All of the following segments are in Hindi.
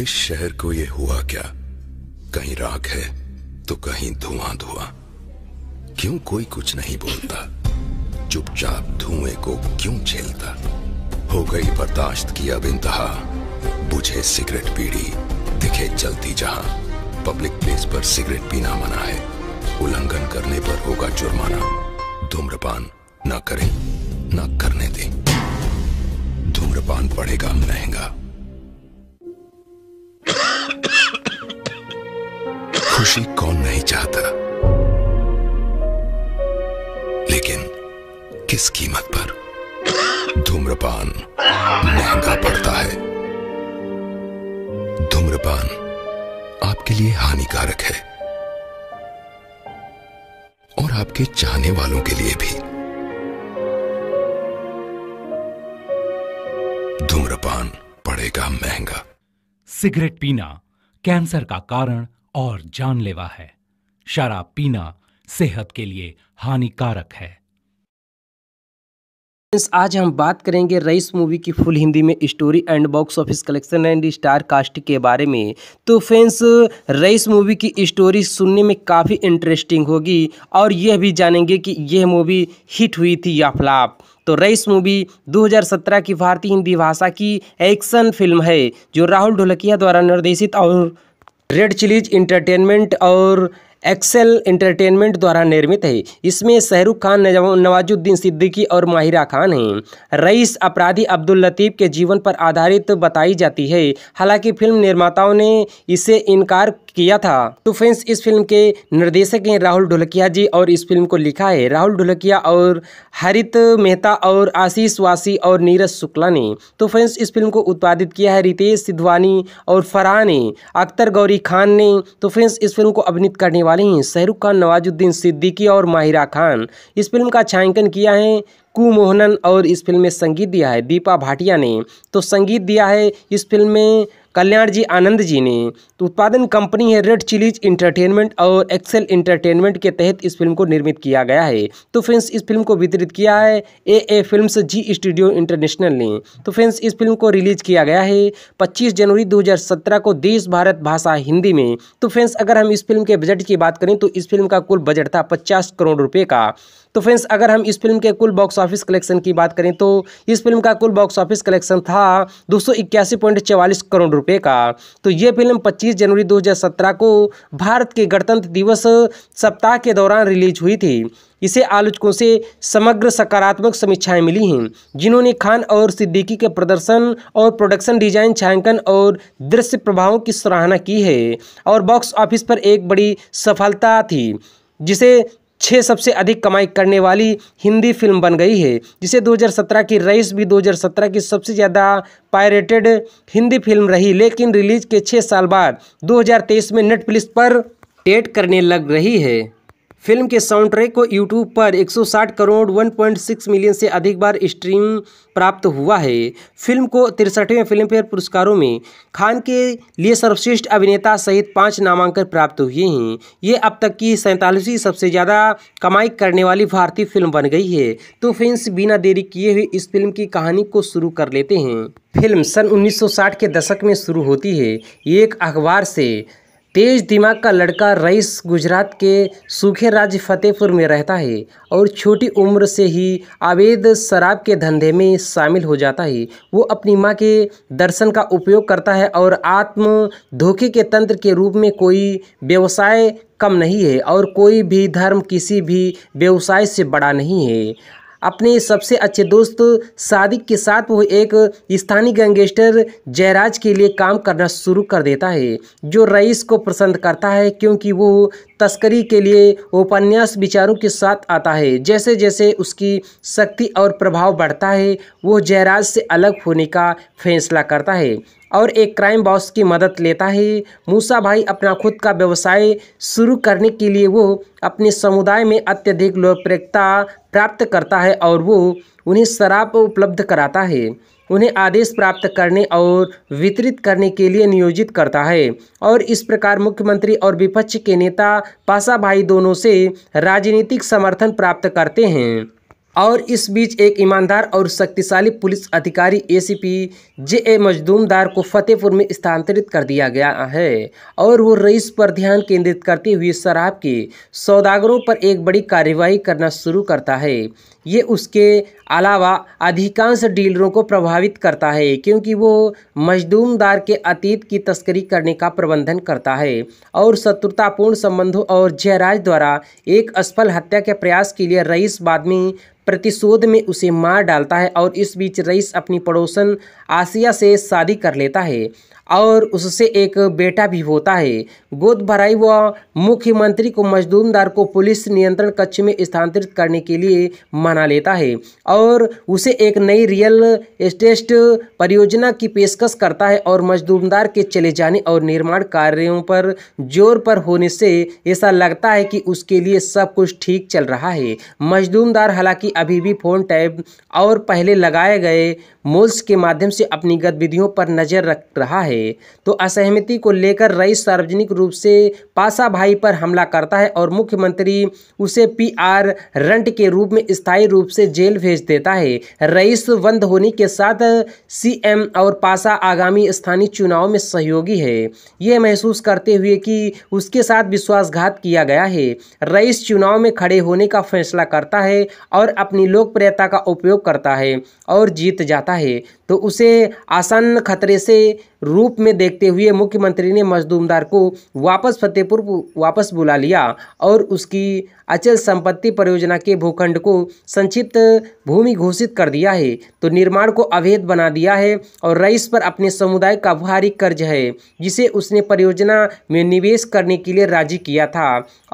इस शहर को ये हुआ क्या कहीं राख है तो कहीं धुआं धुआं क्यों कोई कुछ नहीं बोलता चुपचाप धुएं को क्यों झेलता हो गई बर्दाश्त की अब इंतहा बुझे सिगरेट पीड़ी दिखे चलती जहां पब्लिक प्लेस पर सिगरेट पीना मना है उल्लंघन करने पर होगा जुर्माना धूम्रपान ना करें ना करने दें धूम्रपान पड़ेगा महंगा खुशी कौन नहीं चाहता लेकिन किस कीमत पर धूम्रपान महंगा पड़ता है धूम्रपान आपके लिए हानिकारक है और आपके चाहने वालों के लिए भी धूम्रपान पड़ेगा महंगा सिगरेट पीना कैंसर का कारण और जानलेवा है शराब पीना सेहत के लिए हानिकारक है आज हम बात करेंगे रईस मूवी की फुल हिंदी में story and box office collection and star cast के बारे में तो फ्रेंड्स रईस मूवी की स्टोरी सुनने में काफ़ी इंटरेस्टिंग होगी और यह भी जानेंगे कि यह मूवी हिट हुई थी या फ्लाप तो रईस मूवी 2017 की भारतीय हिंदी भाषा की एक्शन फिल्म है जो राहुल ढोलकिया द्वारा निर्देशित और रेड चिलीज इंटरटेनमेंट और एक्सेल इंटरटेनमेंट द्वारा निर्मित है इसमें शाहरुख खान नवाजुद्दीन सिद्दीकी और माहिरा खान हैं रईस अपराधी अब्दुल लतीफ़ के जीवन पर आधारित बताई जाती है हालांकि फिल्म निर्माताओं ने इसे इनकार किया था तो फ्रेंड्स इस फिल्म के निर्देशक हैं राहुल ढोलकिया जी और इस फिल्म को लिखा है राहुल ढोलकिया और हरित मेहता और आशीष वासी और नीरज शुक्ला ने तो फ्रेंड्स इस फिल्म को उत्पादित किया है रितेश सिद्धवानी और फराह ने अख्तर गौरी खान ने तो फ्रेंड्स इस फिल्म को अभिनीत करने वाले हैं शाहरुख खान नवाजुद्दीन सिद्दीकी और माहिरा खान इस फिल्म का छायांकन किया है कुमोहनन और इस फिल्म में संगीत दिया है दीपा भाटिया ने तो संगीत दिया है इस फिल्म में कल्याण जी आनंद जी ने तो उत्पादन कंपनी है रेड चिलीज इंटरटेनमेंट और एक्सेल इंटरटेनमेंट के तहत इस फिल्म को निर्मित किया गया है तो फ्रेंड्स इस फिल्म को वितरित किया है A A film Zee studio international ने तो फ्रेंड्स इस फिल्म को रिलीज किया गया है पच्चीस जनवरी दो को देश भारत भाषा हिंदी में तो फ्रेंड्स अगर हम इस फिल्म के बजट की बात करें तो इस फिल्म का कुल बजट था पचास करोड़ रुपये का तो फ्रेंड्स अगर हम इस फिल्म के कुल बॉक्स ऑफिस कलेक्शन की बात करें तो इस फिल्म का कुल बॉक्स ऑफिस कलेक्शन था दो करोड़ रुपये का तो ये फिल्म 25 जनवरी 2017 को भारत के गणतंत्र दिवस सप्ताह के दौरान रिलीज हुई थी इसे आलोचकों से समग्र सकारात्मक समीक्षाएं मिली हैं जिन्होंने खान और सिद्दीकी के प्रदर्शन और प्रोडक्शन डिजाइन छायांकन और दृश्य प्रभावों की सराहना की है और बॉक्स ऑफिस पर एक बड़ी सफलता थी जिसे छः सबसे अधिक कमाई करने वाली हिंदी फिल्म बन गई है जिसे 2017 की रईस भी 2017 की सबसे ज़्यादा पायरेटेड हिंदी फिल्म रही लेकिन रिलीज के छः साल बाद 2023 में नेटफ्लिक्स पर डेट करने लग रही है फिल्म के साउंड ट्रैक को यूट्यूब पर 160 करोड़ 1.6 मिलियन से अधिक बार स्ट्रीम प्राप्त हुआ है फिल्म को तिरसठवें फिल्मफेयर पुरस्कारों में खान के लिए सर्वश्रेष्ठ अभिनेता सहित पाँच नामांकन प्राप्त हुए हैं ये अब तक की सैंतालीसवीं सबसे ज़्यादा कमाई करने वाली भारतीय फिल्म बन गई है तो फैंस बिना देरी किए हुए इस फिल्म की कहानी को शुरू कर लेते हैं फिल्म सन 1960 के दशक में शुरू होती है ये एक अखबार से तेज दिमाग का लड़का रईस गुजरात के सूखे राज्य फतेहपुर में रहता है और छोटी उम्र से ही अवैध शराब के धंधे में शामिल हो जाता है वो अपनी माँ के दर्शन का उपयोग करता है और आत्म धोखे के तंत्र के रूप में कोई व्यवसाय कम नहीं है और कोई भी धर्म किसी भी व्यवसाय से बड़ा नहीं है अपने सबसे अच्छे दोस्त सादिक के साथ वो एक स्थानीय गैंगस्टर जयराज के लिए काम करना शुरू कर देता है जो रईस को पसंद करता है क्योंकि वो तस्करी के लिए उपन्यास विचारों के साथ आता है जैसे जैसे उसकी शक्ति और प्रभाव बढ़ता है वो जयराज से अलग होने का फैसला करता है और एक क्राइम बॉस की मदद लेता है मूसा भाई अपना खुद का व्यवसाय शुरू करने के लिए वो अपने समुदाय में अत्यधिक लोकप्रियता प्राप्त करता है और वो उन्हें शराब उपलब्ध कराता है उन्हें आदेश प्राप्त करने और वितरित करने के लिए नियोजित करता है और इस प्रकार मुख्यमंत्री और विपक्ष के नेता पासा भाई दोनों से राजनीतिक समर्थन प्राप्त करते हैं और इस बीच एक ईमानदार और शक्तिशाली पुलिस अधिकारी एसीपी जे ए मजदूमदार को फतेहपुर में स्थानांतरित कर दिया गया है और वो रईस पर ध्यान केंद्रित करते हुए शराब के सौदागरों पर एक बड़ी कार्रवाई करना शुरू करता है ये उसके अलावा अधिकांश डीलरों को प्रभावित करता है क्योंकि वो मजदूमदार के अतीत की तस्करी करने का प्रबंधन करता है और शत्रुतापूर्ण संबंधों और जयराज द्वारा एक असफल हत्या के प्रयास के लिए रईस बाद में प्रतिशोध में उसे मार डालता है और इस बीच रईस अपनी पड़ोसन आसिया से शादी कर लेता है और उससे एक बेटा भी होता है गोद भराई व मुख्यमंत्री को मजदूमदार को पुलिस नियंत्रण कक्ष में स्थानांतरित करने के लिए मना लेता है और उसे एक नई रियल एस्टेट परियोजना की पेशकश करता है और मजदूमदार के चले जाने और निर्माण कार्यों पर जोर पर होने से ऐसा लगता है कि उसके लिए सब कुछ ठीक चल रहा है मजदूमदार हालांकि अभी भी फ़ोन टैब और पहले लगाए गए मोल्स के माध्यम से अपनी गतिविधियों पर नज़र रख रहा है है तो असहमति को लेकर रईस सार्वजनिक रूप से पासा भाई पर हमला करता है और मुख्यमंत्री उसे पीआर रंट के रूप में स्थायी रूप से जेल भेज देता है रईस बंद होने के साथ सीएम और पासा आगामी स्थानीय चुनाव में सहयोगी है ये महसूस करते हुए कि उसके साथ विश्वासघात किया गया है रईस चुनाव में खड़े होने का फैसला करता है और अपनी लोकप्रियता का उपयोग करता है और जीत जाता है तो उसे आसन खतरे से रूप में देखते हुए मुख्यमंत्री ने मजदूमदार को वापस फतेहपुर वापस बुला लिया और उसकी अचल संपत्ति परियोजना के भूखंड को संक्षिप्त भूमि घोषित कर दिया है तो निर्माण को अवैध बना दिया है और रईस पर अपने समुदाय का भारी कर्ज है जिसे उसने परियोजना में निवेश करने के लिए राजी किया था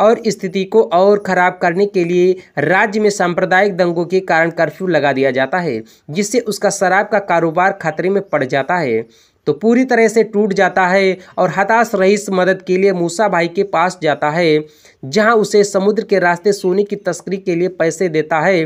और स्थिति को और खराब करने के लिए राज्य में सांप्रदायिक दंगों के कारण कर्फ्यू लगा दिया जाता है जिससे उसका शराब का कारोबार खतरे में पड़ जाता है तो पूरी तरह से टूट जाता है और हताश रईस मदद के लिए मूसा भाई के पास जाता है जहां उसे समुद्र के रास्ते सोने की तस्करी के लिए पैसे देता है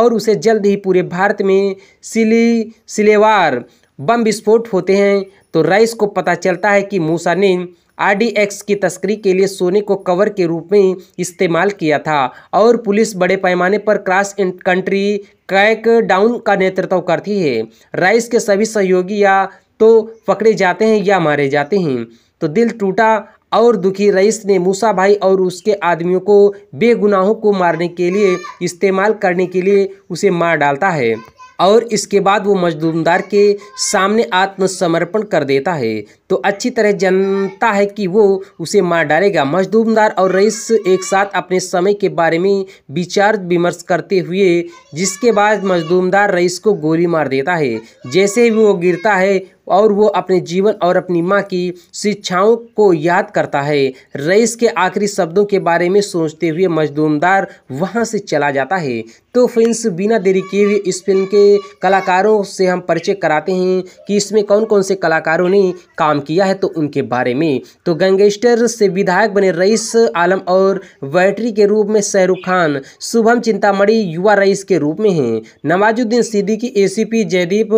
और उसे जल्द ही पूरे भारत में सिली सिलेवार बम विस्फोट होते हैं तो रईस को पता चलता है कि मूसा ने आरडीएक्स की तस्करी के लिए सोने को कवर के रूप में इस्तेमाल किया था और पुलिस बड़े पैमाने पर क्रॉस कंट्री क्रैक डाउन का नेतृत्व करती है राइस के सभी सहयोगी या तो पकड़े जाते हैं या मारे जाते हैं तो दिल टूटा और दुखी रईस ने मूसा भाई और उसके आदमियों को बेगुनाहों को मारने के लिए इस्तेमाल करने के लिए उसे मार डालता है और इसके बाद वो मजदूमदार के सामने आत्मसमर्पण कर देता है तो अच्छी तरह जानता है कि वो उसे मार डालेगा मजदूमदार और रईस एक साथ अपने समय के बारे में विचार विमर्श करते हुए जिसके बाद मजदूमदार रईस को गोली मार देता है जैसे ही वो गिरता है और वो अपने जीवन और अपनी माँ की शिक्षाओं को याद करता है रईस के आखिरी शब्दों के बारे में सोचते हुए मजदूमदार वहाँ से चला जाता है तो फ्रेंड्स बिना देरी किए हुए इस फिल्म के कलाकारों से हम परिचय कराते हैं कि इसमें कौन कौन से कलाकारों ने काम किया है तो उनके बारे में तो गैंगस्टर से विधायक बने रईस आलम और बैटरी के रूप में शाहरुख खान शुभम चिंतामणि युवा रईस के रूप में हैं Nawazuddin Siddiqui A P Jaideep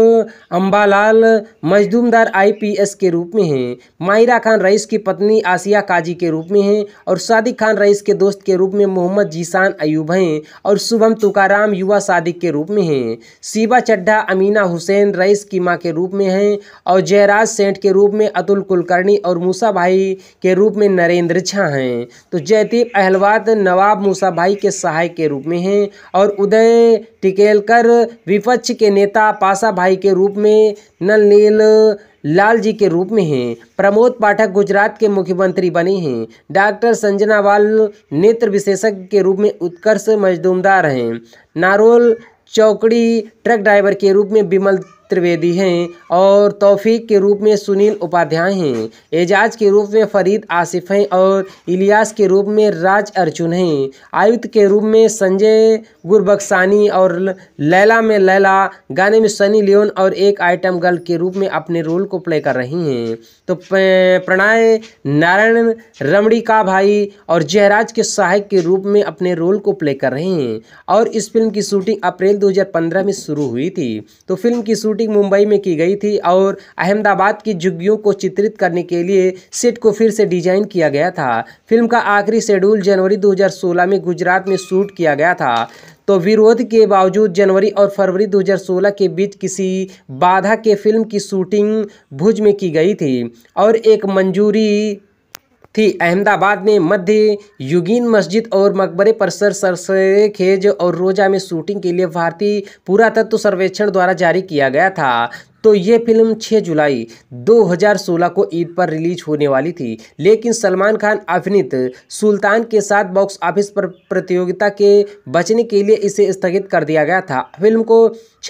Ambalal Majmudar IPS के रूप में हैं मायरा खान रईस की पत्नी आसिया काजी के रूप में हैं और सादिक खान रईस के दोस्त के रूप में मोहम्मद जीसान अयूब हैं और शुभम तुकाराम युवा सादिक के रूप में हैं शिवा चड्ढा अमीना हुसैन रईस की माँ के रूप में हैं और जयराज सेठ के रूप में अतुल कुलकर्णी और मूसा भाई के रूप में नरेंद्र झा हैं तो जयदीप अहलवाद नवाब मूसा भाई के सहायक के रूप में हैं और उदय टिकेलकर विपक्ष के नेता पासा भाई के रूप में नलनील लाल जी के रूप में हैं प्रमोद पाठक गुजरात के मुख्यमंत्री बने हैं डॉक्टर संजनावाल नेत्र विशेषज्ञ के रूप में उत्कर्ष मजदूमदार हैं नारोल चौकड़ी ट्रक ड्राइवर के रूप में बिमल त्रिवेदी हैं और तौफीक के रूप में सुनील उपाध्याय हैं एजाज के रूप में फरीद आसिफ हैं और इलियास के रूप में राज अर्जुन हैं आयुक्त के रूप में संजय गुरबक्सानी और लैला में लैला गाने में सनी लियोन और एक आइटम गर्ल के रूप में अपने रोल को प्ले कर रही हैं तो प्रणय नारायण रमणी का भाई और जयराज के सहायक के रूप में अपने रोल को प्ले कर रहे हैं और इस फिल्म की शूटिंग अप्रैल 2015 में शुरू हुई थी तो फिल्म की शूटिंग शूटिंग मुंबई में की गई थी और अहमदाबाद की झुग्गियों को चित्रित करने के लिए सेट को फिर से डिजाइन किया गया था फिल्म का आखिरी शेड्यूल जनवरी 2016 में गुजरात में शूट किया गया था तो विरोध के बावजूद जनवरी और फरवरी 2016 के बीच किसी बाधा के फिल्म की शूटिंग भुज में की गई थी और एक मंजूरी थी अहमदाबाद में मध्य युगीन मस्जिद और मकबरे पर सर सरसरे खेज और रोजा में शूटिंग के लिए भारतीय पुरातत्व सर्वेक्षण द्वारा जारी किया गया था तो ये फिल्म 6 जुलाई 2016 को ईद पर रिलीज होने वाली थी लेकिन सलमान खान अभिनीत सुल्तान के साथ बॉक्स ऑफिस पर प्रतियोगिता के बचने के लिए इसे स्थगित कर दिया गया था फिल्म को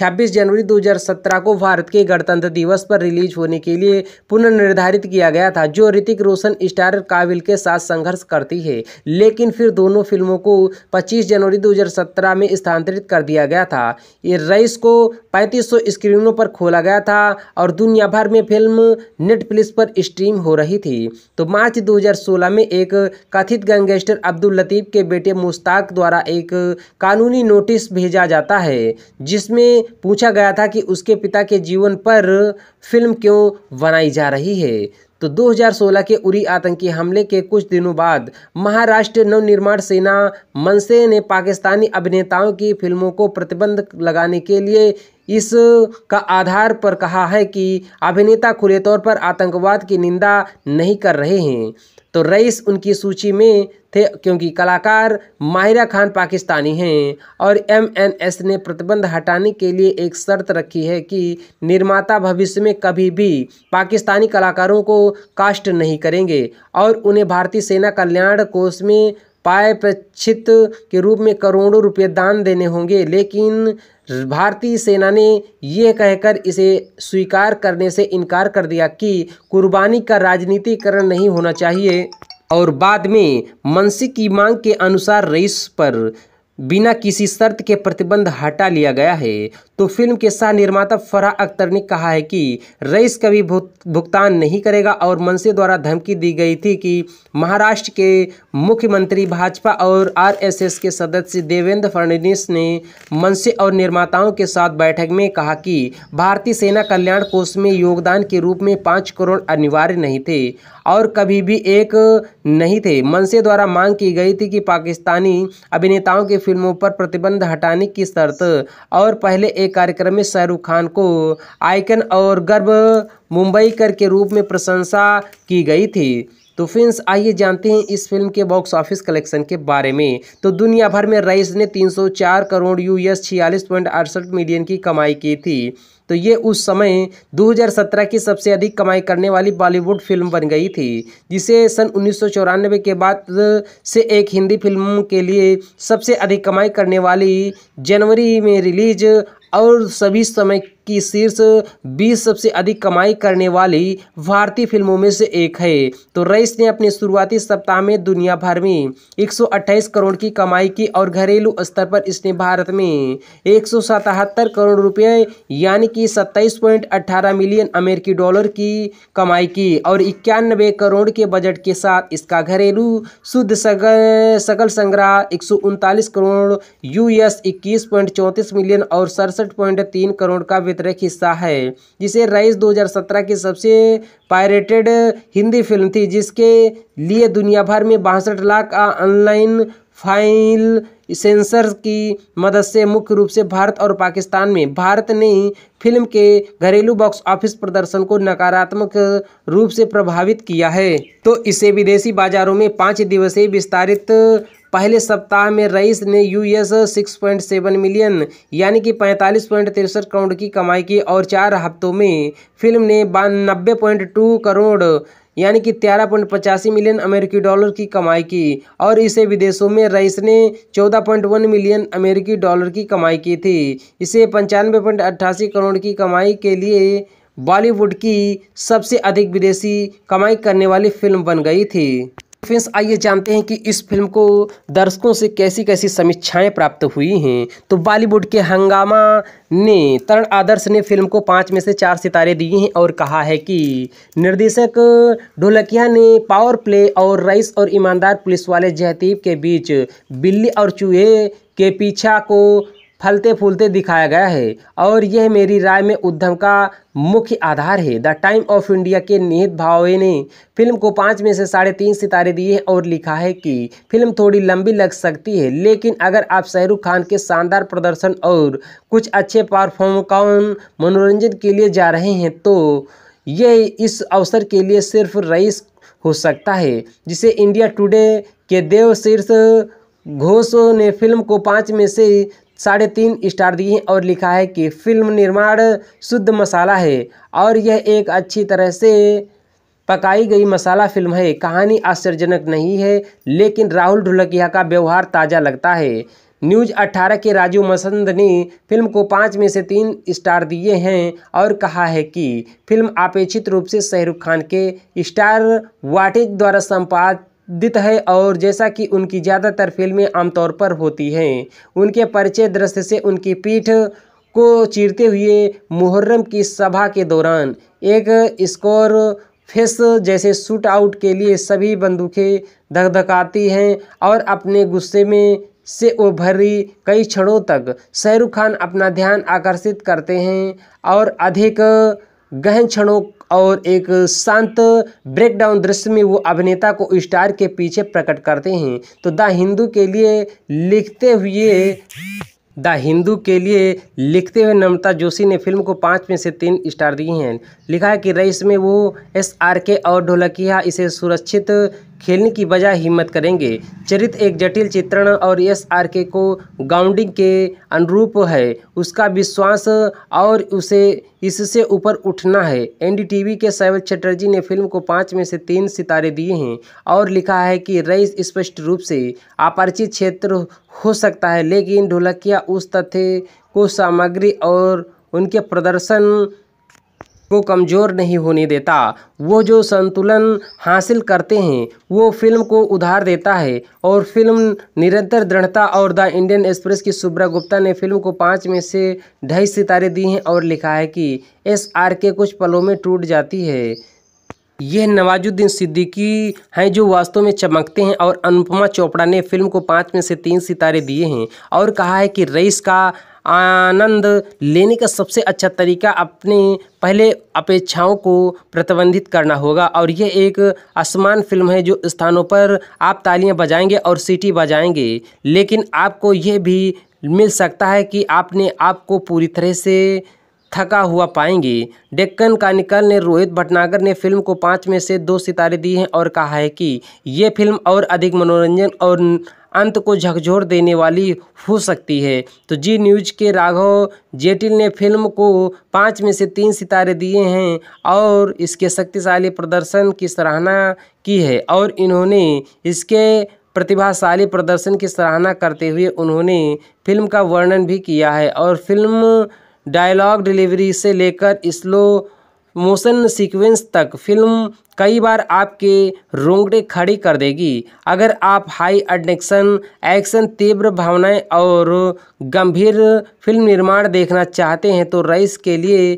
26 जनवरी 2017 को भारत के गणतंत्र दिवस पर रिलीज होने के लिए पुनर्निर्धारित किया गया था जो ऋतिक रोशन स्टारर काबिल के साथ संघर्ष करती है लेकिन फिर दोनों फिल्मों को 25 जनवरी 2017 में स्थानांतरित कर दिया गया था ये रेस को 3500 स्क्रीनों पर खोला गया था और दुनिया भर में फिल्म नेटफ्लिक्स पर स्ट्रीम हो रही थी तो मार्च 2016 में एक कथित गैंगस्टर अब्दुल लतीफ़ के बेटे मुश्ताक द्वारा एक कानूनी नोटिस भेजा जाता है जिसमें पूछा गया था कि उसके पिता के जीवन पर फिल्म क्यों बनाई जा रही है तो 2016 के उरी आतंकी हमले के कुछ दिनों बाद महाराष्ट्र नवनिर्माण सेना मनसे ने पाकिस्तानी अभिनेताओं की फिल्मों को प्रतिबंध लगाने के लिए इस का आधार पर कहा है कि अभिनेता खुले तौर पर आतंकवाद की निंदा नहीं कर रहे हैं तो रईस उनकी सूची में थे क्योंकि कलाकार माहिरा खान पाकिस्तानी हैं और एमएनएस ने प्रतिबंध हटाने के लिए एक शर्त रखी है कि निर्माता भविष्य में कभी भी पाकिस्तानी कलाकारों को कास्ट नहीं करेंगे और उन्हें भारतीय सेना कल्याण कोष में पाए प्रक्षित के रूप में करोड़ों रुपये दान देने होंगे लेकिन भारतीय सेना ने यह कहकर इसे स्वीकार करने से इनकार कर दिया कि कुर्बानी का राजनीतिकरण नहीं होना चाहिए और बाद में मनसी की मांग के अनुसार रईस पर बिना किसी शर्त के प्रतिबंध हटा लिया गया है तो फिल्म के सह निर्माता फराह अख्तर ने कहा है कि रईस कभी भुगतान नहीं करेगा और मनसे द्वारा धमकी दी गई थी कि महाराष्ट्र के मुख्यमंत्री भाजपा और आरएसएस के सदस्य देवेंद्र फडणवीस ने मनसे और निर्माताओं के साथ बैठक में कहा कि भारतीय सेना कल्याण कोष में योगदान के रूप में पाँच करोड़ अनिवार्य नहीं थे और कभी भी एक नहीं थे मनसे द्वारा मांग की गई थी कि पाकिस्तानी अभिनेताओं की फिल्मों पर प्रतिबंध हटाने की शर्त और पहले एक कार्यक्रम में शाहरुख खान को आइकन और गर्भ मुंबईकर के रूप में प्रशंसा की गई थी तो फ्रेंड्स आइए जानते हैं इस फिल्म के बॉक्स ऑफिस कलेक्शन के बारे में तो दुनिया भर में रईस ने 304 करोड़ यूएस छियालीस पॉइंट अड़सठ मिलियन की कमाई की थी तो ये उस समय 2017 की सबसे अधिक कमाई करने वाली बॉलीवुड फिल्म बन गई थी जिसे सन उन्नीस के बाद से एक हिंदी फिल्म के लिए सबसे अधिक कमाई करने वाली जनवरी में रिलीज और सभी समय की शीर्ष बीस सबसे अधिक कमाई करने वाली भारतीय फिल्मों में से एक है तो रईस ने अपने शुरुआती सप्ताह में दुनिया भर में एक करोड़ की कमाई की और घरेलू स्तर पर इसने भारत में एक करोड़ रुपये यानी कि 27.18 मिलियन अमेरिकी डॉलर की कमाई की और इक्यानबे करोड़ के बजट के साथ इसका घरेलू शुद्ध सकल संग्रह एक करोड़ यूएस 21.34 मिलियन और सड़सठ करोड़ का वितरक हिस्सा है जिसे रईस 2017 की सबसे पायरेटेड हिंदी फिल्म थी जिसके लिए दुनिया भर में बासठ लाख ऑनलाइन फाइल सेंसर की मदद से मुख्य रूप से भारत और पाकिस्तान में भारत ने फिल्म के घरेलू बॉक्स ऑफिस प्रदर्शन को नकारात्मक रूप से प्रभावित किया है तो इसे विदेशी बाजारों में पाँच दिवसीय विस्तारित पहले सप्ताह में रईस ने यूएस 6.7 मिलियन यानी कि पैंतालीस पॉइंट तिरसठ करोड़ की कमाई की और चार हफ्तों में फिल्म ने नब्बे पॉइंट टू करोड़ यानी कि तेरह पॉइंट पचासी मिलियन अमेरिकी डॉलर की कमाई की और इसे विदेशों में रईस ने चौदह पॉइंट वन मिलियन अमेरिकी डॉलर की कमाई की थी इसे पंचानवे पॉइंट अट्ठासी करोड़ की कमाई के लिए बॉलीवुड की सबसे अधिक विदेशी कमाई करने वाली फिल्म बन गई थी फ्रेंड्स आइए जानते हैं कि इस फिल्म को दर्शकों से कैसी कैसी समीक्षाएं प्राप्त हुई हैं तो बॉलीवुड के हंगामा ने तरण आदर्श ने फिल्म को पाँच में से चार सितारे दिए हैं और कहा है कि निर्देशक ढोलकिया ने पावर प्ले और रईस और ईमानदार पुलिस वाले जहतीब के बीच बिल्ली और चूहे के पीछा को फलते फूलते दिखाया गया है और यह मेरी राय में उद्यम का मुख्य आधार है द टाइम ऑफ इंडिया के निहित भावे ने फिल्म को पाँच में से साढ़े तीन सितारे दिए और लिखा है कि फिल्म थोड़ी लंबी लग सकती है लेकिन अगर आप शाहरुख खान के शानदार प्रदर्शन और कुछ अच्छे परफॉर्मकाउन मनोरंजन के लिए जा रहे हैं तो यह इस अवसर के लिए सिर्फ रईस हो सकता है जिसे इंडिया टुडे के देव शीर्ष घोष ने फिल्म को पाँच में से साढ़े तीन स्टार दिए हैं और लिखा है कि फिल्म निर्माण शुद्ध मसाला है और यह एक अच्छी तरह से पकाई गई मसाला फिल्म है कहानी आश्चर्यजनक नहीं है लेकिन राहुल ढुलकिया का व्यवहार ताज़ा लगता है न्यूज 18 के राजू मसंद ने फिल्म को पाँच में से तीन स्टार दिए हैं और कहा है कि फिल्म अपेक्षित रूप से शाहरुख खान के स्टार वाटेज द्वारा संपाद दित है और जैसा कि उनकी ज़्यादातर फिल्में आमतौर पर होती हैं उनके परिचय दृश्य से उनकी पीठ को चीरते हुए मुहर्रम की सभा के दौरान एक स्कोर फेस जैसे शूट आउट के लिए सभी बंदूकें धकधकाती हैं और अपने गुस्से में से उभरी कई क्षणों तक शाहरुख खान अपना ध्यान आकर्षित करते हैं और अधिक गहन क्षणों और एक शांत ब्रेकडाउन दृश्य में वो अभिनेता को स्टार के पीछे प्रकट करते हैं तो द हिंदू के लिए लिखते हुए द हिंदू के लिए लिखते हुए नम्रता जोशी ने फिल्म को पाँच में से तीन स्टार दिए हैं लिखा है कि रईस में वो एस आर के और ढोलकिया इसे सुरक्षित खेलने की बजाय हिम्मत करेंगे चरित्र एक जटिल चित्रण और एस आर के को गाउंडिंग के अनुरूप है उसका विश्वास और उसे इससे ऊपर उठना है एनडीटीवी के सैवल चटर्जी ने फिल्म को पाँच में से तीन सितारे दिए हैं और लिखा है कि रईस स्पष्ट रूप से अपरिचित क्षेत्र हो सकता है लेकिन ढोलकिया उस तथ्य को सामग्री और उनके प्रदर्शन को कमज़ोर नहीं होने देता वो जो संतुलन हासिल करते हैं वो फिल्म को उधार देता है और फिल्म निरंतर दृढ़ता और द इंडियन एक्सप्रेस की सुब्रा गुप्ता ने फिल्म को पाँच में से ढाई सितारे दिए हैं और लिखा है कि एस आर के कुछ पलों में टूट जाती है यह नवाजुद्दीन सिद्दीकी हैं जो वास्तव में चमकते हैं और अनुपमा चोपड़ा ने फिल्म को पाँच में से तीन सितारे दिए हैं और कहा है कि रईस का आनंद लेने का सबसे अच्छा तरीका अपने पहले अपेक्षाओं को प्रतिबंधित करना होगा और यह एक आसमान फिल्म है जो स्थानों पर आप तालियां बजाएंगे और सीटी बजाएंगे लेकिन आपको यह भी मिल सकता है कि आपने आपको पूरी तरह से थका हुआ पाएंगे डेक्कन कानिकल ने रोहित भटनागर ने फिल्म को पाँच में से दो सितारे दिए हैं और कहा है कि ये फिल्म और अधिक मनोरंजन और अंत को झकझोर देने वाली हो सकती है तो जी न्यूज के राघव जेटिल ने फिल्म को पाँच में से तीन सितारे दिए हैं और इसके शक्तिशाली प्रदर्शन की सराहना की है और इन्होंने इसके प्रतिभाशाली प्रदर्शन की सराहना करते हुए उन्होंने फिल्म का वर्णन भी किया है और फिल्म डायलॉग डिलीवरी से लेकर स्लो मोशन सीक्वेंस तक फिल्म कई बार आपके रोंगटे खड़ी कर देगी अगर आप हाई अडेक्शन एक्शन तीव्र भावनाएं और गंभीर फिल्म निर्माण देखना चाहते हैं तो रईस के लिए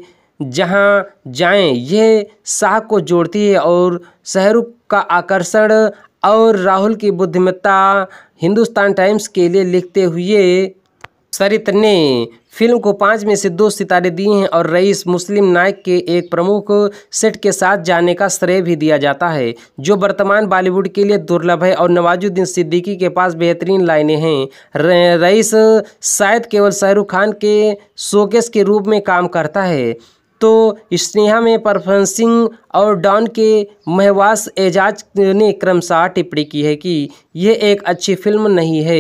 जहां जाएं यह शाह को जोड़ती है और शहरुख का आकर्षण और राहुल की बुद्धिमत्ता हिंदुस्तान टाइम्स के लिए लिखते हुए सरित ने फिल्म को पाँच में से दो सितारे दिए हैं और रईस मुस्लिम नायक के एक प्रमुख सेट के साथ जाने का श्रेय भी दिया जाता है जो वर्तमान बॉलीवुड के लिए दुर्लभ है और नवाजुद्दीन सिद्दीकी के पास बेहतरीन लाइनें हैं रईस शायद केवल शाहरुख खान के शोकेस के रूप में काम करता है तो स्नेहा में परफन सिंह और डॉन के महवास एजाज ने क्रमशः टिप्पणी की है कि यह एक अच्छी फिल्म नहीं है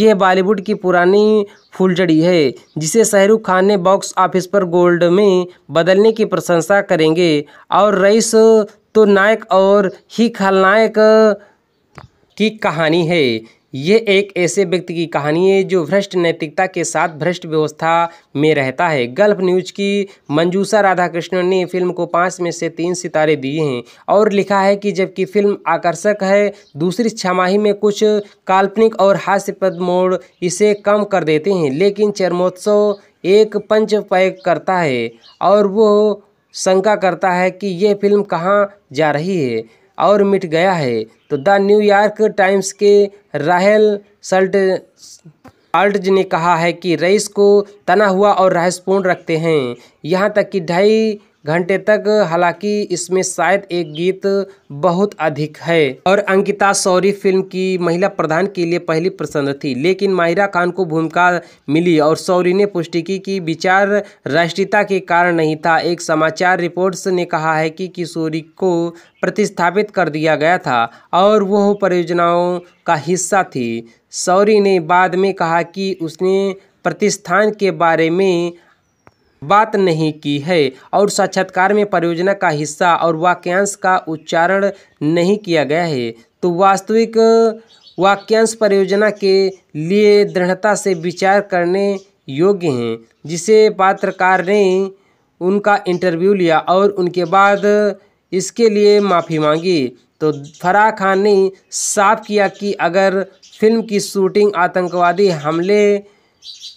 यह बॉलीवुड की पुरानी फुलझड़ी है जिसे शाहरुख खान ने बॉक्स ऑफिस पर गोल्ड में बदलने की प्रशंसा करेंगे और रईस तो नायक और ही खलनायक की कहानी है ये एक ऐसे व्यक्ति की कहानी है जो भ्रष्ट नैतिकता के साथ भ्रष्ट व्यवस्था में रहता है गल्फ न्यूज की मंजूषा राधाकृष्णन ने फिल्म को पाँच में से तीन सितारे दिए हैं और लिखा है कि जबकि फिल्म आकर्षक है दूसरी छमाही में कुछ काल्पनिक और हास्यपद मोड़ इसे कम कर देते हैं लेकिन चरमोत्सव एक पंच पैक करता है और वो शंका करता है कि यह फिल्म कहाँ जा रही है और मिट गया है तो द न्यूयॉर्क टाइम्स के राहल सल्ट अल्टज ने कहा है कि रईस को तना हुआ और रहस्यपूर्ण रखते हैं यहाँ तक कि ढाई घंटे तक हालांकि इसमें शायद एक गीत बहुत अधिक है और अंकिता सौरी फिल्म की महिला प्रधान के लिए पहली पसंद थी लेकिन माहिरा खान को भूमिका मिली और सौरी ने पुष्टि की कि विचार राष्ट्रीयता के कारण नहीं था एक समाचार रिपोर्ट्स ने कहा है कि किशोरी को प्रतिस्थापित कर दिया गया था और वह परियोजनाओं का हिस्सा थी सौरी ने बाद में कहा कि उसने प्रतिष्ठान के बारे में बात नहीं की है और साक्षात्कार में परियोजना का हिस्सा और वाक्यांश का उच्चारण नहीं किया गया है तो वास्तविक वाक्यांश परियोजना के लिए दृढ़ता से विचार करने योग्य हैं जिसे पात्रकार ने उनका इंटरव्यू लिया और उनके बाद इसके लिए माफ़ी मांगी तो फराह खान ने साफ किया कि अगर फिल्म की शूटिंग आतंकवादी हमले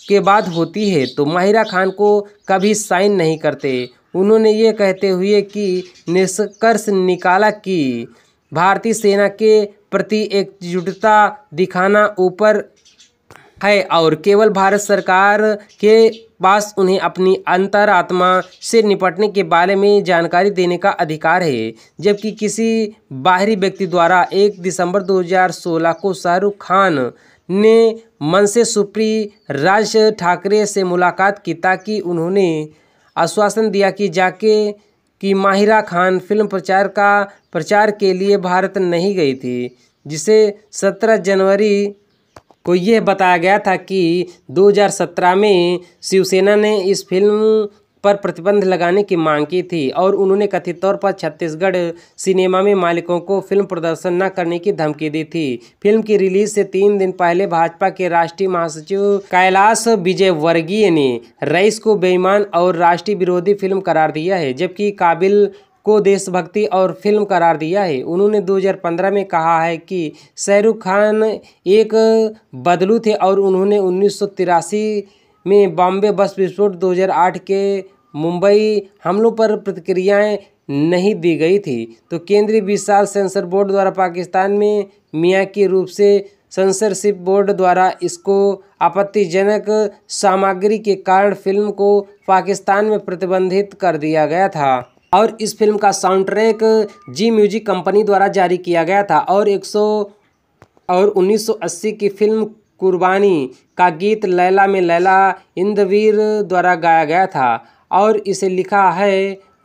के बाद होती है तो माहिरा खान को कभी साइन नहीं करते उन्होंने ये कहते हुए कि निष्कर्ष निकाला कि भारतीय सेना के प्रति एकजुटता दिखाना ऊपर है और केवल भारत सरकार के पास उन्हें अपनी अंतरात्मा से निपटने के बारे में जानकारी देने का अधिकार है जबकि किसी बाहरी व्यक्ति द्वारा 1 दिसंबर 2016 को शाहरुख खान ने मनसे सुप्री राज ठाकरे से मुलाकात की ताकि उन्होंने आश्वासन दिया कि जाके कि माहिरा खान फिल्म प्रचार का प्रचार के लिए भारत नहीं गई थी जिसे 17 जनवरी को यह बताया गया था कि 2017 में शिवसेना ने इस फिल्म पर प्रतिबंध लगाने की मांग की थी और उन्होंने कथित तौर पर छत्तीसगढ़ सिनेमा में मालिकों को फिल्म प्रदर्शन न करने की धमकी दी थी फिल्म की रिलीज से तीन दिन पहले भाजपा के राष्ट्रीय महासचिव कैलाश विजयवर्गीय ने रईस को बेईमान और राष्ट्रीय विरोधी फिल्म करार दिया है जबकि काबिल को देशभक्ति और फिल्म करार दिया है उन्होंने 2015 में कहा है कि शाहरुख खान एक बदलू थे और उन्होंने उन्नीस में बॉम्बे बस विस्फोट 2008 के मुंबई हमलों पर प्रतिक्रियाएं नहीं दी गई थी तो केंद्रीय विशाल सेंसर बोर्ड द्वारा पाकिस्तान में के रूप से सेंसरशिप बोर्ड द्वारा इसको आपत्तिजनक सामग्री के कारण फिल्म को पाकिस्तान में प्रतिबंधित कर दिया गया था और इस फिल्म का sound track Zee music company द्वारा जारी किया गया था और 100 और 1980 की फिल्म कुर्बानी का गीत लैला में लैला इंद्रवीर द्वारा गाया गया था और इसे लिखा है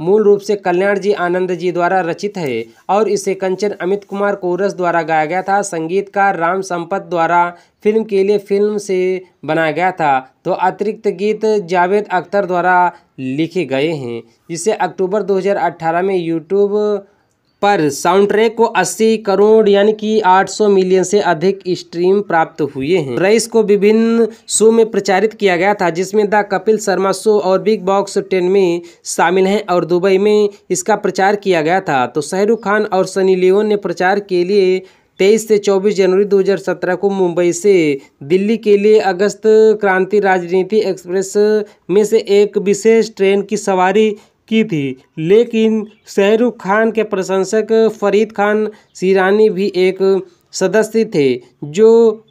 मूल रूप से कल्याण जी आनंद जी द्वारा रचित है और इसे कंचन अमित कुमार कोरस द्वारा गाया गया था संगीतकार राम संपत द्वारा फिल्म के लिए फिल्म से बनाया गया था तो अतिरिक्त गीत जावेद अख्तर द्वारा लिखे गए हैं जिसे अक्टूबर 2018 में यूट्यूब पर साउंड ट्रैक को 80 करोड़ यानी कि 800 मिलियन से अधिक स्ट्रीम प्राप्त हुए हैं रईस को विभिन्न शो में प्रचारित किया गया था जिसमें द कपिल शर्मा शो और बिग बॉक्स टेन में शामिल हैं और दुबई में इसका प्रचार किया गया था तो शाहरुख खान और सनी लियोन ने प्रचार के लिए तेईस से चौबीस जनवरी 2017 को मुंबई से दिल्ली के लिए अगस्त क्रांति राजनीति एक्सप्रेस में से एक विशेष ट्रेन की सवारी की थी लेकिन शाहरुख खान के प्रशंसक फरीद खान सीरानी भी एक सदस्य थे जो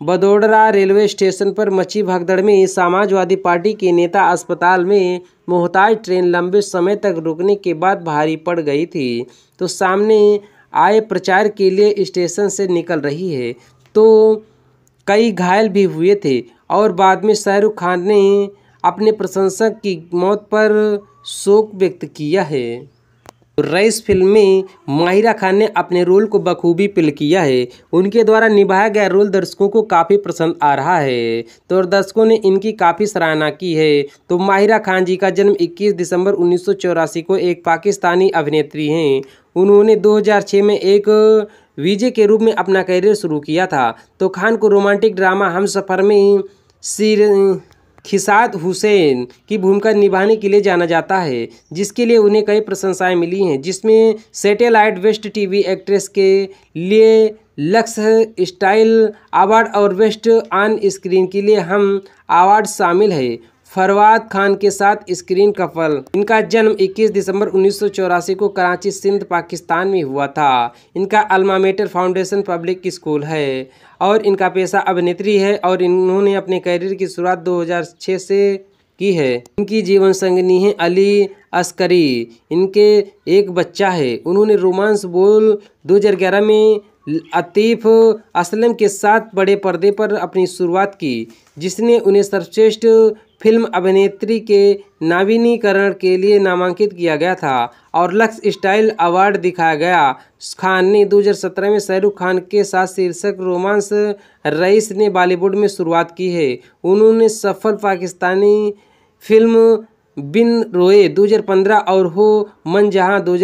बदोडरा रेलवे स्टेशन पर मची भगदड़ में समाजवादी पार्टी के नेता अस्पताल में मोहताज ट्रेन लंबे समय तक रुकने के बाद भारी पड़ गई थी तो सामने आए प्रचार के लिए स्टेशन से निकल रही है तो कई घायल भी हुए थे और बाद में शाहरुख खान ने अपने प्रशंसक की मौत पर शोक व्यक्त किया है रईस फिल्म में माहिरा खान ने अपने रोल को बखूबी प्ले किया है उनके द्वारा निभाया गया रोल दर्शकों को काफ़ी पसंद आ रहा है तो दर्शकों ने इनकी काफ़ी सराहना की है तो माहिरा खान जी का जन्म 21 दिसंबर उन्नीस को एक पाकिस्तानी अभिनेत्री हैं उन्होंने 2006 में एक विजय के रूप में अपना करियर शुरू किया था तो खान को रोमांटिक ड्रामा हम सफ़र में सीर खिसाद हुसैन की भूमिका निभाने के लिए जाना जाता है जिसके लिए उन्हें कई प्रशंसाएं मिली हैं जिसमें सैटेलाइट वेस्ट टीवी एक्ट्रेस के लिए लक्स स्टाइल अवार्ड और वेस्ट ऑन स्क्रीन के लिए हम अवार्ड शामिल है फरवाद खान के साथ स्क्रीन कपल इनका जन्म 21 दिसंबर उन्नीस को कराची सिंध पाकिस्तान में हुआ था इनका अल्मामेटर फाउंडेशन पब्लिक स्कूल है और इनका पेशा अभिनेत्री है और इन्होंने अपने करियर की शुरुआत 2006 से की है इनकी जीवन संगनी है अली अस्करी इनके एक बच्चा है उन्होंने रोमांस बोल 2011 में अतीफ असलम के साथ बड़े पर्दे पर अपनी शुरुआत की जिसने उन्हें सर्वश्रेष्ठ फिल्म अभिनेत्री के नवीनीकरण के लिए नामांकित किया गया था और लक्स स्टाइल अवार्ड दिखाया गया खान ने 2017 में शाहरुख खान के साथ शीर्षक रोमांस रईस ने बॉलीवुड में शुरुआत की है उन्होंने सफल पाकिस्तानी फिल्म बिन रोए 2015 और हो मन जहाँ दो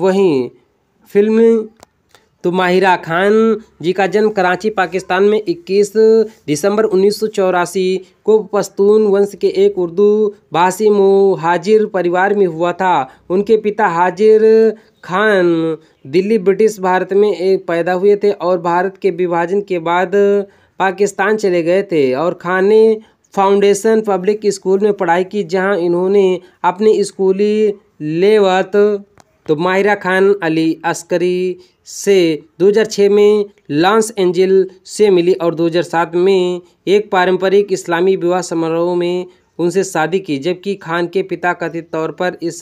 वहीं फिल्म तो माहिरा खान जी का जन्म कराची पाकिस्तान में 21 दिसंबर उन्नीस को पश्तून वंश के एक उर्दू भाषी मुहाजिर परिवार में हुआ था उनके पिता हाजिर खान दिल्ली ब्रिटिश भारत में एक पैदा हुए थे और भारत के विभाजन के बाद पाकिस्तान चले गए थे और खान ने फाउंडेशन पब्लिक स्कूल में पढ़ाई की जहां इन्होंने अपनी स्कूली लेवत तो माहिरा खान अली अस्करी से 2006 में लॉन्स एंजल से मिली और 2007 में एक पारंपरिक इस्लामी विवाह समारोह में उनसे शादी की जबकि खान के पिता कथित तौर पर इस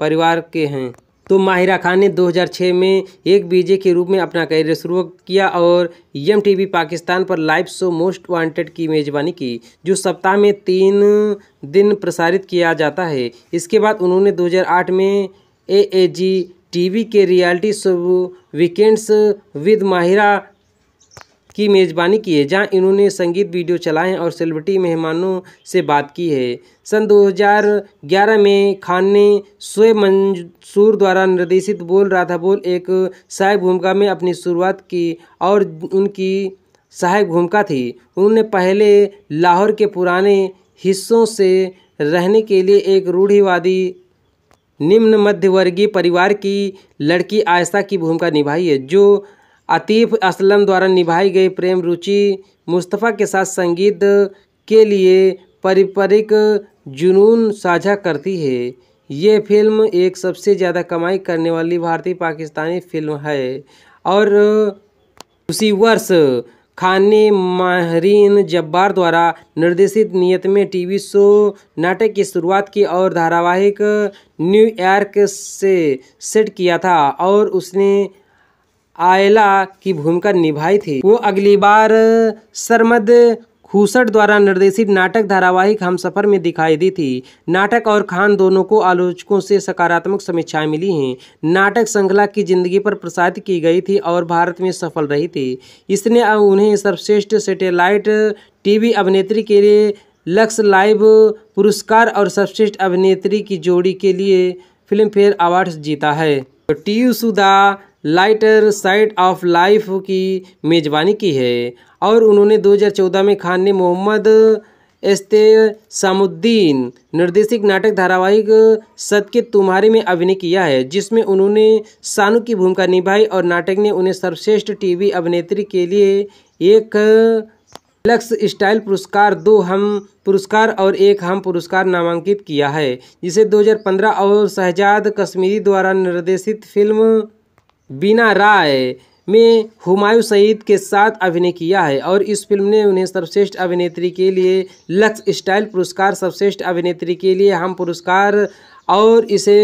परिवार के हैं तो माहिरा खान ने 2006 में एक बीजे के रूप में अपना करियर शुरू किया और एम पाकिस्तान पर लाइव शो मोस्ट वांटेड की मेज़बानी की जो सप्ताह में तीन दिन प्रसारित किया जाता है इसके बाद उन्होंने 2008 में ए ए जी टीवी के reality show weekends with Mahira की मेज़बानी की है जहां इन्होंने संगीत वीडियो चलाए हैं और सेलिब्रिटी मेहमानों से बात की है सन 2011 में खान ने शोएब मंसूर द्वारा निर्देशित बोल राधा बोल एक सहायक भूमिका में अपनी शुरुआत की और उनकी सहायक भूमिका थी उन्होंने पहले लाहौर के पुराने हिस्सों से रहने के लिए एक रूढ़िवादी निम्न मध्यवर्गीय परिवार की लड़की आयशा की भूमिका निभाई है जो आतिफ असलम द्वारा निभाई गई प्रेम रुचि मुस्तफ़ा के साथ संगीत के लिए पारंपरिक जुनून साझा करती है ये फिल्म एक सबसे ज़्यादा कमाई करने वाली भारतीय पाकिस्तानी फिल्म है और उसी वर्ष खान ने माहरीन जब्बार द्वारा निर्देशित नियत में टीवी शो नाटक की शुरुआत की और धारावाहिक न्यूयॉर्क से सेट किया था और उसने आयला की भूमिका निभाई थी वो अगली बार सरमद खूसट द्वारा निर्देशित नाटक धारावाहिक हम सफर में दिखाई दी थी नाटक और खान दोनों को आलोचकों से सकारात्मक समीक्षाएं मिली हैं नाटक श्रृंखला की जिंदगी पर प्रसारित की गई थी और भारत में सफल रही थी इसने अब उन्हें सर्वश्रेष्ठ सैटेलाइट टीवी अभिनेत्री के लिए लक्स लाइव पुरस्कार और सर्वश्रेष्ठ अभिनेत्री की जोड़ी के लिए फिल्मफेयर अवार्ड जीता है टी सुधा लाइटर साइड ऑफ लाइफ की मेज़बानी की है और उन्होंने 2014 में खान ने मोहम्मद सामुद्दीन निर्देशित नाटक धारावाहिक सत के तुम्हारे में अभिनय किया है जिसमें उन्होंने सानू की भूमिका निभाई और नाटक ने उन्हें सर्वश्रेष्ठ टीवी अभिनेत्री के लिए एक लक्स स्टाइल पुरस्कार दो हम पुरस्कार और एक हम पुरस्कार नामांकित किया है जिसे 2015 और शहजाद कश्मीरी द्वारा निर्देशित फिल्म बीना राय में हुमायूं सईद के साथ अभिनय किया है और इस फिल्म ने उन्हें सर्वश्रेष्ठ अभिनेत्री के लिए लक्स स्टाइल पुरस्कार सर्वश्रेष्ठ अभिनेत्री के लिए हम पुरस्कार और इसे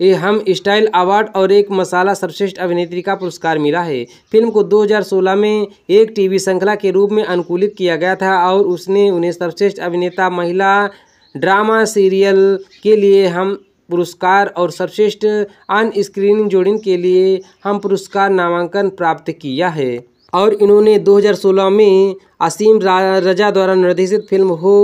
ये हम स्टाइल अवार्ड और एक मसाला सर्वश्रेष्ठ अभिनेत्री का पुरस्कार मिला है फिल्म को 2016 में एक टीवी श्रृंखला के रूप में अनुकूलित किया गया था और उसने उन्हें सर्वश्रेष्ठ अभिनेता महिला ड्रामा सीरियल के लिए हम पुरस्कार और सर्वश्रेष्ठ ऑन स्क्रीन जोड़िन के लिए हम पुरस्कार नामांकन प्राप्त किया है और इन्होंने 2016 में असीम रजा द्वारा निर्देशित फिल्म हो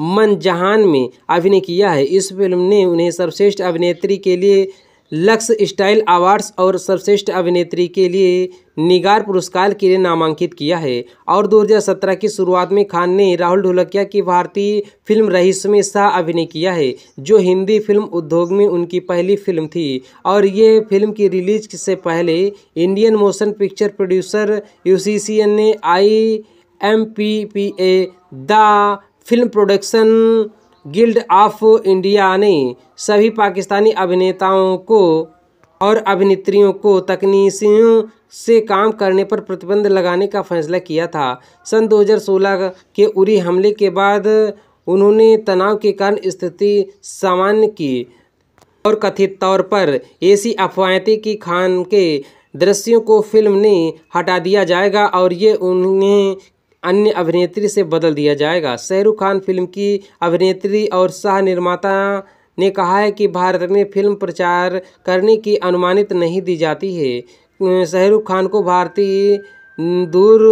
मन जहान में अभिनय किया है इस फिल्म ने उन्हें सर्वश्रेष्ठ अभिनेत्री के लिए लक्स स्टाइल अवार्ड्स और सर्वश्रेष्ठ अभिनेत्री के लिए निगार पुरस्कार के लिए नामांकित किया है और 2017 की शुरुआत में खान ने राहुल ढोलकिया की भारतीय फिल्म रईस में शाह अभिनय किया है जो हिंदी फिल्म उद्योग में उनकी पहली फिल्म थी और ये फिल्म की रिलीज से पहले इंडियन मोशन पिक्चर प्रोड्यूसर यू ने I M P P A the film production guild of India ने सभी पाकिस्तानी अभिनेताओं को और अभिनेत्रियों को तकनीशियों से काम करने पर प्रतिबंध लगाने का फैसला किया था सन 2016 के उरी हमले के बाद उन्होंने तनाव के कारण स्थिति सामान्य की और कथित तौर पर ऐसी अफवाहें थी कि खान के दृश्यों को फिल्म ने हटा दिया जाएगा और ये उन्हें अन्य अभिनेत्री से बदल दिया जाएगा शाहरुख खान फिल्म की अभिनेत्री और सह निर्माता ने कहा है कि भारत में फिल्म प्रचार करने की अनुमानित नहीं दी जाती है शाहरुख खान को भारतीय दूर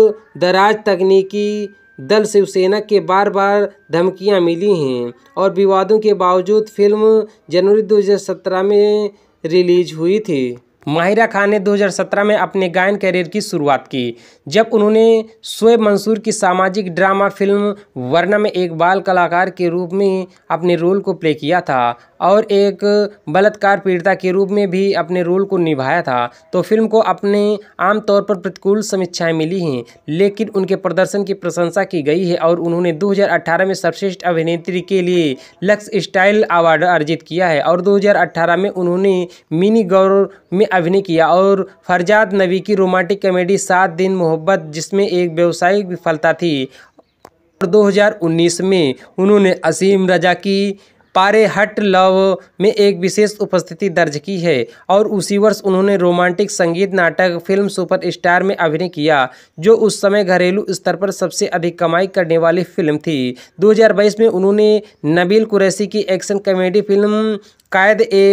दराज तकनीकी दल शिवसेना के बार बार धमकियां मिली हैं और विवादों के बावजूद फिल्म जनवरी 2017 में रिलीज हुई थी माहिरा खान ने 2017 में अपने गायन करियर की शुरुआत की जब उन्होंने शोएब मंसूर की सामाजिक ड्रामा फिल्म वर्ना में एक बाल कलाकार के रूप में अपने रोल को प्ले किया था और एक बलात्कार पीड़िता के रूप में भी अपने रोल को निभाया था तो फिल्म को अपने आमतौर पर प्रतिकूल समीक्षाएं मिली हैं लेकिन उनके प्रदर्शन की प्रशंसा की गई है और उन्होंने 2018 में सर्वश्रेष्ठ अभिनेत्री के लिए लक्स स्टाइल अवार्ड अर्जित किया है और 2018 में उन्होंने मिनी गौर में अभिनय किया और फरजाद नबी की रोमांटिक कॉमेडी सात दिन मोह मोहब्बत जिसमें एक व्यावसायिक विफलता थी और 2019 में उन्होंने असीम रजा की पारे हट लव में एक विशेष उपस्थिति दर्ज की है और उसी वर्ष उन्होंने रोमांटिक संगीत नाटक फिल्म सुपरस्टार में अभिनय किया जो उस समय घरेलू स्तर पर सबसे अधिक कमाई करने वाली फिल्म थी 2022 में उन्होंने नबील कुरैसी की action comedy film Quaid e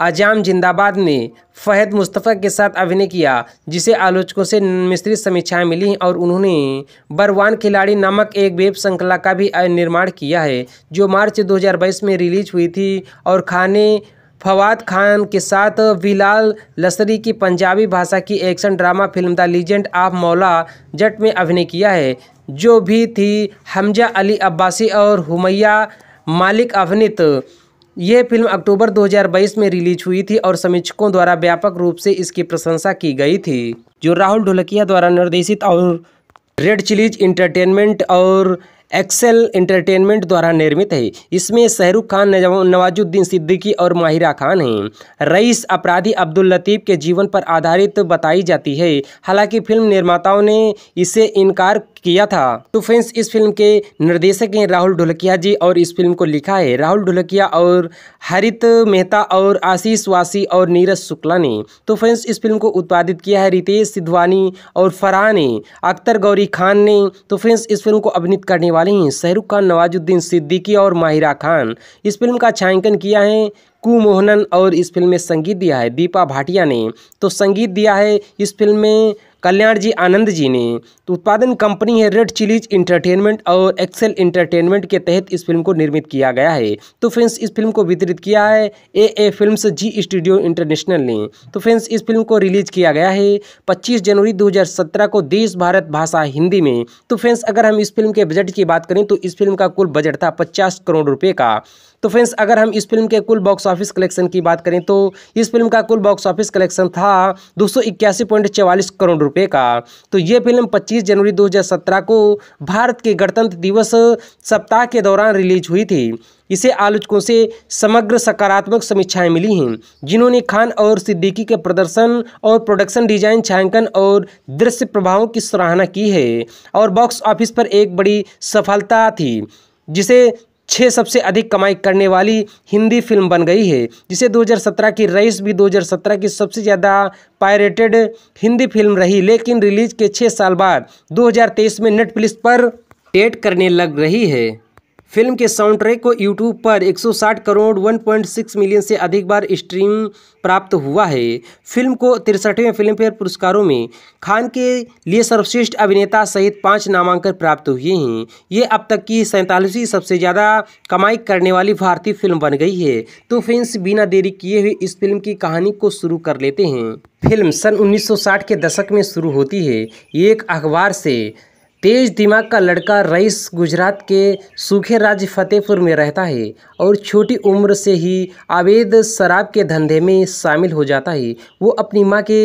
Azam Zindabad ने फ़हद मुस्तफ़ा के साथ अभिनय किया जिसे आलोचकों से मिश्रित समीक्षाएं मिली और उन्होंने बरवान खिलाड़ी नामक एक वेब श्रृंखला का भी निर्माण किया है जो मार्च 2022 में रिलीज हुई थी और खाने फवाद खान के साथ विलाल लसरी की पंजाबी भाषा की action drama film the legend of Maula Jatt में अभिनय किया है जो भी थी हमजा अली अब्बासी और हुमैया मालिक अभिनीत ये फिल्म अक्टूबर 2022 में रिलीज हुई थी और समीक्षकों द्वारा व्यापक रूप से इसकी प्रशंसा की गई थी जो राहुल ढोलकिया द्वारा निर्देशित और रेड चिलीज इंटरटेनमेंट और एक्सेल इंटरटेनमेंट द्वारा निर्मित है इसमें शहरुख खान नवाजुद्दीन सिद्दीकी और माहिरा खान हैं रईस अपराधी अब्दुल लतीफ़ के जीवन पर आधारित बताई जाती है हालांकि फिल्म निर्माताओं ने इसे इनकार किया था तो फ्रेंड्स इस फिल्म के निर्देशक हैं राहुल ढोलकिया जी और इस फिल्म को लिखा है राहुल ढोलकिया और हरित मेहता और आशीष वासी और नीरज शुक्ला ने तो फ्रेंड्स इस फिल्म को उत्पादित किया है रितेश सिद्धवानी और फराह ने अख्तर गौरी खान ने तो फ्रेंड्स इस फिल्म को अभिनीत करने वाले हैं शाहरुख खान नवाजुद्दीन सिद्दीकी और माहिरा खान इस फिल्म का छायांकन किया है कुमोहनन और इस फिल्म में संगीत दिया है दीपा भाटिया ने तो संगीत दिया है इस फिल्म में कल्याण जी आनंद जी ने तो उत्पादन कंपनी है रेड चिलीज इंटरटेनमेंट और एक्सेल इंटरटेनमेंट के तहत इस फिल्म को निर्मित किया गया है तो फ्रेंड्स इस फिल्म को वितरित किया है A A film Zee studio international ने तो फ्रेंड्स इस फिल्म को रिलीज किया गया है पच्चीस जनवरी दो को देश भारत भाषा हिंदी में तो फ्रेंड्स अगर हम इस फिल्म के बजट की बात करें तो इस फिल्म का कुल बजट था पचास करोड़ रुपये का तो फ्रेंड्स अगर हम इस फिल्म के कुल बॉक्स ऑफिस कलेक्शन की बात करें तो इस फिल्म का कुल बॉक्स ऑफिस कलेक्शन था दो करोड़ रुपये का तो ये फिल्म 25 जनवरी 2017 को भारत के गणतंत्र दिवस सप्ताह के दौरान रिलीज हुई थी इसे आलोचकों से समग्र सकारात्मक समीक्षाएं मिली हैं जिन्होंने खान और सिद्दीकी के प्रदर्शन और प्रोडक्शन डिजाइन छायांकन और दृश्य प्रभावों की सराहना की है और बॉक्स ऑफिस पर एक बड़ी सफलता थी जिसे छः सबसे अधिक कमाई करने वाली हिंदी फिल्म बन गई है जिसे 2017 की रईस भी 2017 की सबसे ज़्यादा पायरेटेड हिंदी फिल्म रही लेकिन रिलीज के छः साल बाद 2023 में नेटफ्लिक्स पर डेट करने लग रही है फिल्म के साउंड ट्रैक को यूट्यूब पर 160 करोड़ 1.6 मिलियन से अधिक बार स्ट्रीम प्राप्त हुआ है फिल्म को तिरसठवें फिल्मफेयर पुरस्कारों में खान के लिए सर्वश्रेष्ठ अभिनेता सहित पाँच नामांकन प्राप्त हुए हैं ये अब तक की सैंतालीसवीं सबसे ज़्यादा कमाई करने वाली भारतीय फिल्म बन गई है तो फैंस बिना देरी किए हुए इस फिल्म की कहानी को शुरू कर लेते हैं फिल्म सन 1960 के दशक में शुरू होती है एक अखबार से तेज दिमाग का लड़का रईस गुजरात के सूखे राज्य फतेहपुर में रहता है और छोटी उम्र से ही अवैध शराब के धंधे में शामिल हो जाता है वो अपनी माँ के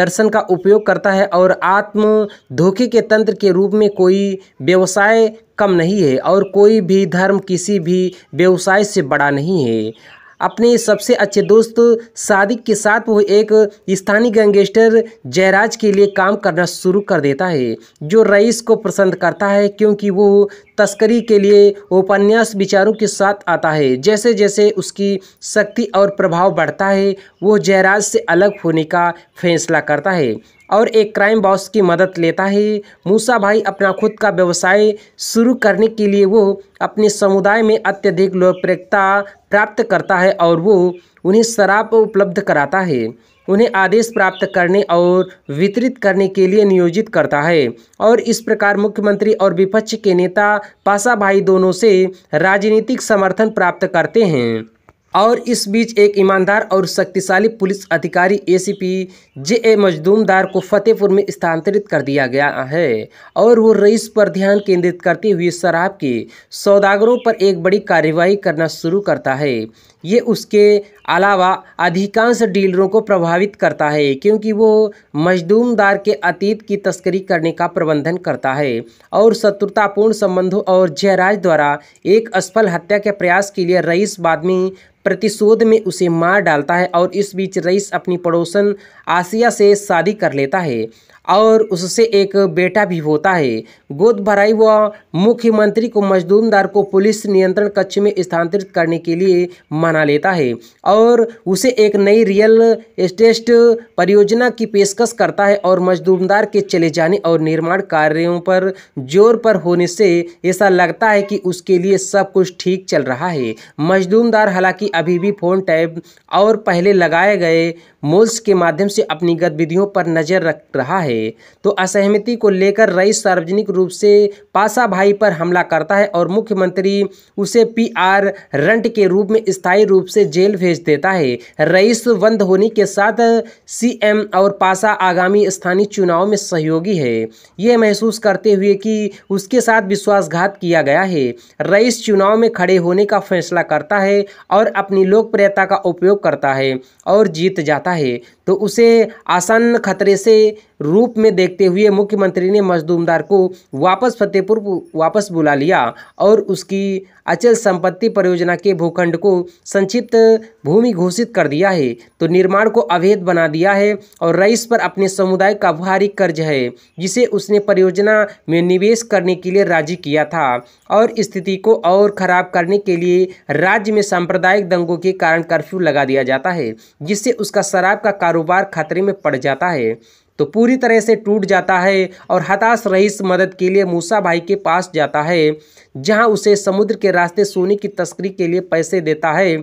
दर्शन का उपयोग करता है और आत्म धोखे के तंत्र के रूप में कोई व्यवसाय कम नहीं है और कोई भी धर्म किसी भी व्यवसाय से बड़ा नहीं है अपने सबसे अच्छे दोस्त सादिक के साथ वो एक स्थानीय गैंगस्टर जयराज के लिए काम करना शुरू कर देता है जो रईस को पसंद करता है क्योंकि वो तस्करी के लिए उपन्यास विचारों के साथ आता है जैसे जैसे उसकी शक्ति और प्रभाव बढ़ता है वो जयराज से अलग होने का फैसला करता है और एक क्राइम बॉस की मदद लेता है मूसा भाई अपना खुद का व्यवसाय शुरू करने के लिए वो अपने समुदाय में अत्यधिक लोकप्रियता प्राप्त करता है और वो उन्हें शराब उपलब्ध कराता है उन्हें आदेश प्राप्त करने और वितरित करने के लिए नियोजित करता है और इस प्रकार मुख्यमंत्री और विपक्ष के नेता पासा भाई दोनों से राजनीतिक समर्थन प्राप्त करते हैं और इस बीच एक ईमानदार और शक्तिशाली पुलिस अधिकारी एसीपी जे ए मजदूमदार को फतेहपुर में स्थानांतरित कर दिया गया है और वो रईस पर ध्यान केंद्रित करते हुए शराब के सौदागरों पर एक बड़ी कार्रवाई करना शुरू करता है ये उसके अलावा अधिकांश डीलरों को प्रभावित करता है क्योंकि वो मजदूमदार के अतीत की तस्करी करने का प्रबंधन करता है और शत्रुतापूर्ण संबंधों और जयराज द्वारा एक असफल हत्या के प्रयास के लिए रईस बाद में प्रतिशोध में उसे मार डालता है और इस बीच रईस अपनी पड़ोसन आसिया से शादी कर लेता है और उससे एक बेटा भी होता है गोद भराई व मुख्यमंत्री को मजदूमदार को पुलिस नियंत्रण कक्ष में स्थानांतरित करने के लिए मना लेता है और उसे एक नई रियल एस्टेट परियोजना की पेशकश करता है और मजदूमदार के चले जाने और निर्माण कार्यों पर जोर पर होने से ऐसा लगता है कि उसके लिए सब कुछ ठीक चल रहा है मजदूमदार हालांकि अभी भी फ़ोन टैब और पहले लगाए गए मोल्स के माध्यम से अपनी गतिविधियों पर नजर रख रहा है तो असहमति को लेकर रईस सार्वजनिक रूप से पासा भाई पर हमला करता है और मुख्यमंत्री उसे पीआर रंट के रूप में स्थायी रूप से जेल भेज देता है रईस बंद होने के साथ सीएम और पासा आगामी स्थानीय चुनाव में सहयोगी है ये महसूस करते हुए कि उसके साथ विश्वासघात किया गया है रईस चुनाव में खड़े होने का फैसला करता है और अपनी लोकप्रियता का उपयोग करता है और जीत जाता है है तो उसे आसन्न खतरे से रूप में देखते हुए मुख्यमंत्री ने मजदूमदार को वापस फतेहपुर वापस बुला लिया और उसकी अचल संपत्ति परियोजना के भूखंड को संक्षिप्त भूमि घोषित कर दिया है तो निर्माण को अवैध बना दिया है और रईस पर अपने समुदाय का भारी कर्ज है जिसे उसने परियोजना में निवेश करने के लिए राजी किया था और स्थिति को और खराब करने के लिए राज्य में सांप्रदायिक दंगों के कारण कर्फ्यू लगा दिया जाता है जिससे उसका शराब का कारोबार खतरे में पड़ जाता है तो पूरी तरह से टूट जाता है और हताश रईस मदद के लिए मूसा भाई के पास जाता है जहां उसे समुद्र के रास्ते सोने की तस्करी के लिए पैसे देता है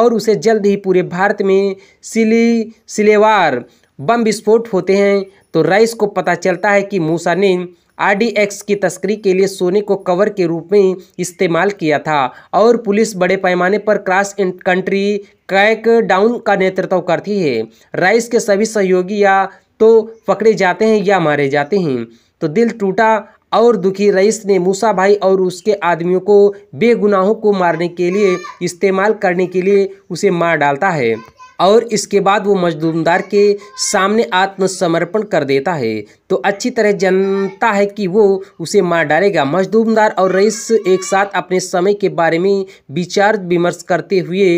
और उसे जल्द ही पूरे भारत में सिली सिलेवार बम विस्फोट होते हैं तो रईस को पता चलता है कि मूसा ने एक्स की तस्करी के लिए सोने को कवर के रूप में इस्तेमाल किया था और पुलिस बड़े पैमाने पर क्रॉस कंट्री क्रैक डाउन का नेतृत्व करती है राइस के सभी सहयोगी या तो पकड़े जाते हैं या मारे जाते हैं तो दिल टूटा और दुखी रईस ने मूसा भाई और उसके आदमियों को बेगुनाहों को मारने के लिए इस्तेमाल करने के लिए उसे मार डालता है और इसके बाद वो मजदूमदार के सामने आत्मसमर्पण कर देता है तो अच्छी तरह जानता है कि वो उसे मार डालेगा मजदूमदार और रईस एक साथ अपने समय के बारे में विचार विमर्श करते हुए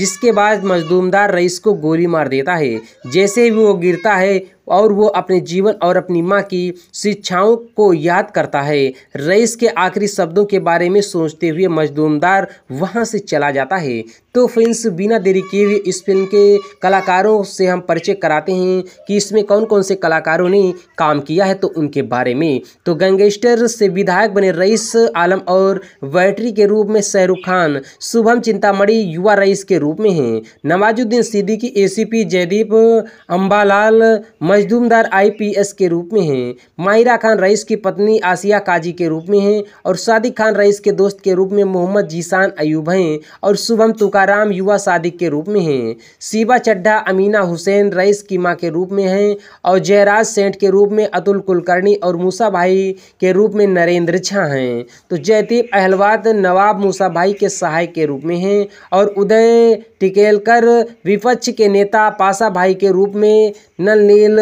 जिसके बाद मजदूमदार रईस को गोली मार देता है जैसे ही वो गिरता है और वो अपने जीवन और अपनी माँ की शिक्षाओं को याद करता है रईस के आखिरी शब्दों के बारे में सोचते हुए मजदूमदार वहाँ से चला जाता है तो फ्रेंड्स बिना देरी किए हुए इस फिल्म के कलाकारों से हम परिचय कराते हैं कि इसमें कौन कौन से कलाकारों ने काम किया है तो उनके बारे में तो गंगेस्टर से विधायक बने रईस आलम और बैटरी के रूप में शाहरुख खान शुभम चिंतामणि युवा रईस के रूप में हैं Nawazuddin Siddiqui A P Jaideep Ambalal Majmudar IPS के रूप में हैं मायरा खान रईस की पत्नी आसिया काजी के रूप में हैं और सादिक खान रईस के दोस्त के रूप में मोहम्मद जीसान अयूब हैं और शुभम तुकाराम युवा सादिक के रूप में हैं शिवा चड्ढा अमीना हुसैन रईस की माँ के रूप में हैं और जयराज सेठ के रूप में अतुल कुलकर्णी और मूसा भाई के रूप में नरेंद्र झा हैं तो जयदीप अहलवाद नवाब मूसा भाई के सहायक के रूप में हैं और उदय टिकेलकर विपक्ष के नेता पासा भाई के रूप में नलनील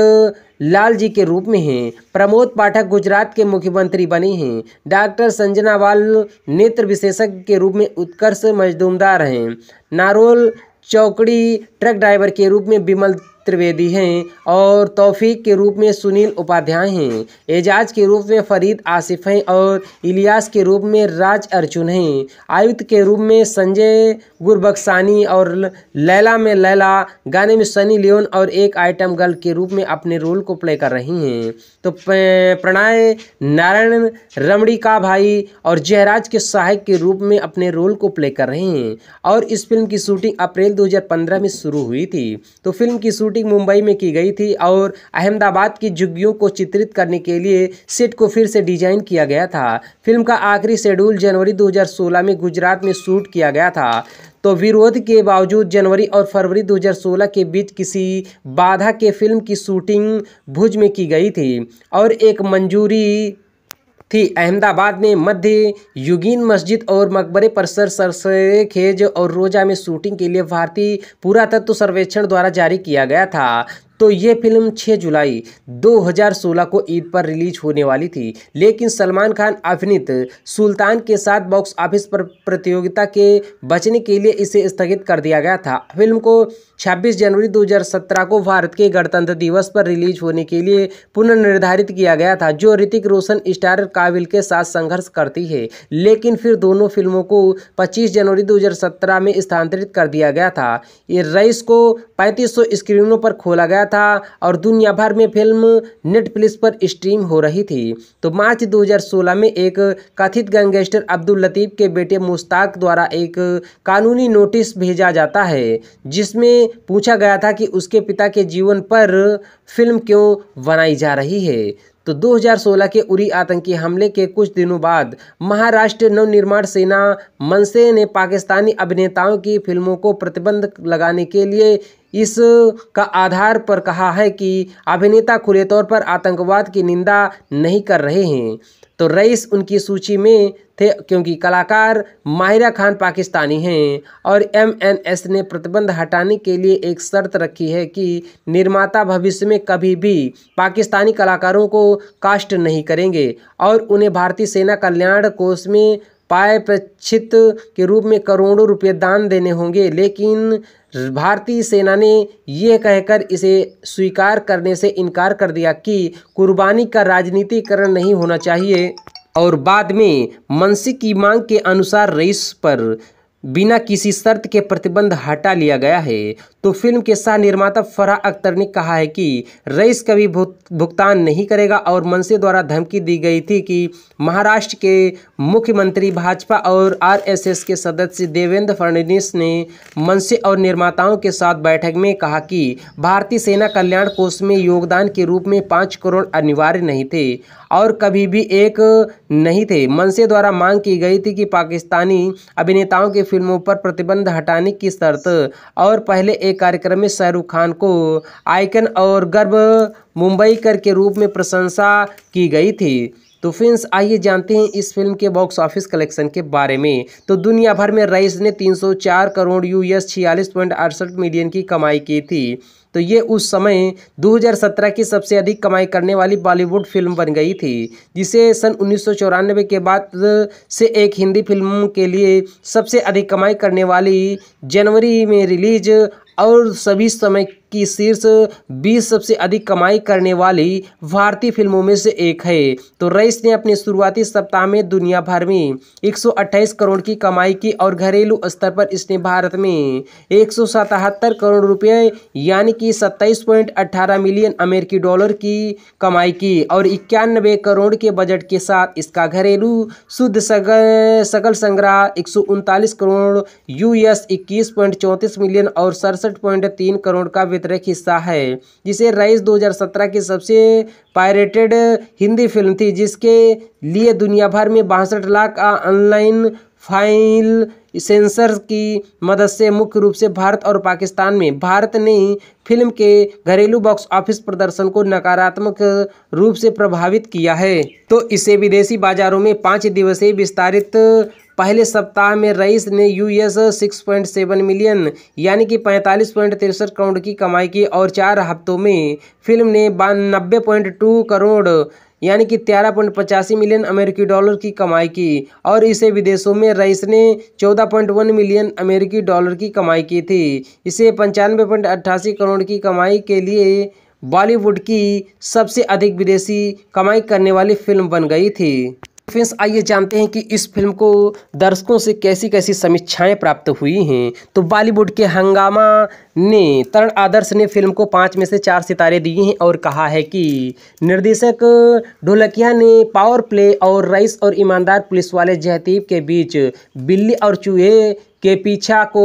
लाल जी के रूप में हैं प्रमोद पाठक गुजरात के मुख्यमंत्री बने हैं डॉक्टर संजनावाल नेत्र विशेषज्ञ के रूप में उत्कर्ष मजदूमदार हैं नारोल चौकड़ी ट्रक ड्राइवर के रूप में बिमल त्रिवेदी हैं और तौफीक के रूप में सुनील उपाध्याय हैं एजाज के रूप में फरीद आसिफ हैं और इलियास के रूप में राज अर्जुन हैं आयुक्त के रूप में संजय गुरबक्सानी और लैला में लैला गाने में सनी लियोन और एक आइटम गर्ल के रूप में अपने रोल को प्ले कर रही हैं तो प्रणय नारायण रमणी का भाई और जयराज के सहायक के रूप में अपने रोल को प्ले कर रहे हैं और इस फिल्म की शूटिंग अप्रैल दो में शुरू हुई थी तो फिल्म की शूटिंग शूटिंग मुंबई में की गई थी और अहमदाबाद की जुग्गियों को चित्रित करने के लिए सेट को फिर से डिजाइन किया गया था फिल्म का आखिरी शेड्यूल जनवरी 2016 में गुजरात में शूट किया गया था तो विरोध के बावजूद जनवरी और फरवरी 2016 के बीच किसी बाधा के फिल्म की शूटिंग भुज में की गई थी और एक मंजूरी थी अहमदाबाद में मध्य युगीन मस्जिद और मकबरे पर सर सरसरे खेज और रोजा में शूटिंग के लिए भारतीय पुरातत्व सर्वेक्षण द्वारा जारी किया गया था तो ये फिल्म 6 जुलाई 2016 को ईद पर रिलीज होने वाली थी लेकिन सलमान खान अभिनीत सुल्तान के साथ बॉक्स ऑफिस पर प्रतियोगिता के बचने के लिए इसे स्थगित कर दिया गया था फिल्म को 26 जनवरी 2017 को भारत के गणतंत्र दिवस पर रिलीज होने के लिए पुनर्निर्धारित किया गया था जो ऋतिक रोशन स्टार काबिल के साथ संघर्ष करती है लेकिन फिर दोनों फिल्मों को 25 जनवरी 2017 में स्थानांतरित कर दिया गया था ये रईस को 3500 स्क्रीनों पर खोला गया था और दुनिया भर में फिल्म नेटफ्लिक्स पर स्ट्रीम हो रही थी तो मार्च दो में एक कथित गैंगस्टर अब्दुल लतीफ़ के बेटे मुश्ताक द्वारा एक कानूनी नोटिस भेजा जाता है जिसमें पूछा गया था कि उसके पिता के जीवन पर फिल्म क्यों बनाई जा रही है तो 2016 के उरी आतंकी हमले के कुछ दिनों बाद महाराष्ट्र नवनिर्माण सेना मनसे ने पाकिस्तानी अभिनेताओं की फिल्मों को प्रतिबंध लगाने के लिए इस का आधार पर कहा है कि अभिनेता खुले तौर पर आतंकवाद की निंदा नहीं कर रहे हैं तो रईस उनकी सूची में थे क्योंकि कलाकार माहिरा खान पाकिस्तानी हैं और एमएनएस ने प्रतिबंध हटाने के लिए एक शर्त रखी है कि निर्माता भविष्य में कभी भी पाकिस्तानी कलाकारों को कास्ट नहीं करेंगे और उन्हें भारतीय सेना कल्याण कोष में पाए प्रक्षित के रूप में करोड़ों रुपये दान देने होंगे लेकिन भारतीय सेना ने यह कहकर इसे स्वीकार करने से इनकार कर दिया कि कुर्बानी का राजनीतिकरण नहीं होना चाहिए और बाद में मनसी की मांग के अनुसार रईस पर बिना किसी शर्त के प्रतिबंध हटा लिया गया है तो फिल्म के सह निर्माता फराह अख्तर ने कहा है कि रईस कभी भुगतान नहीं करेगा और मनसे द्वारा धमकी दी गई थी कि महाराष्ट्र के मुख्यमंत्री भाजपा और आरएसएस के सदस्य देवेंद्र फडणवीस ने मनसे और निर्माताओं के साथ बैठक में कहा कि भारतीय सेना कल्याण कोष में योगदान के रूप में पाँच करोड़ अनिवार्य नहीं थे और कभी भी एक नहीं थे मनसे द्वारा मांग की गई थी कि पाकिस्तानी अभिनेताओं के फिल्मों पर प्रतिबंध हटाने की शर्त और पहले एक कार्यक्रम में शाहरुख खान को आइकन और गर्भ मुंबईकर के रूप में प्रशंसा की गई थी तो फ्रेंड्स आइए जानते हैं इस फिल्म के बॉक्स ऑफिस कलेक्शन के बारे में तो दुनिया भर में रईस ने 304 करोड़ यूएस छियालीस पॉइंट अड़सठ मिलियन की कमाई की थी तो ये उस समय 2017 की सबसे अधिक कमाई करने वाली बॉलीवुड फिल्म बन गई थी जिसे सन उन्नीस के बाद से एक हिंदी फिल्म के लिए सबसे अधिक कमाई करने वाली जनवरी में रिलीज और सभी समय की शीर्ष बीस सबसे अधिक कमाई करने वाली भारतीय फिल्मों में से एक है तो रईस ने अपने शुरुआती सप्ताह में दुनिया भर में एक करोड़ की कमाई की और घरेलू स्तर पर इसने भारत में एक करोड़ रुपये यानी कि सत्ताईस मिलियन अमेरिकी डॉलर की कमाई की और इक्यानबे करोड़ के बजट के साथ इसका घरेलू शुद्ध सकल संग्रह एक करोड़ यूएस इक्कीस मिलियन और सड़सठ करोड़ का वितरक हिस्सा है जिसे रईस 2017 की सबसे पायरेटेड हिंदी फिल्म थी जिसके लिए दुनिया भर में बासठ लाख ऑनलाइन फाइल सेंसर की मदद से मुख्य रूप से भारत और पाकिस्तान में भारत ने फिल्म के घरेलू बॉक्स ऑफिस प्रदर्शन को नकारात्मक रूप से प्रभावित किया है तो इसे विदेशी बाजारों में पाँच दिवसीय विस्तारित पहले सप्ताह में रईस ने यूएस 6.7 मिलियन यानी कि पैंतालीस पॉइंट तिरसठ करोड़ की कमाई की और चार हफ्तों में फिल्म ने नब्बे पॉइंट टू करोड़ यानी कि तेरह पॉइंट पचासी मिलियन अमेरिकी डॉलर की कमाई की और इसे विदेशों में रईस ने चौदह पॉइंट वन मिलियन अमेरिकी डॉलर की कमाई की थी इसे पंचानवे पॉइंट अट्ठासी करोड़ की कमाई के लिए बॉलीवुड की सबसे अधिक विदेशी कमाई करने वाली फिल्म बन गई थी फ्रेंड्स आइए जानते हैं कि इस फिल्म को दर्शकों से कैसी कैसी समीक्षाएं प्राप्त हुई हैं तो बॉलीवुड के हंगामा ने तरण आदर्श ने फिल्म को पाँच में से चार सितारे दिए हैं और कहा है कि निर्देशक ढोलकिया ने पावर प्ले और रईस और ईमानदार पुलिस वाले जहतीब के बीच बिल्ली और चूहे के पीछा को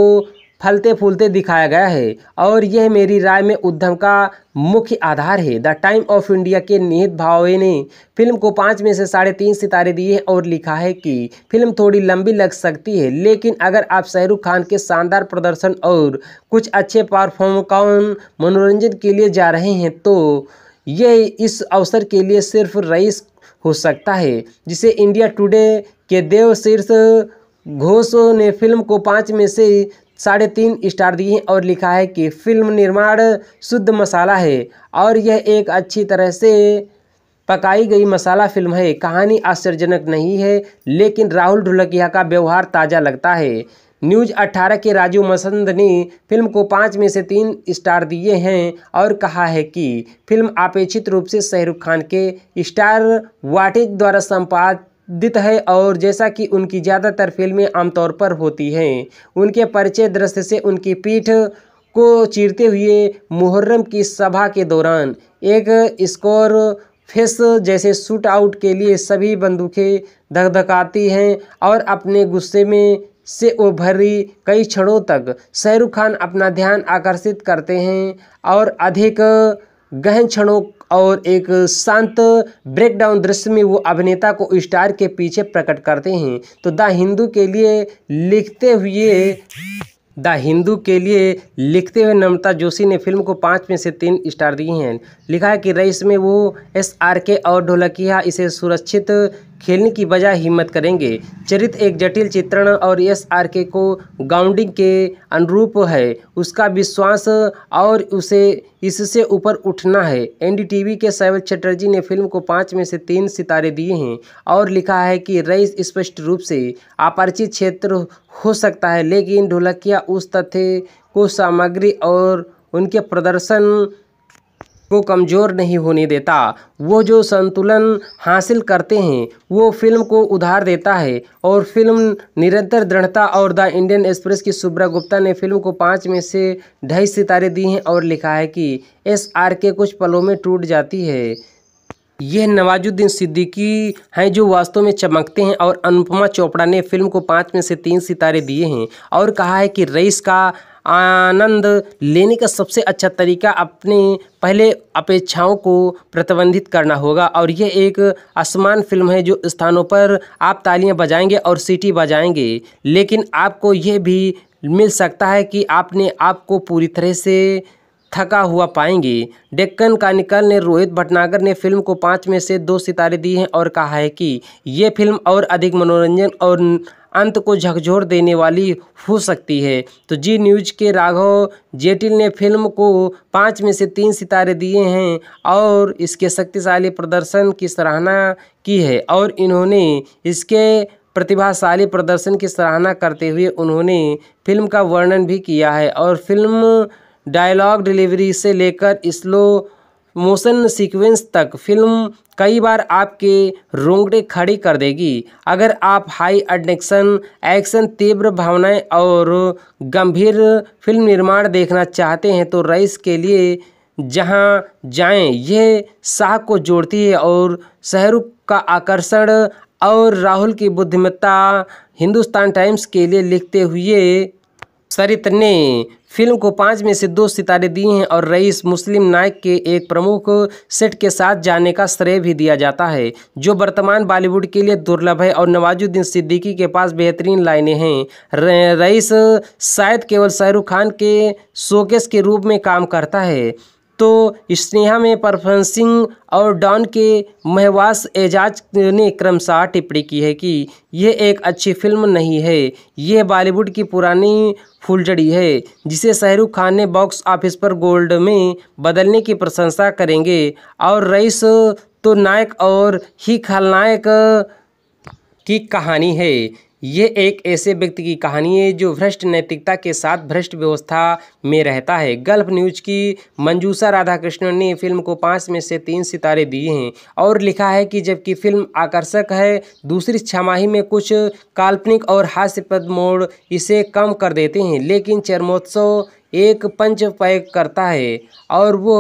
फलते फूलते दिखाया गया है और यह मेरी राय में उद्यम का मुख्य आधार है द टाइम ऑफ इंडिया के निहित भावे ने फिल्म को पाँच में से साढ़े तीन सितारे दिए और लिखा है कि फिल्म थोड़ी लंबी लग सकती है लेकिन अगर आप शाहरुख खान के शानदार प्रदर्शन और कुछ अच्छे परफॉर्मकाउन मनोरंजन के लिए जा रहे हैं तो यह इस अवसर के लिए सिर्फ रईस हो सकता है जिसे इंडिया टुडे के देव शीर्ष घोष ने फिल्म को पाँच में से साढ़े तीन स्टार दिए हैं और लिखा है कि फिल्म निर्माण शुद्ध मसाला है और यह एक अच्छी तरह से पकाई गई मसाला फिल्म है कहानी आश्चर्यजनक नहीं है लेकिन राहुल ढुलकिया का व्यवहार ताज़ा लगता है न्यूज 18 के राजू मसंद ने फिल्म को पाँच में से तीन स्टार दिए हैं और कहा है कि फिल्म अपेक्षित रूप से शाहरुख खान के स्टार वाटेज द्वारा संपाद दित है और जैसा कि उनकी ज़्यादातर फिल्में आमतौर पर होती हैं उनके परिचय दृश्य से उनकी पीठ को चीरते हुए मुहर्रम की सभा के दौरान एक स्कोर फेस जैसे शूट आउट के लिए सभी बंदूकें धकधकाती हैं और अपने गुस्से में से उभरी कई क्षणों तक शाहरुख खान अपना ध्यान आकर्षित करते हैं और अधिक गहन क्षणों और एक शांत ब्रेकडाउन दृश्य में वो अभिनेता को स्टार के पीछे प्रकट करते हैं तो द हिंदू के लिए लिखते हुए द हिंदू के लिए लिखते हुए नम्रता जोशी ने फिल्म को पाँच में से तीन स्टार दिए हैं लिखा है कि रईस में वो एस आर के और ढोलकिया इसे सुरक्षित खेलने की बजाय हिम्मत करेंगे चरित्र एक जटिल चित्रण और एस आर के को गाउंडिंग के अनुरूप है उसका विश्वास और उसे इससे ऊपर उठना है एनडीटीवी के सैवल चटर्जी ने फिल्म को पाँच में से तीन सितारे दिए हैं और लिखा है कि रईस स्पष्ट रूप से अपरिचित क्षेत्र हो सकता है लेकिन ढोलकिया उस तथ्य को सामग्री और उनके प्रदर्शन को कमज़ोर नहीं होने देता वो जो संतुलन हासिल करते हैं वो फिल्म को उधार देता है और फिल्म निरंतर दृढ़ता और द इंडियन एक्सप्रेस की सुब्रा गुप्ता ने फिल्म को पाँच में से ढाई सितारे दिए हैं और लिखा है कि एस आर के कुछ पलों में टूट जाती है यह नवाजुद्दीन सिद्दीकी हैं जो वास्तव में चमकते हैं और अनुपमा चोपड़ा ने फिल्म को पाँच में से तीन सितारे दिए हैं और कहा है कि रईस का आनंद लेने का सबसे अच्छा तरीका अपने पहले अपेक्षाओं को प्रतिबंधित करना होगा और यह एक आसमान फिल्म है जो स्थानों पर आप तालियां बजाएंगे और सीटी बजाएंगे लेकिन आपको यह भी मिल सकता है कि आपने आपको पूरी तरह से थका हुआ पाएंगे डेक्कन कानिकल ने रोहित भटनागर ने फिल्म को पाँच में से दो सितारे दिए हैं और कहा है कि ये फिल्म और अधिक मनोरंजन और अंत को झकझोर देने वाली हो सकती है तो जी न्यूज के राघव जेटिल ने फिल्म को पाँच में से तीन सितारे दिए हैं और इसके शक्तिशाली प्रदर्शन की सराहना की है और इन्होंने इसके प्रतिभाशाली प्रदर्शन की सराहना करते हुए उन्होंने फिल्म का वर्णन भी किया है और फिल्म डायलॉग डिलीवरी से लेकर स्लो मोशन सीक्वेंस तक फिल्म कई बार आपके रोंगटे खड़ी कर देगी अगर आप हाई अडनेक्शन एक्शन तीव्र भावनाएं और गंभीर फिल्म निर्माण देखना चाहते हैं तो रईस के लिए जहां जाएं यह शाह को जोड़ती है और शहरुख का आकर्षण और राहुल की बुद्धिमत्ता हिंदुस्तान टाइम्स के लिए लिखते हुए सरित ने फिल्म को पाँच में से दो सितारे दिए हैं और रईस मुस्लिम नायक के एक प्रमुख सेट के साथ जाने का श्रेय भी दिया जाता है जो वर्तमान बॉलीवुड के लिए दुर्लभ है और नवाजुद्दीन सिद्दीकी के पास बेहतरीन लाइनें हैं रईस शायद केवल शाहरुख खान के शोकेस के रूप में काम करता है तो स्नेहा में परफन सिंह और डॉन के महवास एजाज ने क्रमशः टिप्पणी की है कि यह एक अच्छी फिल्म नहीं है यह बॉलीवुड की पुरानी फुलझड़ी है जिसे शाहरुख खान ने बॉक्स ऑफिस पर गोल्ड में बदलने की प्रशंसा करेंगे और रईस तो नायक और ही खलनायक की कहानी है ये एक ऐसे व्यक्ति की कहानी है जो भ्रष्ट नैतिकता के साथ भ्रष्ट व्यवस्था में रहता है गल्फ न्यूज की मंजूषा राधाकृष्णन ने फिल्म को पाँच में से तीन सितारे दिए हैं और लिखा है कि जबकि फिल्म आकर्षक है दूसरी छमाही में कुछ काल्पनिक और हास्यपद मोड़ इसे कम कर देते हैं लेकिन चरमोत्सव एक पंच पैक करता है और वो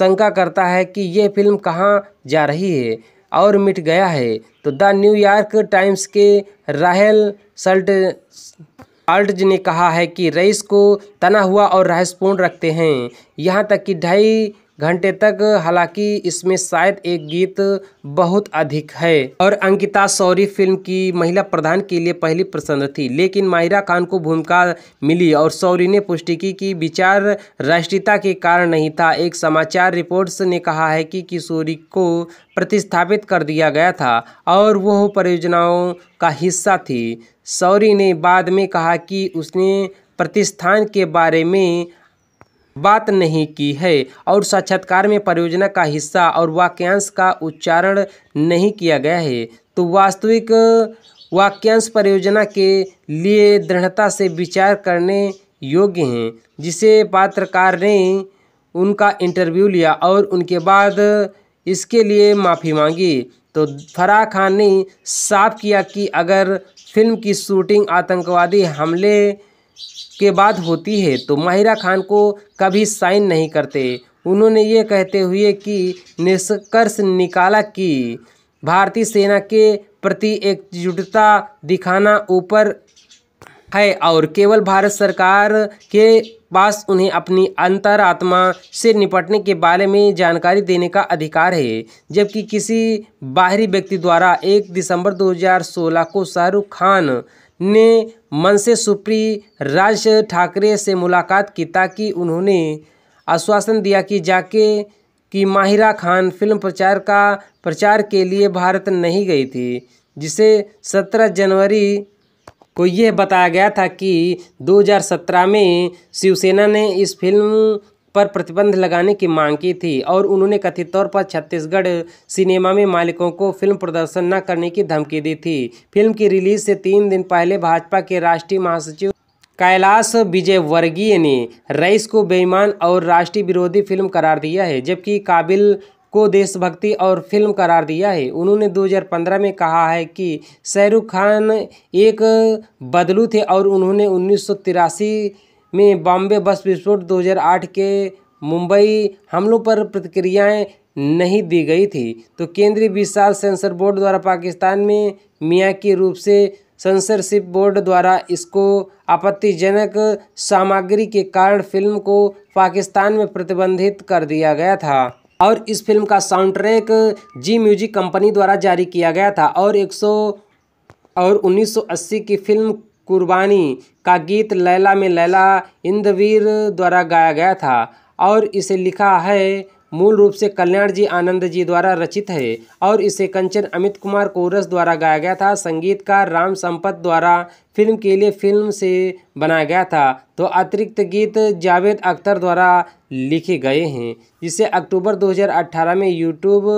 शंका करता है कि यह फिल्म कहाँ जा रही है और मिट गया है तो द न्यूयॉर्क टाइम्स के राहल सल्ट आल्ट ने कहा है कि रईस को तना हुआ और रहस्यपूर्ण रखते हैं यहाँ तक कि ढाई घंटे तक हालांकि इसमें शायद एक गीत बहुत अधिक है और अंकिता सौरी फिल्म की महिला प्रधान के लिए पहली पसंद थी लेकिन माहिरा खान को भूमिका मिली और सौरी ने पुष्टि की कि विचार राष्ट्रीयता के कारण नहीं था एक समाचार रिपोर्ट्स ने कहा है कि किशोरी को प्रतिस्थापित कर दिया गया था और वह परियोजनाओं का हिस्सा थी सौरी ने बाद में कहा कि उसने प्रतिष्ठान के बारे में बात नहीं की है और साक्षात्कार में परियोजना का हिस्सा और वाक्यांश का उच्चारण नहीं किया गया है तो वास्तविक वाक्यांश परियोजना के लिए दृढ़ता से विचार करने योग्य हैं जिसे पात्रकार ने उनका इंटरव्यू लिया और उनके बाद इसके लिए माफ़ी मांगी तो फराह खान ने साफ किया कि अगर फिल्म की शूटिंग आतंकवादी हमले के बाद होती है तो माहिरा खान को कभी साइन नहीं करते उन्होंने ये कहते हुए कि निष्कर्ष निकाला कि भारतीय सेना के प्रति एकजुटता दिखाना ऊपर है और केवल भारत सरकार के पास उन्हें अपनी अंतरात्मा से निपटने के बारे में जानकारी देने का अधिकार है जबकि किसी बाहरी व्यक्ति द्वारा 1 दिसंबर 2016 को शाहरुख खान ने मनसे सुप्री राज ठाकरे से मुलाकात की ताकि उन्होंने आश्वासन दिया कि जाके कि माहिरा खान फिल्म प्रचार का प्रचार के लिए भारत नहीं गई थी जिसे 17 जनवरी को यह बताया गया था कि 2017 में शिवसेना ने इस फिल्म पर प्रतिबंध लगाने की मांग की थी और उन्होंने कथित तौर पर छत्तीसगढ़ सिनेमा में मालिकों को फिल्म प्रदर्शन न करने की धमकी दी थी फिल्म की रिलीज से तीन दिन पहले भाजपा के राष्ट्रीय महासचिव कैलाश विजयवर्गीय ने रईस को बेईमान और राष्ट्रीय विरोधी फिल्म करार दिया है जबकि काबिल को देशभक्ति और फिल्म करार दिया है उन्होंने 2015 में कहा है कि शाहरुख खान एक बदलू थे और उन्होंने उन्नीस में बॉम्बे बस विस्फोट 2008 के मुंबई हमलों पर प्रतिक्रियाएं नहीं दी गई थी तो केंद्रीय विशाल सेंसर बोर्ड द्वारा पाकिस्तान में मियाँ के रूप से सेंसरशिप बोर्ड द्वारा इसको आपत्तिजनक सामग्री के कारण फिल्म को पाकिस्तान में प्रतिबंधित कर दिया गया था और इस फिल्म का sound track Zee music company द्वारा जारी किया गया था और 100 और 1980 की फिल्म कुर्बानी का गीत लैला में लैला इंद्रवीर द्वारा गाया गया था और इसे लिखा है मूल रूप से कल्याण जी आनंद जी द्वारा रचित है और इसे कंचन अमित कुमार कोरस द्वारा गाया गया था संगीतकार राम संपत द्वारा फिल्म के लिए फिल्म से बनाया गया था तो अतिरिक्त गीत जावेद अख्तर द्वारा लिखे गए हैं जिसे अक्टूबर 2018 में यूट्यूब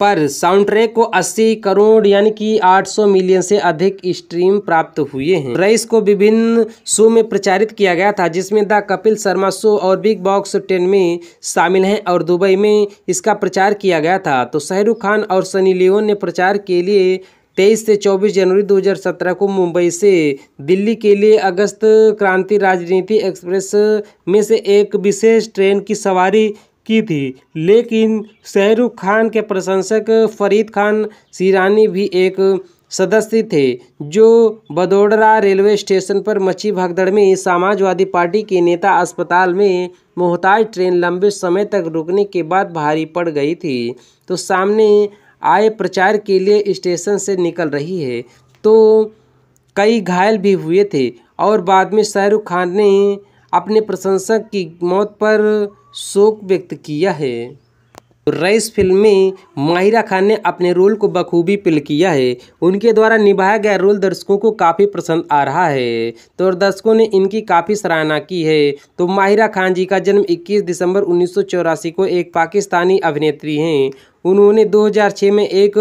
पर साउंड ट्रैक को 80 करोड़ यानी कि 800 मिलियन से अधिक स्ट्रीम प्राप्त हुए हैं रईस को विभिन्न शो में प्रचारित किया गया था जिसमें द कपिल शर्मा शो और बिग बॉक्स टेन में शामिल हैं और दुबई में इसका प्रचार किया गया था तो शाहरुख खान और सनी लियोन ने प्रचार के लिए तेईस से चौबीस जनवरी 2017 को मुंबई से दिल्ली के लिए अगस्त क्रांति राजनीति एक्सप्रेस में से एक विशेष ट्रेन की सवारी की थी लेकिन शाहरुख खान के प्रशंसक फरीद खान सीरानी भी एक सदस्य थे जो बदोडरा रेलवे स्टेशन पर मची भगदड़ में समाजवादी पार्टी के नेता अस्पताल में मोहताज ट्रेन लंबे समय तक रुकने के बाद भारी पड़ गई थी तो सामने आए प्रचार के लिए स्टेशन से निकल रही है तो कई घायल भी हुए थे और बाद में शाहरुख खान ने अपने प्रशंसक की मौत पर शोक व्यक्त किया है रईस फिल्म में माहिरा खान ने अपने रोल को बखूबी प्ले किया है उनके द्वारा निभाया गया रोल दर्शकों को काफ़ी पसंद आ रहा है तो दर्शकों ने इनकी काफ़ी सराहना की है तो माहिरा खान जी का जन्म 21 दिसंबर उन्नीस को एक पाकिस्तानी अभिनेत्री हैं उन्होंने 2006 में एक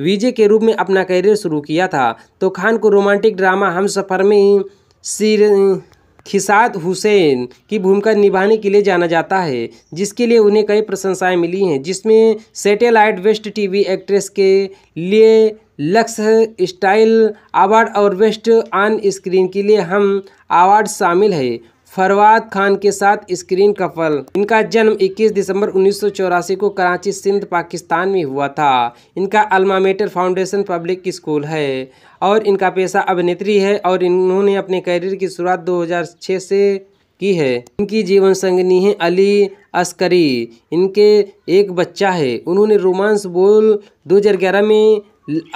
विजय के रूप में अपना करियर शुरू किया था तो खान को रोमांटिक ड्रामा हम सफ़र में सीर खिसाद हुसैन की भूमिका निभाने के लिए जाना जाता है जिसके लिए उन्हें कई प्रशंसाएं मिली हैं जिसमें सैटेलाइट वेस्ट टीवी एक्ट्रेस के लिए लक्स स्टाइल अवार्ड और वेस्ट ऑन स्क्रीन के लिए हम अवार्ड शामिल है फरवाद खान के साथ स्क्रीन कफल इनका जन्म 21 दिसंबर उन्नीस को कराची सिंध पाकिस्तान में हुआ था इनका अल्मामेटर फाउंडेशन पब्लिक स्कूल है और इनका पेशा अभिनेत्री है और इन्होंने अपने करियर की शुरुआत 2006 से की है इनकी जीवन संगनी है अली अस्करी इनके एक बच्चा है उन्होंने रोमांस बोल 2011 में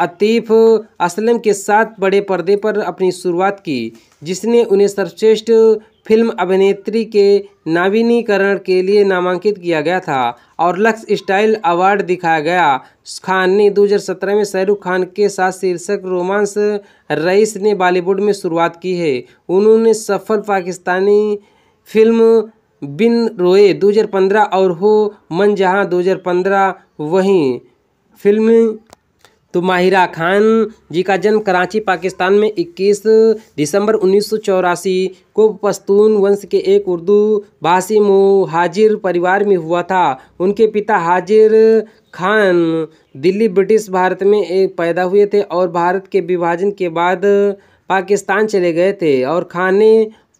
अतीफ असलम के साथ बड़े पर्दे पर अपनी शुरुआत की जिसने उन्हें सर्वश्रेष्ठ फिल्म अभिनेत्री के नवीनीकरण के लिए नामांकित किया गया था और लक्स स्टाइल अवार्ड दिखाया गया खान ने 2017 में शाहरुख खान के साथ शीर्षक रोमांस रईस ने बॉलीवुड में शुरुआत की है उन्होंने सफल पाकिस्तानी फिल्म बिन रोए 2015 और हो मन जहां 2015 वहीं फिल्म तो माहिरा खान जी का जन्म कराची पाकिस्तान में 21 दिसंबर उन्नीस को पश्तून वंश के एक उर्दू भाषी मुहाजिर परिवार में हुआ था उनके पिता हाजिर खान दिल्ली ब्रिटिश भारत में पैदा हुए थे और भारत के विभाजन के बाद पाकिस्तान चले गए थे और खान ने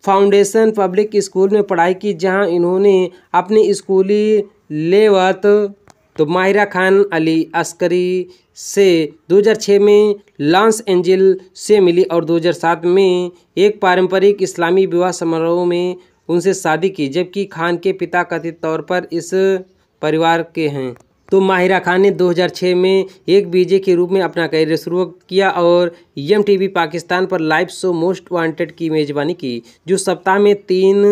फाउंडेशन पब्लिक स्कूल में पढ़ाई की जहां इन्होंने अपनी स्कूली लेवत तो माहिरा खान अली अस्करी से 2006 में लॉन्स एंजल से मिली और 2007 में एक पारंपरिक इस्लामी विवाह समारोह में उनसे शादी की जबकि खान के पिता कथित तौर पर इस परिवार के हैं तो माहिरा खान ने 2006 में एक बीजे के रूप में अपना करियर शुरू किया और एम टीवी पाकिस्तान पर लाइव शो मोस्ट वांटेड की मेज़बानी की जो सप्ताह में तीन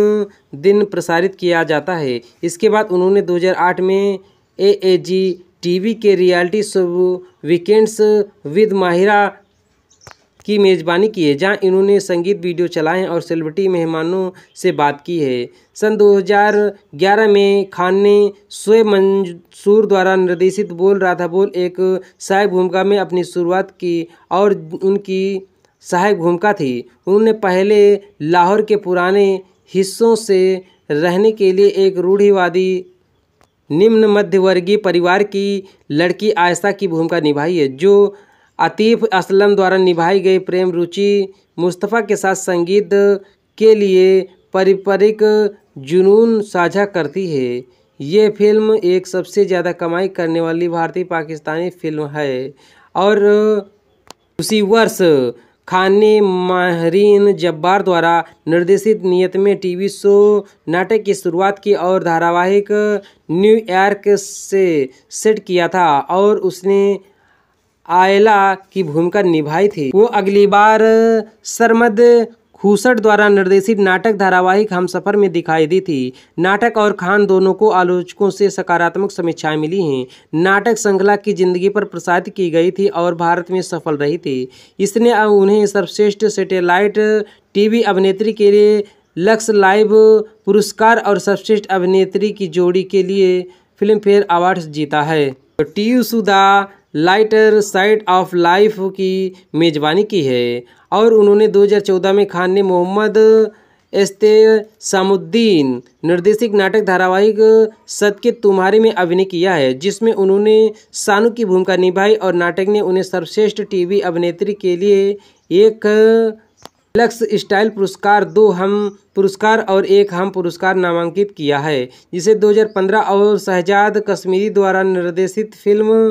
दिन प्रसारित किया जाता है इसके बाद उन्होंने 2008 में ए ए जी टीवी के reality show weekends with Mahira की मेज़बानी की है जहां इन्होंने संगीत वीडियो चलाए हैं और सेलिब्रिटी मेहमानों से बात की है सन 2011 में खान ने शोएब मंसूर द्वारा निर्देशित बोल राधा बोल एक सहायक भूमिका में अपनी शुरुआत की और उनकी सहायक भूमिका थी उन्होंने पहले लाहौर के पुराने हिस्सों से रहने के लिए एक रूढ़ीवादी निम्न मध्यवर्गीय परिवार की लड़की आयशा की भूमिका निभाई है जो आतिफ असलम द्वारा निभाई गई प्रेम रुचि मुस्तफ़ा के साथ संगीत के लिए पारिपरिक जुनून साझा करती है ये फिल्म एक सबसे ज़्यादा कमाई करने वाली भारतीय पाकिस्तानी फिल्म है और उसी वर्ष खान ने माहरीन जब्बार द्वारा निर्देशित नियत में टीवी शो नाटक की शुरुआत की और धारावाहिक न्यूयॉर्क से सेट किया था और उसने आयला की भूमिका निभाई थी वो अगली बार सरमद हुसट द्वारा निर्देशित नाटक धारावाहिक हम सफर में दिखाई दी थी नाटक और खान दोनों को आलोचकों से सकारात्मक समीक्षाएं मिली हैं नाटक श्रृंखला की जिंदगी पर प्रसारित की गई थी और भारत में सफल रही थी इसने उन्हें सर्वश्रेष्ठ सेटेलाइट टीवी अभिनेत्री के लिए लक्स लाइव पुरस्कार और सर्वश्रेष्ठ अभिनेत्री की जोड़ी के लिए फिल्मफेयर अवार्ड जीता है टी सुधा लाइटर साइड ऑफ लाइफ की मेजबानी की है और उन्होंने 2014 में खान ने मोहम्मद सामुद्दीन निर्देशित नाटक धारावाहिक सत के तुम्हारे में अभिनय किया है जिसमें उन्होंने सानू की भूमिका निभाई और नाटक ने उन्हें सर्वश्रेष्ठ टीवी अभिनेत्री के लिए एक लक्स स्टाइल पुरस्कार दो हम पुरस्कार और एक हम पुरस्कार नामांकित किया है जिसे 2015 और शहजाद कश्मीरी द्वारा निर्देशित फिल्म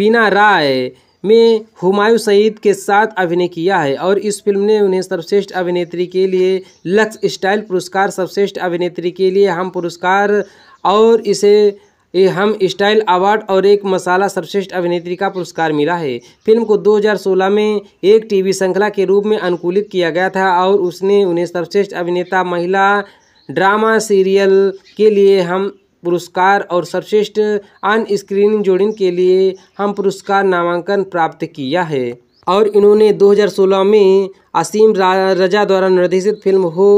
बीना राय में हुमायूं सईद के साथ अभिनय किया है और इस फिल्म ने उन्हें सर्वश्रेष्ठ अभिनेत्री के लिए लक्स स्टाइल पुरस्कार सर्वश्रेष्ठ अभिनेत्री के लिए हम पुरस्कार और इसे ये हम स्टाइल अवार्ड और एक मसाला सर्वश्रेष्ठ अभिनेत्री का पुरस्कार मिला है फिल्म को 2016 में एक टीवी श्रृंखला के रूप में अनुकूलित किया गया था और उसने उन्हें सर्वश्रेष्ठ अभिनेता महिला ड्रामा सीरियल के लिए हम पुरस्कार और सर्वश्रेष्ठ ऑन स्क्रीन जोड़ी के लिए हम पुरस्कार नामांकन प्राप्त किया है और इन्होंने 2016 में असीम रजा द्वारा निर्देशित फिल्म हो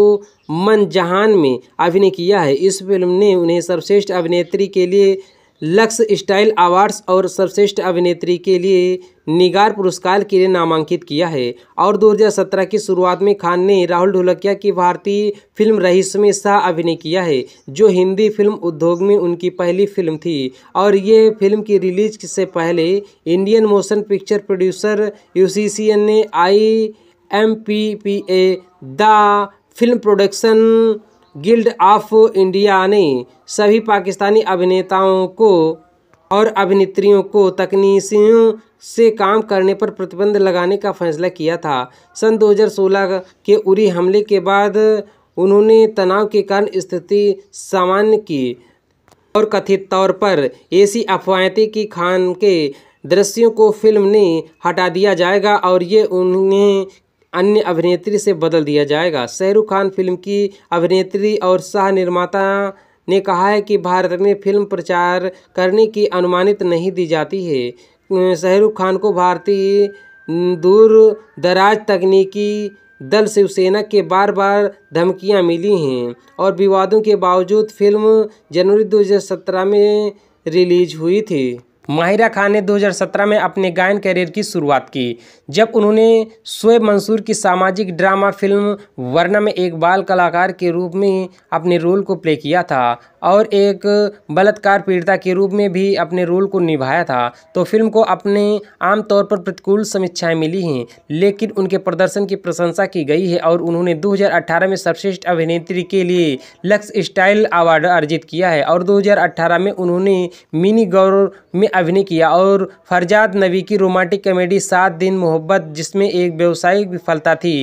मन जहान में अभिनय किया है इस फिल्म ने उन्हें सर्वश्रेष्ठ अभिनेत्री के लिए लक्स स्टाइल अवार्ड्स और सर्वश्रेष्ठ अभिनेत्री के लिए निगार पुरस्कार के लिए नामांकित किया है और 2017 की शुरुआत में खान ने राहुल ढोलकिया की भारतीय फिल्म रईस में सह अभिनय किया है जो हिंदी फिल्म उद्योग में उनकी पहली फिल्म थी और ये फिल्म की रिलीज से पहले इंडियन मोशन पिक्चर प्रोड्यूसर यू ने I M P P A the film production guild of India ने सभी पाकिस्तानी अभिनेताओं को और अभिनेत्रियों को तकनीशियों से काम करने पर प्रतिबंध लगाने का फैसला किया था सन 2016 के उरी हमले के बाद उन्होंने तनाव के कारण स्थिति सामान्य की और कथित तौर पर ऐसी थी की खान के दृश्यों को फिल्म ने हटा दिया जाएगा और ये उन्हें अन्य अभिनेत्री से बदल दिया जाएगा शाहरुख खान फिल्म की अभिनेत्री और सह निर्माता ने कहा है कि भारत में फिल्म प्रचार करने की अनुमानित नहीं दी जाती है अं, शाहरुख खान को भारतीय दूर दराज तकनीकी दल शिवसेना के बार बार धमकियां मिली हैं और विवादों के बावजूद फिल्म जनवरी 2017 में रिलीज हुई थी माहिरा खान ने 2017 में अपने गायन करियर की शुरुआत की जब उन्होंने शोएब मंसूर की सामाजिक ड्रामा फिल्म वरना में एक बाल कलाकार के रूप में अपने रोल को प्ले किया था और एक बलात्कार पीड़िता के रूप में भी अपने रोल को निभाया था तो फिल्म को अपने आमतौर पर प्रतिकूल समीक्षाएं मिली हैं लेकिन उनके प्रदर्शन की प्रशंसा की गई है और उन्होंने 2018 में सर्वश्रेष्ठ अभिनेत्री के लिए लक्स स्टाइल अवार्ड अर्जित किया है और 2018 में उन्होंने मिनी गौरव में अभिनय किया और फरजाद नबी की रोमांटिक कॉमेडी सात दिन मोहब्बत जिसमें एक व्यवसायिक विफलता थी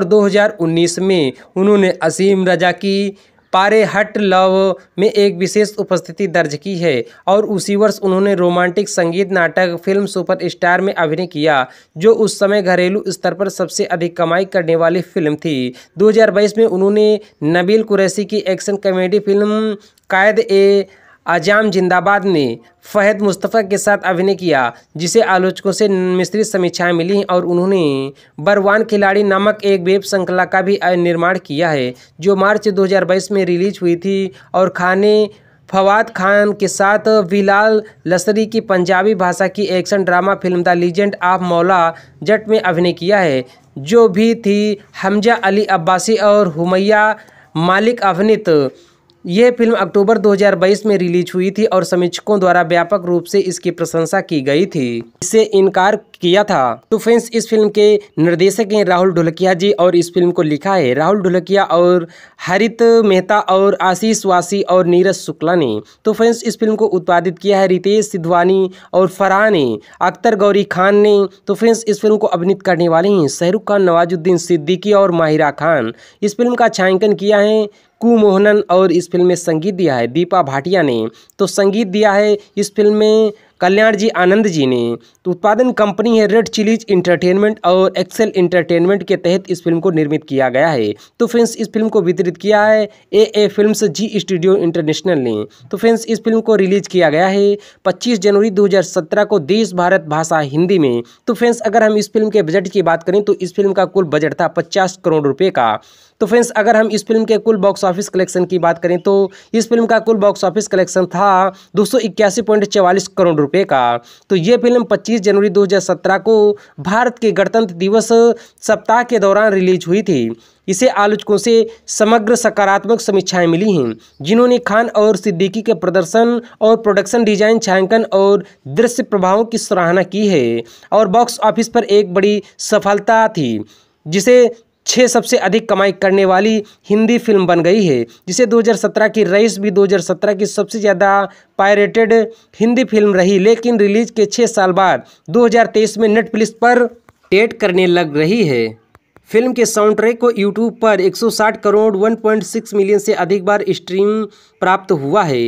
और 2019 में उन्होंने असीम रजा की पारे हट लव में एक विशेष उपस्थिति दर्ज की है और उसी वर्ष उन्होंने रोमांटिक संगीत नाटक फिल्म सुपरस्टार में अभिनय किया जो उस समय घरेलू स्तर पर सबसे अधिक कमाई करने वाली फिल्म थी 2022 में उन्होंने नबील कुरैसी की action comedy film Quaid e Azam Zindabad ने फ़हद मुस्तफ़ा के साथ अभिनय किया जिसे आलोचकों से मिश्रित समीक्षाएं मिली और उन्होंने बरवान खिलाड़ी नामक एक वेब श्रृंखला का भी निर्माण किया है जो मार्च 2022 में रिलीज हुई थी और खाने फवाद खान के साथ विलाल लसरी की पंजाबी भाषा की action drama film the legend of Maula Jatt में अभिनय किया है जो भी थी हमजा अली अब्बासी और हुमैया मालिक अभिनीत ये फिल्म अक्टूबर 2022 में रिलीज हुई थी और समीक्षकों द्वारा व्यापक रूप से इसकी प्रशंसा की गई थी इसे इनकार किया था तो फ्रेंड्स इस फिल्म के निर्देशक हैं राहुल ढोलकिया जी और इस फिल्म को लिखा है राहुल ढोलकिया और हरित मेहता और आशीष वासी और नीरज शुक्ला ने तो फ्रेंड्स इस फिल्म को उत्पादित किया है रितेश सिद्धवानी और फराह ने अख्तर गौरी खान ने तो फ्रेंड्स इस फिल्म को अभिनीत करने वाले हैं शाहरुख खान नवाजुद्दीन सिद्दीकी और माहिरा खान इस फिल्म का छायांकन किया है कुमोहनन और इस फिल्म में संगीत दिया है दीपा भाटिया ने तो संगीत दिया है इस फिल्म में कल्याण जी आनंद जी ने तो उत्पादन कंपनी है रेड चिलीज इंटरटेनमेंट और एक्सेल इंटरटेनमेंट के तहत इस फिल्म को निर्मित किया गया है तो फ्रेंड्स इस फिल्म को वितरित किया है A A film Zee studio international ने तो फ्रेंड्स इस फिल्म को रिलीज किया गया है 25 जनवरी 2017 को देश भारत भाषा हिंदी में तो फ्रेंड्स अगर हम इस फिल्म के बजट की बात करें तो इस फिल्म का कुल बजट था पचास करोड़ रुपये का तो फ्रेंड्स अगर हम इस फिल्म के कुल बॉक्स ऑफिस कलेक्शन की बात करें तो इस फिल्म का कुल बॉक्स ऑफिस कलेक्शन था दो करोड़ रुपये का तो ये फिल्म पच्चीस जनवरी दो को भारत के गणतंत्र दिवस सप्ताह के दौरान रिलीज हुई थी इसे आलोचकों से समग्र सकारात्मक समीक्षाएं मिली हैं जिन्होंने खान और सिद्दीकी के प्रदर्शन और प्रोडक्शन डिजाइन छायांकन और दृश्य प्रभावों की सराहना की है और बॉक्स ऑफिस पर एक बड़ी सफलता थी जिसे छः सबसे अधिक कमाई करने वाली हिंदी फिल्म बन गई है जिसे 2017 की रईस भी 2017 की सबसे ज़्यादा पायरेटेड हिंदी फिल्म रही लेकिन रिलीज के छः साल बाद 2023 में नेटफ्लिक्स पर टेट करने लग रही है फिल्म के साउंड ट्रैक को यूट्यूब पर 160 करोड़ 1.6 मिलियन से अधिक बार स्ट्रीम प्राप्त हुआ है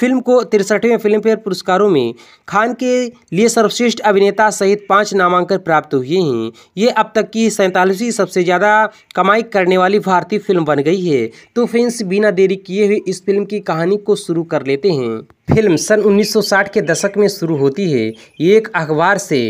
फिल्म को तिरसठवें फिल्मफेयर पुरस्कारों में खान के लिए सर्वश्रेष्ठ अभिनेता सहित पाँच नामांकन प्राप्त हुए हैं ये अब तक की सैंतालीसवीं सबसे ज़्यादा कमाई करने वाली भारतीय फिल्म बन गई है तो फैंस बिना देरी किए हुए इस फिल्म की कहानी को शुरू कर लेते हैं फिल्म सन 1960 के दशक में शुरू होती है एक अखबार से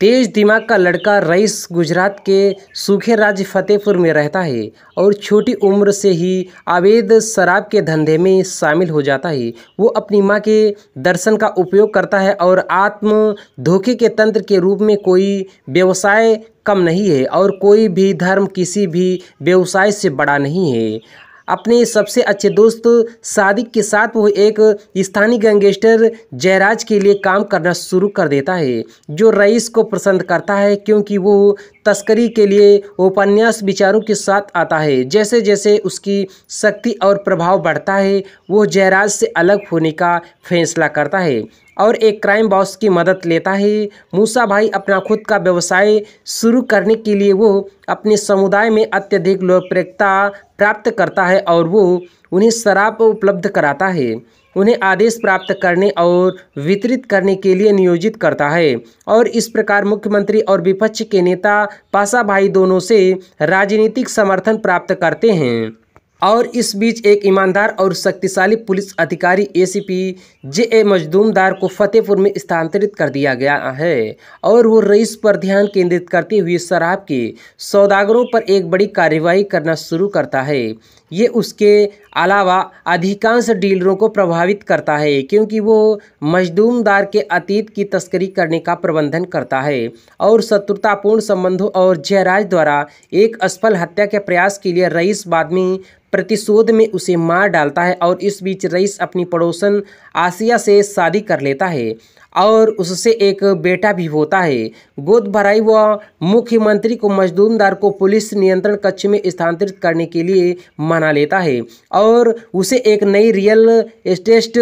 तेज दिमाग का लड़का रईस गुजरात के सूखे राज्य फतेहपुर में रहता है और छोटी उम्र से ही अवैध शराब के धंधे में शामिल हो जाता है वो अपनी माँ के दर्शन का उपयोग करता है और आत्म धोखे के तंत्र के रूप में कोई व्यवसाय कम नहीं है और कोई भी धर्म किसी भी व्यवसाय से बड़ा नहीं है अपने सबसे अच्छे दोस्त सादिक के साथ वो एक स्थानीय गैंगस्टर जयराज के लिए काम करना शुरू कर देता है जो रईस को पसंद करता है क्योंकि वो तस्करी के लिए उपन्यास विचारों के साथ आता है जैसे जैसे उसकी शक्ति और प्रभाव बढ़ता है वो जयराज से अलग होने का फैसला करता है और एक क्राइम बॉस की मदद लेता है मूसा भाई अपना खुद का व्यवसाय शुरू करने के लिए वो अपने समुदाय में अत्यधिक लोकप्रियता प्राप्त करता है और वो उन्हें शराब उपलब्ध कराता है उन्हें आदेश प्राप्त करने और वितरित करने के लिए नियोजित करता है और इस प्रकार मुख्यमंत्री और विपक्ष के नेता पासा भाई दोनों से राजनीतिक समर्थन प्राप्त करते हैं और इस बीच एक ईमानदार और शक्तिशाली पुलिस अधिकारी एसीपी जे ए मजदूमदार को फतेहपुर में स्थानांतरित कर दिया गया है और वो रईस पर ध्यान केंद्रित करते हुए शराब के सौदागरों पर एक बड़ी कार्रवाई करना शुरू करता है ये उसके अलावा अधिकांश डीलरों को प्रभावित करता है क्योंकि वो मजदूमदार के अतीत की तस्करी करने का प्रबंधन करता है और शत्रुतापूर्ण संबंधों और जयराज द्वारा एक असफल हत्या के प्रयास के लिए रईस बाद में प्रतिशोध में उसे मार डालता है और इस बीच रईस अपनी पड़ोसन आस आसिया से शादी कर लेता है और उससे एक बेटा भी होता है गोद भराई व मुख्यमंत्री को मजदूमदार को पुलिस नियंत्रण कक्ष में स्थानांतरित करने के लिए मना लेता है और उसे एक नई रियल एस्टेट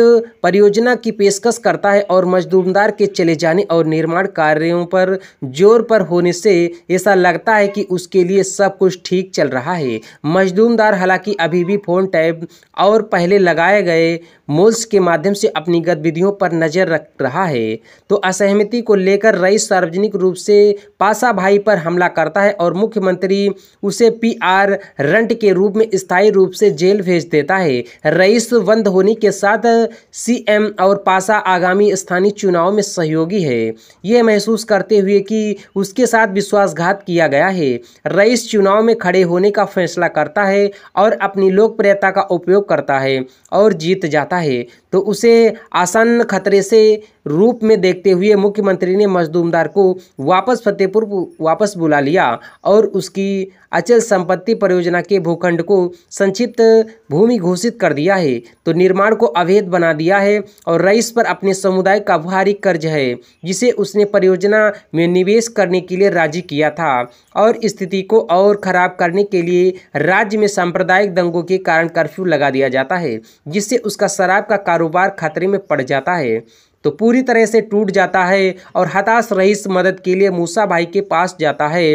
परियोजना की पेशकश करता है और मजदूमदार के चले जाने और निर्माण कार्यों पर जोर पर होने से ऐसा लगता है कि उसके लिए सब कुछ ठीक चल रहा है मजदूमदार हालांकि अभी भी फ़ोन टैब और पहले लगाए गए मोल्स के माध्यम से अपनी गतिविधियों पर नज़र रख रहा है गए तो असहमति को लेकर रईस सार्वजनिक रूप से पासा भाई पर हमला करता है और मुख्यमंत्री उसे पीआर रंट के रूप में स्थायी रूप से जेल भेज देता है रईस बंद होने के साथ सीएम और पासा आगामी स्थानीय चुनाव में सहयोगी है यह महसूस करते हुए कि उसके साथ विश्वासघात किया गया है रईस चुनाव में खड़े होने का फैसला करता है और अपनी लोकप्रियता का उपयोग करता है और जीत जाता है तो उसे आसन्न खतरे से रूप में देखते हुए मुख्यमंत्री ने मजदूमदार को वापस फतेहपुर वापस बुला लिया और उसकी अचल संपत्ति परियोजना के भूखंड को संक्षिप्त भूमि घोषित कर दिया है तो निर्माण को अवैध बना दिया है और रईस पर अपने समुदाय का भारी कर्ज है जिसे उसने परियोजना में निवेश करने के लिए राजी किया था और स्थिति को और खराब करने के लिए राज्य में सांप्रदायिक दंगों के कारण कर्फ्यू लगा दिया जाता है जिससे उसका शराब का कारोबार खतरे में पड़ जाता है तो पूरी तरह से टूट जाता है और हताश रईस मदद के लिए मूसा भाई के पास जाता है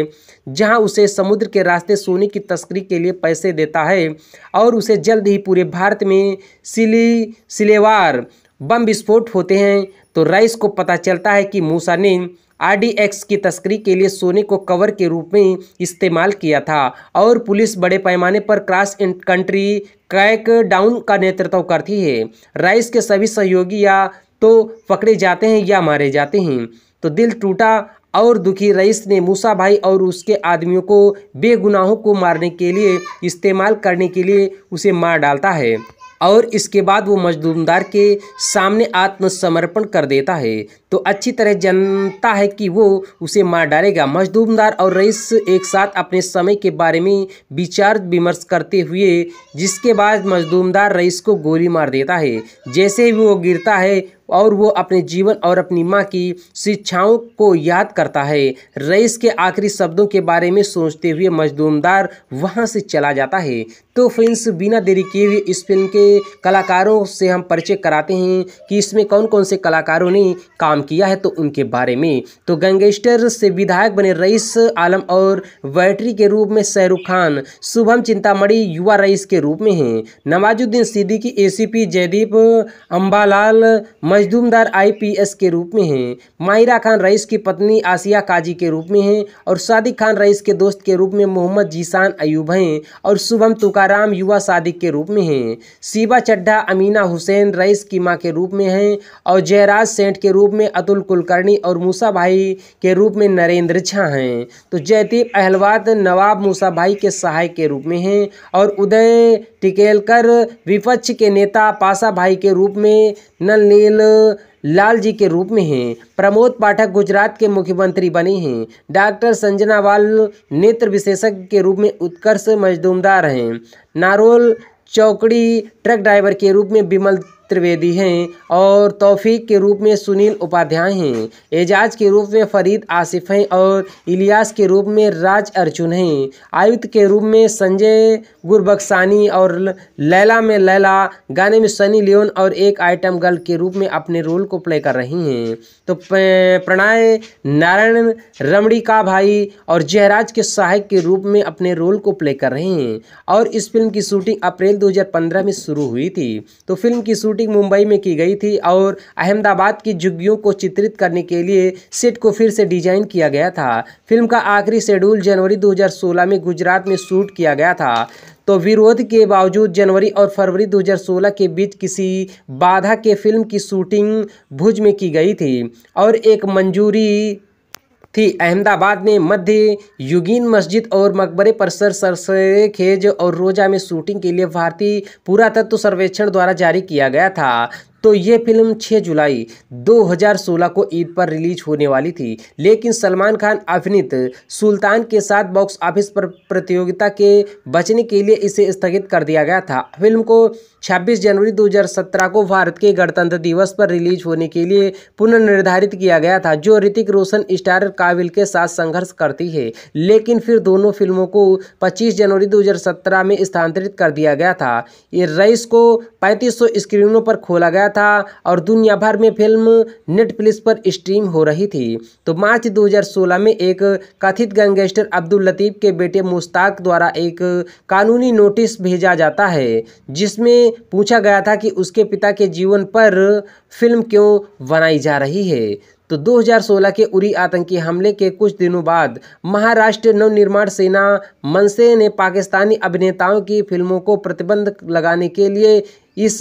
जहां उसे समुद्र के रास्ते सोने की तस्करी के लिए पैसे देता है और उसे जल्द ही पूरे भारत में सिली सिलेवार बम विस्फोट होते हैं तो रईस को पता चलता है कि मूसा ने आर की तस्करी के लिए सोने को कवर के रूप में इस्तेमाल किया था और पुलिस बड़े पैमाने पर क्रॉस कंट्री क्रैक डाउन का नेतृत्व करती है राइस के सभी सहयोगी या तो पकड़े जाते हैं या मारे जाते हैं तो दिल टूटा और दुखी रईस ने मूसा भाई और उसके आदमियों को बेगुनाहों को मारने के लिए इस्तेमाल करने के लिए उसे मार डालता है और इसके बाद वो मजदूमदार के सामने आत्मसमर्पण कर देता है तो अच्छी तरह जानता है कि वो उसे मार डालेगा मजदूमदार और रईस एक साथ अपने समय के बारे में विचार विमर्श करते हुए जिसके बाद मजदूमदार रईस को गोली मार देता है जैसे ही वो गिरता है और वो अपने जीवन और अपनी माँ की शिक्षाओं को याद करता है रईस के आखिरी शब्दों के बारे में सोचते हुए मजदूमदार वहाँ से चला जाता है तो फ्रेंड्स बिना देरी किए हुए इस फिल्म के कलाकारों से हम परिचय कराते हैं कि इसमें कौन कौन से कलाकारों ने काम किया है तो उनके बारे में तो गंगेस्टर से विधायक बने रईस आलम और बैटरी के रूप में शाहरुख खान शुभम चिंतामणि युवा रईस के रूप में हैं नवाजुद्दीन सिद्दीकी एसीपी जयदीप अम्बालाल मजदूमदार आईपीएस के रूप में हैं मायरा खान रईस की पत्नी आसिया काजी के रूप में हैं और सादिक खान रईस के दोस्त के रूप में मोहम्मद जीसान अयूब हैं और शुभम तुकाराम युवा सादिक के रूप में हैं शिवा चड्ढा अमीना हुसैन रईस की माँ के रूप में हैं और जयराज सेठ के रूप में अतुल कुलकर्णी और मूसा भाई के रूप में नरेंद्र झा हैं तो जयदीप अहलवाद नवाब मूसा भाई के सहायक के रूप में हैं और उदय टिकेलकर विपक्ष के नेता पासा भाई के रूप में नलनील लाल जी के रूप में हैं प्रमोद पाठक गुजरात के मुख्यमंत्री बने हैं डॉक्टर संजनावाल नेत्र विशेषज्ञ के रूप में उत्कर्ष मजदूमदार हैं नारोल चौकड़ी ट्रक ड्राइवर के रूप में बिमल त्रिवेदी हैं और तौफीक के रूप में सुनील उपाध्याय हैं एजाज के रूप में फरीद आसिफ हैं और इलियास के रूप में राज अर्जुन हैं आयुक्त के रूप में संजय गुरबक्सानी और लैला में लैला गाने में सनी लियोन और एक आइटम गर्ल के रूप में अपने रोल को प्ले कर रही हैं तो प्रणय नारायण रमणी का भाई और जयराज के सहायक के रूप में अपने रोल को प्ले कर रहे हैं और इस फिल्म की शूटिंग अप्रैल 2015 में शुरू हुई थी तो फिल्म की शूटिंग शूटिंग मुंबई में की गई थी और अहमदाबाद की झुग्गियों को चित्रित करने के लिए सेट को फिर से डिजाइन किया गया था फिल्म का आखिरी शेड्यूल जनवरी 2016 में गुजरात में शूट किया गया था तो विरोध के बावजूद जनवरी और फरवरी 2016 के बीच किसी बाधा के फिल्म की शूटिंग भुज में की गई थी और एक मंजूरी थी अहमदाबाद में मध्य युगीन मस्जिद और मकबरे पर सर खेज और रोजा में शूटिंग के लिए भारतीय पुरातत्व सर्वेक्षण द्वारा जारी किया गया था तो ये फिल्म 6 जुलाई 2016 को ईद पर रिलीज होने वाली थी लेकिन सलमान खान अभिनीत सुल्तान के साथ बॉक्स ऑफिस पर प्रतियोगिता के बचने के लिए इसे स्थगित कर दिया गया था फिल्म को 26 जनवरी 2017 को भारत के गणतंत्र दिवस पर रिलीज होने के लिए पुनर्निर्धारित किया गया था जो ऋतिक रोशन स्टार काबिल के साथ संघर्ष करती है लेकिन फिर दोनों फिल्मों को 25 जनवरी 2017 में स्थानांतरित कर दिया गया था ये रईस को 3500 स्क्रीनों पर खोला गया था और दुनिया भर में फिल्म नेटफ्लिक्स पर स्ट्रीम हो रही थी तो मार्च दो में एक कथित गैंगस्टर अब्दुल लतीफ़ के बेटे मुश्ताक द्वारा एक कानूनी नोटिस भेजा जाता है जिसमें पूछा गया था कि उसके पिता के जीवन पर फिल्म क्यों बनाई जा रही है तो 2016 के उरी आतंकी हमले के कुछ दिनों बाद महाराष्ट्र नवनिर्माण सेना मनसे ने पाकिस्तानी अभिनेताओं की फिल्मों को प्रतिबंध लगाने के लिए इस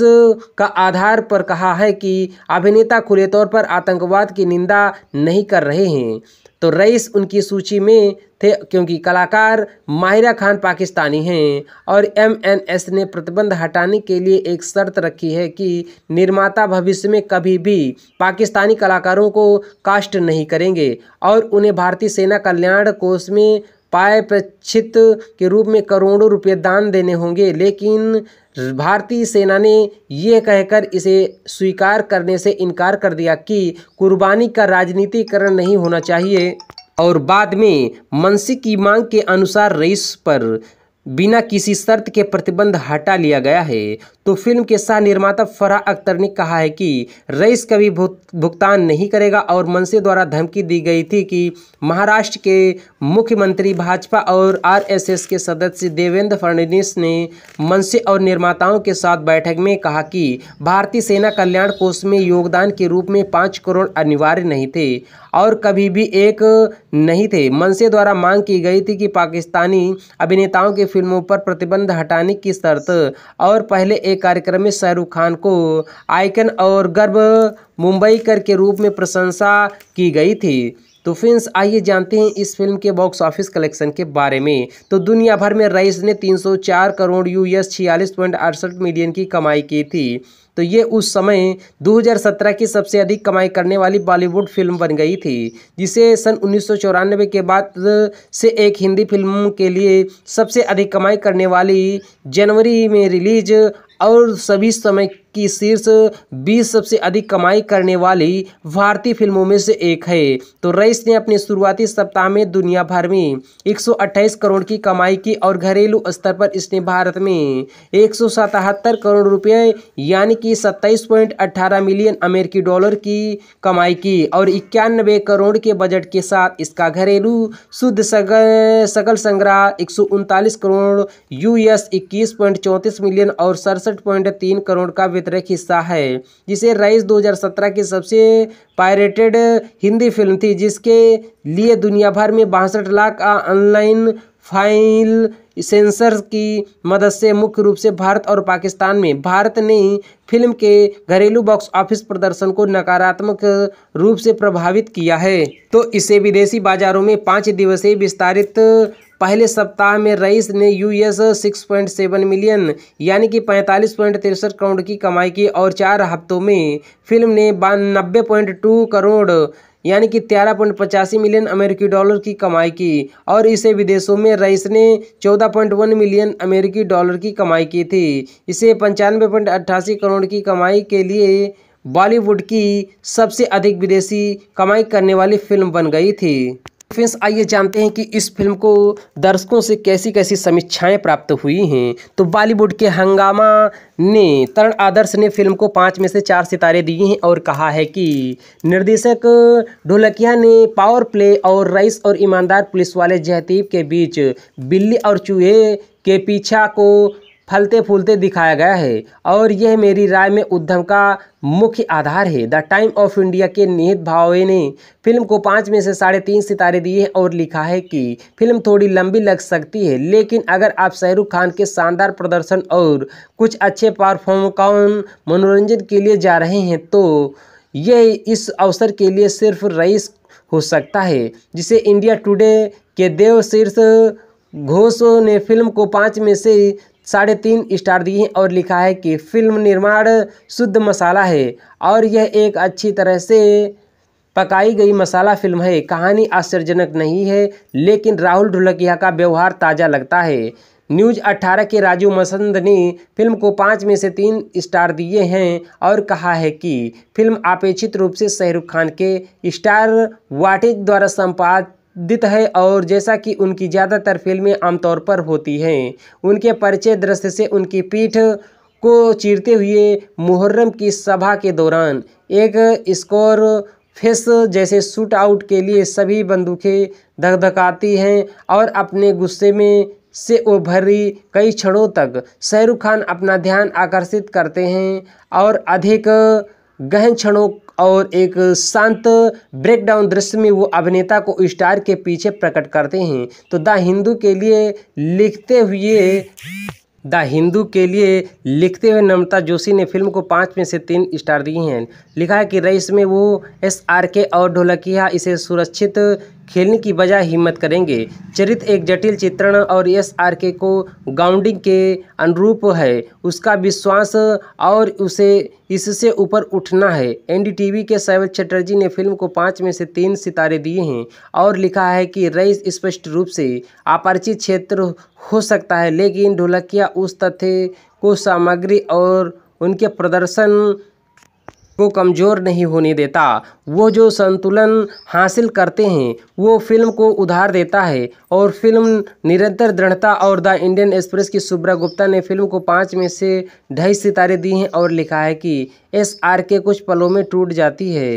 का आधार पर कहा है कि अभिनेता खुले तौर पर आतंकवाद की निंदा नहीं कर रहे हैं तो रईस उनकी सूची में थे क्योंकि कलाकार माहिरा खान पाकिस्तानी हैं और एमएनएस ने प्रतिबंध हटाने के लिए एक शर्त रखी है कि निर्माता भविष्य में कभी भी पाकिस्तानी कलाकारों को कास्ट नहीं करेंगे और उन्हें भारतीय सेना कल्याण कोष में पाए प्रक्षित के रूप में करोड़ों रुपये दान देने होंगे लेकिन भारतीय सेना ने यह कहकर इसे स्वीकार करने से इनकार कर दिया कि कुर्बानी का राजनीतिकरण नहीं होना चाहिए और बाद में मनसी की मांग के अनुसार रईस पर बिना किसी शर्त के प्रतिबंध हटा लिया गया है तो फिल्म के सह निर्माता फराह अख्तर ने कहा है कि रईस कभी भुगतान नहीं करेगा और मनसे द्वारा धमकी दी गई थी कि महाराष्ट्र के मुख्यमंत्री भाजपा और आरएसएस के सदस्य देवेंद्र फडणवीस ने मनसे और निर्माताओं के साथ बैठक में कहा कि भारतीय सेना कल्याण कोष में योगदान के रूप में पाँच करोड़ अनिवार्य नहीं थे और कभी भी एक नहीं थे मनसे द्वारा मांग की गई थी कि पाकिस्तानी अभिनेताओं की फिल्मों पर प्रतिबंध हटाने की शर्त और पहले एक कार्यक्रम में शाहरुख खान को आइकन और गर्भ मुंबईकर के रूप में प्रशंसा की गई थी तो फ्रेंड्स आइए जानते हैं इस फिल्म के बॉक्स ऑफिस कलेक्शन के बारे में तो दुनिया भर में रईस ने 304 करोड़ यूएस छियालीस मिलियन की कमाई की थी तो ये उस समय 2017 की सबसे अधिक कमाई करने वाली बॉलीवुड फिल्म बन गई थी जिसे सन उन्नीस के बाद से एक हिंदी फिल्म के लिए सबसे अधिक कमाई करने वाली जनवरी में रिलीज और सभी समय की शीर्ष बीस सबसे अधिक कमाई करने वाली भारतीय फिल्मों में से एक है तो रईस ने अपने शुरुआती सप्ताह में दुनिया भर में 128 करोड़ की कमाई की और घरेलू स्तर पर इसने भारत में एक करोड़ रुपए यानी कि 27.18 मिलियन अमेरिकी डॉलर की कमाई की और इक्यानबे करोड़ के बजट के साथ इसका घरेलू शुद्ध सकल संग्रह एक करोड़ यूएस इक्कीस इक्कीस पॉइंट चौंतीस मिलियन और सड़सठ पॉइंट तीन करोड़ का वितरक हिस्सा है जिसे राइस 2017 की सबसे पायरेटेड हिंदी फिल्म थी जिसके लिए दुनिया भर में बासठ लाख ऑनलाइन फाइल सेंसर की मदद से मुख्य रूप से भारत और पाकिस्तान में भारत ने फिल्म के घरेलू बॉक्स ऑफिस प्रदर्शन को नकारात्मक रूप से प्रभावित किया है तो इसे विदेशी बाजारों में पाँच दिवसीय विस्तारित पहले सप्ताह में रईस ने यूएस 6.7 मिलियन यानी कि पैंतालीस करोड़ की कमाई की और चार हफ्तों में फिल्म ने टू करोड़ यानी कि तेरह पॉइंट पचासी मिलियन अमेरिकी डॉलर की कमाई की और इसे विदेशों में रईस ने चौदह पॉइंट वन मिलियन अमेरिकी डॉलर की कमाई की थी इसे पंचानवे पॉइंट अट्ठासी करोड़ की कमाई के लिए बॉलीवुड की सबसे अधिक विदेशी कमाई करने वाली फिल्म बन गई थी फ्रेंड्स आइए जानते हैं कि इस फिल्म को दर्शकों से कैसी कैसी समीक्षाएं प्राप्त हुई हैं तो बॉलीवुड के हंगामा ने तरण आदर्श ने फिल्म को पाँच में से चार सितारे दिए हैं और कहा है कि निर्देशक ढोलकिया ने पावर प्ले और रईस और ईमानदार पुलिस वाले जहतीब के बीच बिल्ली और चूहे के पीछा को फलते फूलते दिखाया गया है और यह मेरी राय में उद्यम का मुख्य आधार है द टाइम ऑफ इंडिया के निहित भावे ने फिल्म को पाँच में से साढ़े तीन सितारे दिए हैं और लिखा है कि फिल्म थोड़ी लंबी लग सकती है लेकिन अगर आप शाहरुख खान के शानदार प्रदर्शन और कुछ अच्छे परफॉर्मकाउन मनोरंजन के लिए जा रहे हैं तो यह इस अवसर के लिए सिर्फ रईस हो सकता है जिसे इंडिया टुडे के देव शीर्ष घोष ने फिल्म को पाँच में से साढ़े तीन स्टार दिए हैं और लिखा है कि फिल्म निर्माण शुद्ध मसाला है और यह एक अच्छी तरह से पकाई गई मसाला फिल्म है कहानी आश्चर्यजनक नहीं है लेकिन राहुल ढुलकिया का व्यवहार ताज़ा लगता है न्यूज अट्ठारह के राजू मसंद ने फिल्म को पाँच में से तीन स्टार दिए हैं और कहा है कि फिल्म अपेक्षित रूप से शाहरुख खान के स्टार वाटेज द्वारा संपाद दित है और जैसा कि उनकी ज़्यादातर फिल्में आमतौर पर होती हैं उनके परिचय दृश्य से उनकी पीठ को चीरते हुए मुहर्रम की सभा के दौरान एक स्कोर फेस जैसे शूट आउट के लिए सभी बंदूकें धकधकाती हैं और अपने गुस्से में से उभरी कई क्षणों तक शाहरुख खान अपना ध्यान आकर्षित करते हैं और अधिक गहन क्षणों और एक शांत ब्रेकडाउन दृश्य में वो अभिनेता को स्टार के पीछे प्रकट करते हैं तो द हिंदू के लिए लिखते हुए द हिंदू के लिए लिखते हुए नम्रता जोशी ने फिल्म को पाँच में से तीन स्टार दिए हैं लिखा है कि रईस में वो एस आर के और ढोलकिया इसे सुरक्षित खेलने की बजाय हिम्मत करेंगे चरित्र एक जटिल चित्रण और एस आर के को गाउंडिंग के अनुरूप है उसका विश्वास और उसे इससे ऊपर उठना है एनडीटीवी के सैवल चटर्जी ने फिल्म को पाँच में से तीन सितारे दिए हैं और लिखा है कि रईस स्पष्ट रूप से अपरिचित क्षेत्र हो सकता है लेकिन ढोलकिया उस तथ्य को सामग्री और उनके प्रदर्शन को कमज़ोर नहीं होने देता वो जो संतुलन हासिल करते हैं वो फिल्म को उधार देता है और फिल्म निरंतर दृढ़ता और द इंडियन एक्सप्रेस की सुब्रा गुप्ता ने फिल्म को पाँच में से ढाई सितारे दिए हैं और लिखा है कि एस आर के कुछ पलों में टूट जाती है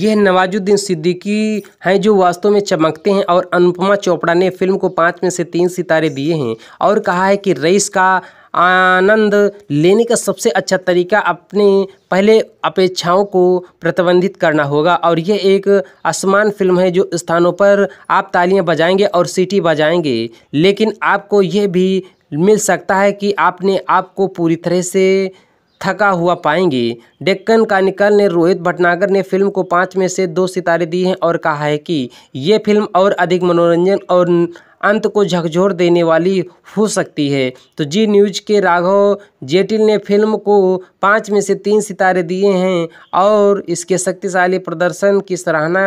यह नवाजुद्दीन सिद्दीकी हैं जो वास्तव में चमकते हैं और अनुपमा चोपड़ा ने फिल्म को पाँच में से तीन सितारे दिए हैं और कहा है कि रईस का आनंद लेने का सबसे अच्छा तरीका अपने पहले अपेक्षाओं को प्रतिबंधित करना होगा और यह एक आसमान फिल्म है जो स्थानों पर आप तालियां बजाएंगे और सीटी बजाएंगे लेकिन आपको यह भी मिल सकता है कि आपने आपको पूरी तरह से थका हुआ पाएंगे डेक्कन कानिकल ने रोहित भटनागर ने फिल्म को पाँच में से दो सितारे दिए हैं और कहा है कि ये फिल्म और अधिक मनोरंजन और अंत को झकझोर देने वाली हो सकती है तो जी न्यूज के राघव जेटिल ने फिल्म को पाँच में से तीन सितारे दिए हैं और इसके शक्तिशाली प्रदर्शन की सराहना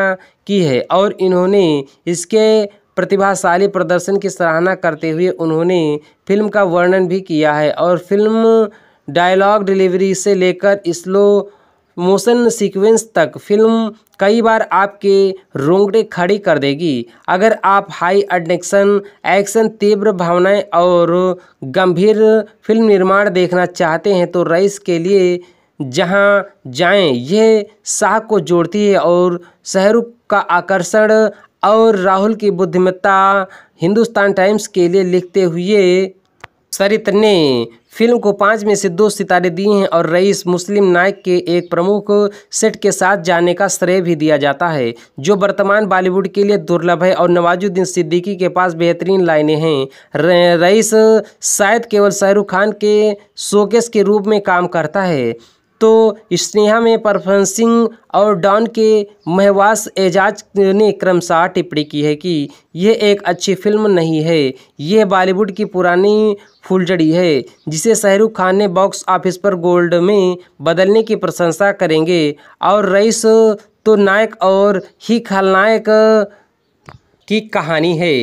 की है और इन्होंने इसके प्रतिभाशाली प्रदर्शन की सराहना करते हुए उन्होंने फिल्म का वर्णन भी किया है और फिल्म डायलॉग डिलीवरी से लेकर स्लो मोशन सीक्वेंस तक फिल्म कई बार आपके रोंगटे खड़ी कर देगी अगर आप हाई अडेक्शन एक्शन तीव्र भावनाएं और गंभीर फिल्म निर्माण देखना चाहते हैं तो रईस के लिए जहां जाएं यह शाह को जोड़ती है और शहरुख का आकर्षण और राहुल की बुद्धिमत्ता हिंदुस्तान टाइम्स के लिए लिखते हुए सरित ने फिल्म को पाँच में से दो सितारे दिए हैं और रईस मुस्लिम नायक के एक प्रमुख सेट के साथ जाने का श्रेय भी दिया जाता है जो वर्तमान बॉलीवुड के लिए दुर्लभ है और नवाजुद्दीन सिद्दीकी के पास बेहतरीन लाइनें हैं रईस शायद केवल शाहरुख खान के शोकेस के रूप में काम करता है तो स्नेहा में परफन सिंह और डॉन के महवास एजाज ने क्रमशाह टिप्पणी की है कि यह एक अच्छी फिल्म नहीं है यह बॉलीवुड की पुरानी फुलझड़ी है जिसे शाहरुख खान ने बॉक्स ऑफिस पर गोल्ड में बदलने की प्रशंसा करेंगे और रईस तो नायक और ही खलनायक की कहानी है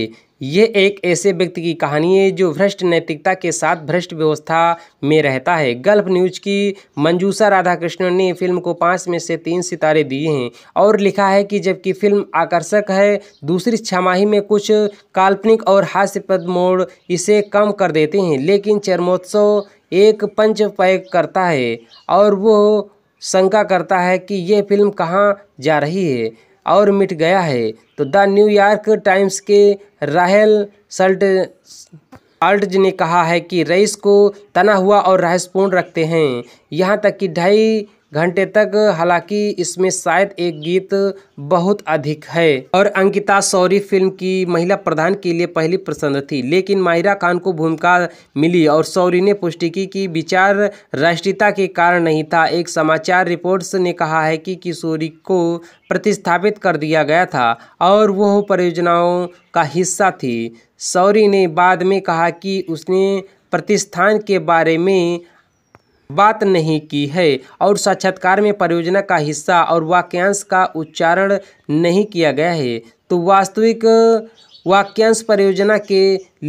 ये एक ऐसे व्यक्ति की कहानी है जो भ्रष्ट नैतिकता के साथ भ्रष्ट व्यवस्था में रहता है गल्फ न्यूज की मंजूषा राधाकृष्णन ने फिल्म को पाँच में से तीन सितारे दिए हैं और लिखा है कि जबकि फिल्म आकर्षक है दूसरी छमाही में कुछ काल्पनिक और हास्यप्रद मोड़ इसे कम कर देते हैं लेकिन चरमोत्सव एक पंच पैक करता है और वो शंका करता है कि यह फिल्म कहाँ जा रही है और मिट गया है तो द न्यूयॉर्क टाइम्स के राहल सल्ट अल्टज ने कहा है कि रईस को तना हुआ और रहस्यपूर्ण रखते हैं यहाँ तक कि ढाई घंटे तक हालांकि इसमें शायद एक गीत बहुत अधिक है और अंकिता सौरी फिल्म की महिला प्रधान के लिए पहली पसंद थी लेकिन माहिरा खान को भूमिका मिली और सौरी ने पुष्टि की कि विचार राष्ट्रीयता के कारण नहीं था एक समाचार रिपोर्ट्स ने कहा है कि किशोरी को प्रतिस्थापित कर दिया गया था और वह परियोजनाओं का हिस्सा थी सौरी ने बाद में कहा कि उसने प्रतिष्ठान के बारे में बात नहीं की है और साक्षात्कार में परियोजना का हिस्सा और वाक्यांश का उच्चारण नहीं किया गया है तो वास्तविक वाक्यांश परियोजना के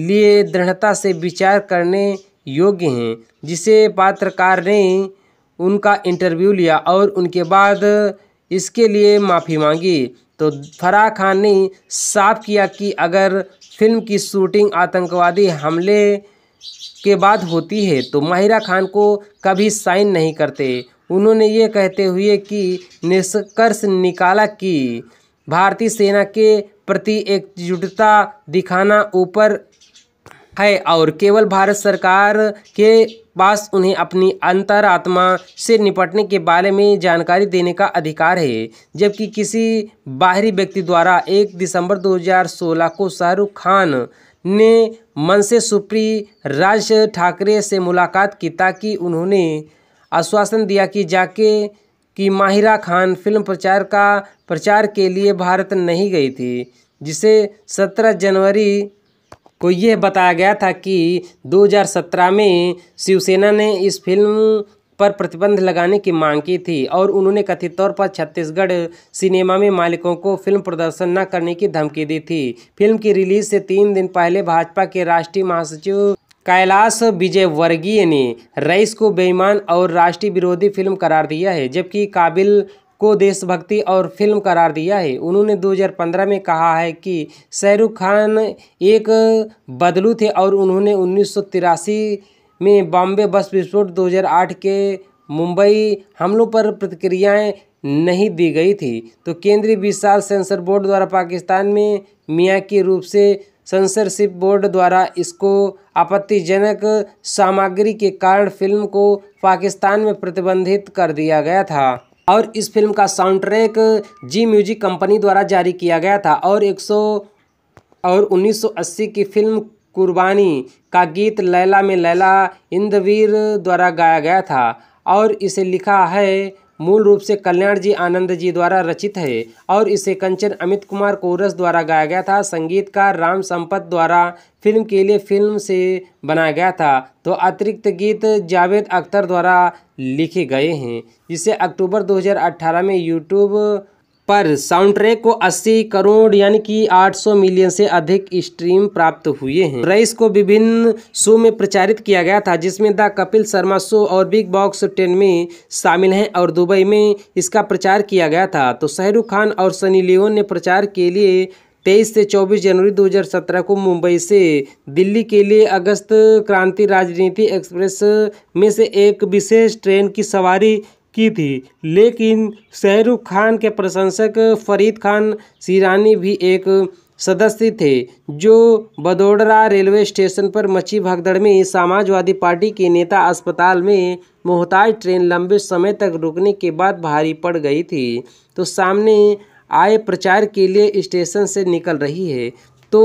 लिए दृढ़ता से विचार करने योग्य हैं जिसे पात्रकार ने उनका इंटरव्यू लिया और उनके बाद इसके लिए माफ़ी मांगी तो फराह खान ने साफ किया कि अगर फिल्म की शूटिंग आतंकवादी हमले के बाद होती है तो माहिरा खान को कभी साइन नहीं करते उन्होंने ये कहते हुए कि निष्कर्ष निकाला कि भारतीय सेना के प्रति एकजुटता दिखाना ऊपर है और केवल भारत सरकार के पास उन्हें अपनी अंतरात्मा से निपटने के बारे में जानकारी देने का अधिकार है जबकि किसी बाहरी व्यक्ति द्वारा 1 दिसंबर 2016 को शाहरुख खान ने मनसे सुप्री राज ठाकरे से मुलाकात की ताकि उन्होंने आश्वासन दिया कि जाके कि माहिरा खान फिल्म प्रचार का प्रचार के लिए भारत नहीं गई थी जिसे 17 जनवरी को यह बताया गया था कि 2017 में शिवसेना ने इस फिल्म पर प्रतिबंध लगाने की मांग की थी और उन्होंने कथित तौर पर छत्तीसगढ़ सिनेमा में मालिकों को फिल्म प्रदर्शन न करने की धमकी दी थी फिल्म की रिलीज से तीन दिन पहले भाजपा के राष्ट्रीय महासचिव कैलाश विजयवर्गीय ने रईस को बेईमान और राष्ट्रीय विरोधी फिल्म करार दिया है जबकि काबिल को देशभक्ति और फिल्म करार दिया है उन्होंने 2015 में कहा है कि शाहरुख खान एक बदलू थे और उन्होंने उन्नीस में बॉम्बे बस विस्फोट 2008 के मुंबई हमलों पर प्रतिक्रियाएं नहीं दी गई थी तो केंद्रीय विशाल सेंसर बोर्ड द्वारा पाकिस्तान में मियाँ के रूप से सेंसरशिप बोर्ड द्वारा इसको आपत्तिजनक सामग्री के कारण फिल्म को पाकिस्तान में प्रतिबंधित कर दिया गया था और इस फिल्म का sound track Zee music company द्वारा जारी किया गया था और 100 और 1980 की फिल्म कुर्बानी का गीत लैला में लैला इंद्रवीर द्वारा गाया गया था और इसे लिखा है मूल रूप से कल्याण जी आनंद जी द्वारा रचित है और इसे कंचन अमित कुमार कोरस द्वारा गाया गया था संगीतकार राम संपत द्वारा फिल्म के लिए फिल्म से बनाया गया था तो अतिरिक्त गीत जावेद अख्तर द्वारा लिखे गए हैं जिसे अक्टूबर 2018 में यूट्यूब पर साउंड ट्रैक को 80 करोड़ यानी कि 800 मिलियन से अधिक स्ट्रीम प्राप्त हुए हैं रईस को विभिन्न शो में प्रचारित किया गया था जिसमें द कपिल शर्मा शो और बिग बॉक्स टेन में शामिल हैं और दुबई में इसका प्रचार किया गया था तो शाहरुख खान और सनी लियोन ने प्रचार के लिए तेईस से चौबीस जनवरी 2017 को मुंबई से दिल्ली के लिए अगस्त क्रांति राजनीति एक्सप्रेस में से एक विशेष ट्रेन की सवारी की थी लेकिन शाहरुख खान के प्रशंसक फरीद खान सीरानी भी एक सदस्य थे जो बदोडरा रेलवे स्टेशन पर मची भगदड़ में समाजवादी पार्टी के नेता अस्पताल में मोहताज ट्रेन लंबे समय तक रुकने के बाद भारी पड़ गई थी तो सामने आए प्रचार के लिए स्टेशन से निकल रही है तो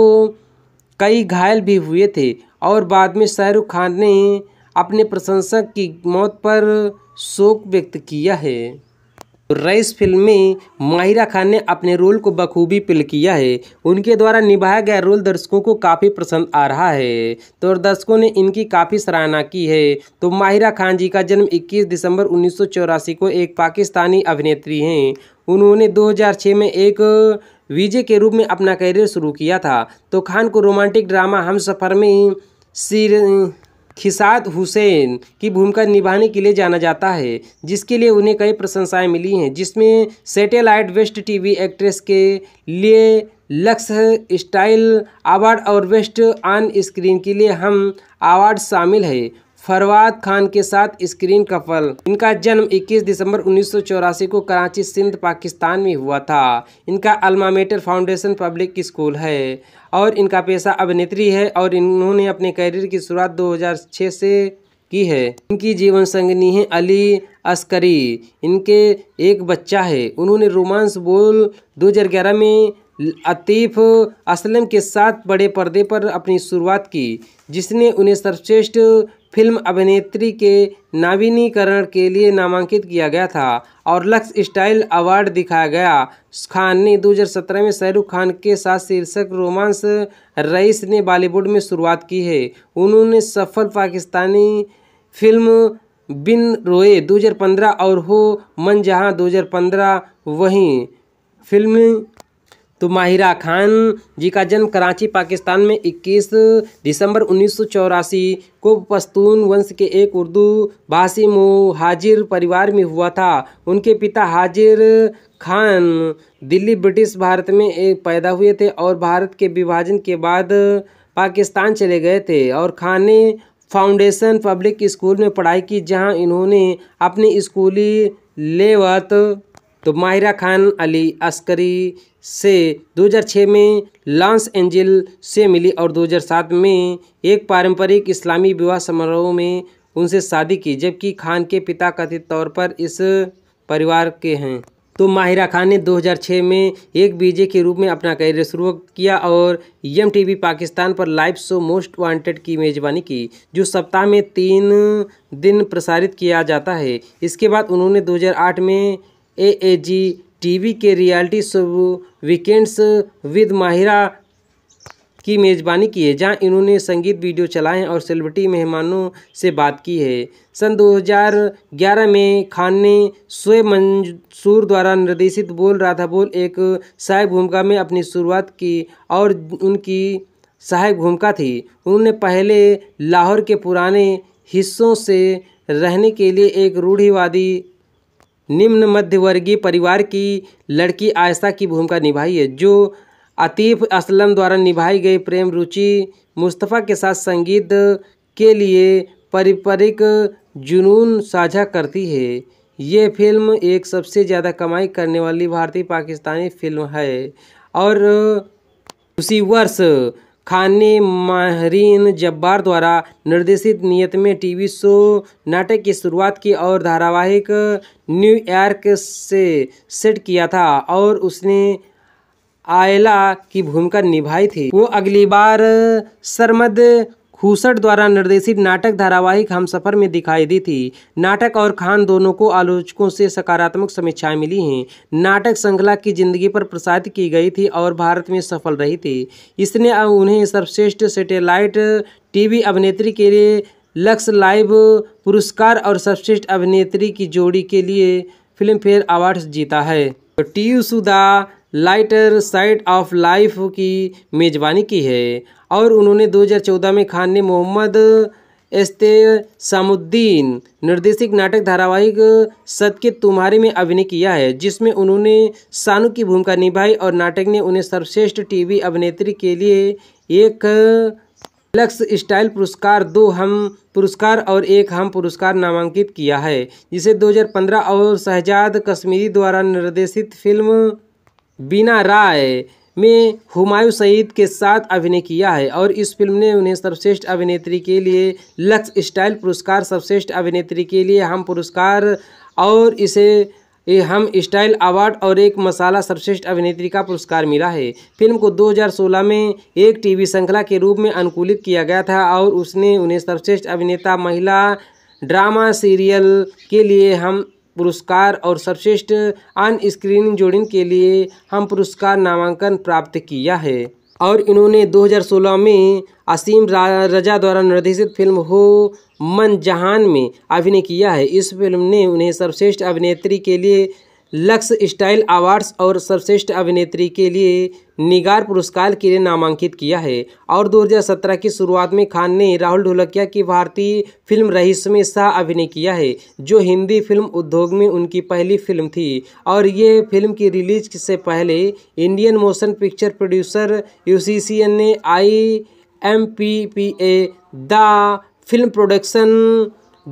कई घायल भी हुए थे और बाद में शाहरुख खान ने अपने प्रशंसक की मौत पर शोक व्यक्त किया है तो रईस फिल्म में माहिरा खान ने अपने रोल को बखूबी प्ले किया है उनके द्वारा निभाया गया रोल दर्शकों को काफ़ी पसंद आ रहा है तो दर्शकों ने इनकी काफ़ी सराहना की है तो माहिरा खान जी का जन्म 21 दिसंबर उन्नीस को एक पाकिस्तानी अभिनेत्री हैं उन्होंने 2006 में एक विजय के रूप में अपना करियर शुरू किया था तो खान को रोमांटिक ड्रामा हम सफ़र में सीर खिसाद हुसैन की भूमिका निभाने के लिए जाना जाता है जिसके लिए उन्हें कई प्रशंसाएं मिली हैं जिसमें सैटेलाइट वेस्ट टीवी एक्ट्रेस के लिए लक्स स्टाइल अवार्ड और वेस्ट ऑन स्क्रीन के लिए हम अवार्ड शामिल है फरवाद खान के साथ स्क्रीन कपल इनका जन्म 21 दिसंबर उन्नीस को कराची सिंध पाकिस्तान में हुआ था इनका alma mater mater foundation public school है और इनका पेशा अभिनेत्री है और इन्होंने अपने करियर की शुरुआत 2006 से की है इनकी जीवन संगनी है अली अस्करी इनके एक बच्चा है उन्होंने रोमांस बोल 2011 में अतीफ असलम के साथ बड़े पर्दे पर अपनी शुरुआत की जिसने उन्हें सर्वश्रेष्ठ फिल्म अभिनेत्री के नवीनीकरण के लिए नामांकित किया गया था और लक्स स्टाइल अवार्ड दिखाया गया खान ने 2017 में शाहरुख खान के साथ शीर्षक रोमांस रईस ने बॉलीवुड में शुरुआत की है उन्होंने सफल पाकिस्तानी फिल्म बिन रोए 2015 और हो मन जहाँ 2015 वहीं फिल्म तो माहिरा खान जी का जन्म कराची पाकिस्तान में 21 दिसंबर उन्नीस को पश्तून वंश के एक उर्दू भाषी मुहाजिर परिवार में हुआ था उनके पिता हाजिर खान दिल्ली ब्रिटिश भारत में पैदा हुए थे और भारत के विभाजन के बाद पाकिस्तान चले गए थे और खान ने फाउंडेशन पब्लिक स्कूल में पढ़ाई की जहां इन्होंने अपनी स्कूली लेवत तो माहिरा खान अली अस्करी से 2006 में लॉन्स एंजल से मिली और 2007 में एक पारंपरिक इस्लामी विवाह समारोह में उनसे शादी की जबकि खान के पिता कथित तौर पर इस परिवार के हैं तो माहिरा खान ने 2006 में एक बीजे के रूप में अपना करियर शुरू किया और एम टी पाकिस्तान पर लाइव शो मोस्ट वांटेड की मेज़बानी की जो सप्ताह में तीन दिन प्रसारित किया जाता है इसके बाद उन्होंने 2008 में ए ए जी टीवी के reality show weekends with Mahira की मेज़बानी की है जहां इन्होंने संगीत वीडियो चलाए हैं और सेलिब्रिटी मेहमानों से बात की है सन 2011 में खान ने शोएब मंसूर द्वारा निर्देशित बोल राधा बोल एक सहायक भूमिका में अपनी शुरुआत की और उनकी सहायक भूमिका थी उन्होंने पहले लाहौर के पुराने हिस्सों से रहने के लिए एक रूढ़िवादी निम्न मध्यवर्गीय परिवार की लड़की आयशा की भूमिका निभाई है जो आतिफ असलम द्वारा निभाई गई प्रेम रुचि मुस्तफ़ा के साथ संगीत के लिए पारिपरिक जुनून साझा करती है ये फिल्म एक सबसे ज़्यादा कमाई करने वाली भारतीय पाकिस्तानी फिल्म है और उसी वर्ष खान ने माहरीन जब्बार द्वारा निर्देशित नियत में टीवी शो नाटक की शुरुआत की और धारावाहिक न्यूयॉर्क से सेट किया था और उसने आयला की भूमिका निभाई थी वो अगली बार सरमद खूसट द्वारा निर्देशित नाटक धारावाहिक हम सफर में दिखाई दी थी नाटक और खान दोनों को आलोचकों से सकारात्मक समीक्षाएं मिली हैं नाटक श्रृंखला की जिंदगी पर प्रसारित की गई थी और भारत में सफल रही थी इसने उन्हें सर्वश्रेष्ठ सैटेलाइट टीवी अभिनेत्री के लिए लक्स लाइव पुरस्कार और सर्वश्रेष्ठ अभिनेत्री की जोड़ी के लिए फिल्मफेयर अवार्ड जीता है तो टी सुधा लाइटर साइड ऑफ लाइफ की मेज़बानी की है और उन्होंने 2014 में खान ने मोहम्मद एस्ते सामुद्दीन निर्देशित नाटक धारावाहिक सत के तुम्हारे में अभिनय किया है जिसमें उन्होंने सानू की भूमिका निभाई और नाटक ने उन्हें सर्वश्रेष्ठ टीवी अभिनेत्री के लिए एक लक्स स्टाइल पुरस्कार दो हम पुरस्कार और एक हम पुरस्कार नामांकित किया है जिसे 2015 और शहजाद कश्मीरी द्वारा निर्देशित फिल्म बीना राय में हुमायूं सईद के साथ अभिनय किया है और इस फिल्म ने उन्हें सर्वश्रेष्ठ अभिनेत्री के लिए लक्स स्टाइल पुरस्कार सर्वश्रेष्ठ अभिनेत्री के लिए हम पुरस्कार और इसे ये हम स्टाइल अवार्ड और एक मसाला सर्वश्रेष्ठ अभिनेत्री का पुरस्कार मिला है फिल्म को 2016 में एक टीवी श्रृंखला के रूप में अनुकूलित किया गया था और उसने उन्हें सर्वश्रेष्ठ अभिनेता महिला ड्रामा सीरियल के लिए हम पुरस्कार और सर्वश्रेष्ठ ऑन स्क्रीन जोड़न के लिए हम पुरस्कार नामांकन प्राप्त किया है और इन्होंने 2016 में असीम रजा द्वारा निर्देशित फिल्म हो मन जहान में अभिनय किया है इस फिल्म ने उन्हें सर्वश्रेष्ठ अभिनेत्री के लिए लक्स स्टाइल अवार्ड्स और सर्वश्रेष्ठ अभिनेत्री के लिए निगार पुरस्कार के लिए नामांकित किया है और 2017 की शुरुआत में खान ने राहुल ढोलकिया की भारतीय फिल्म रईस में सह अभिनय किया है जो हिंदी फिल्म उद्योग में उनकी पहली फिल्म थी और ये फिल्म की रिलीज से पहले इंडियन मोशन पिक्चर प्रोड्यूसर यू ने I M P P A the film production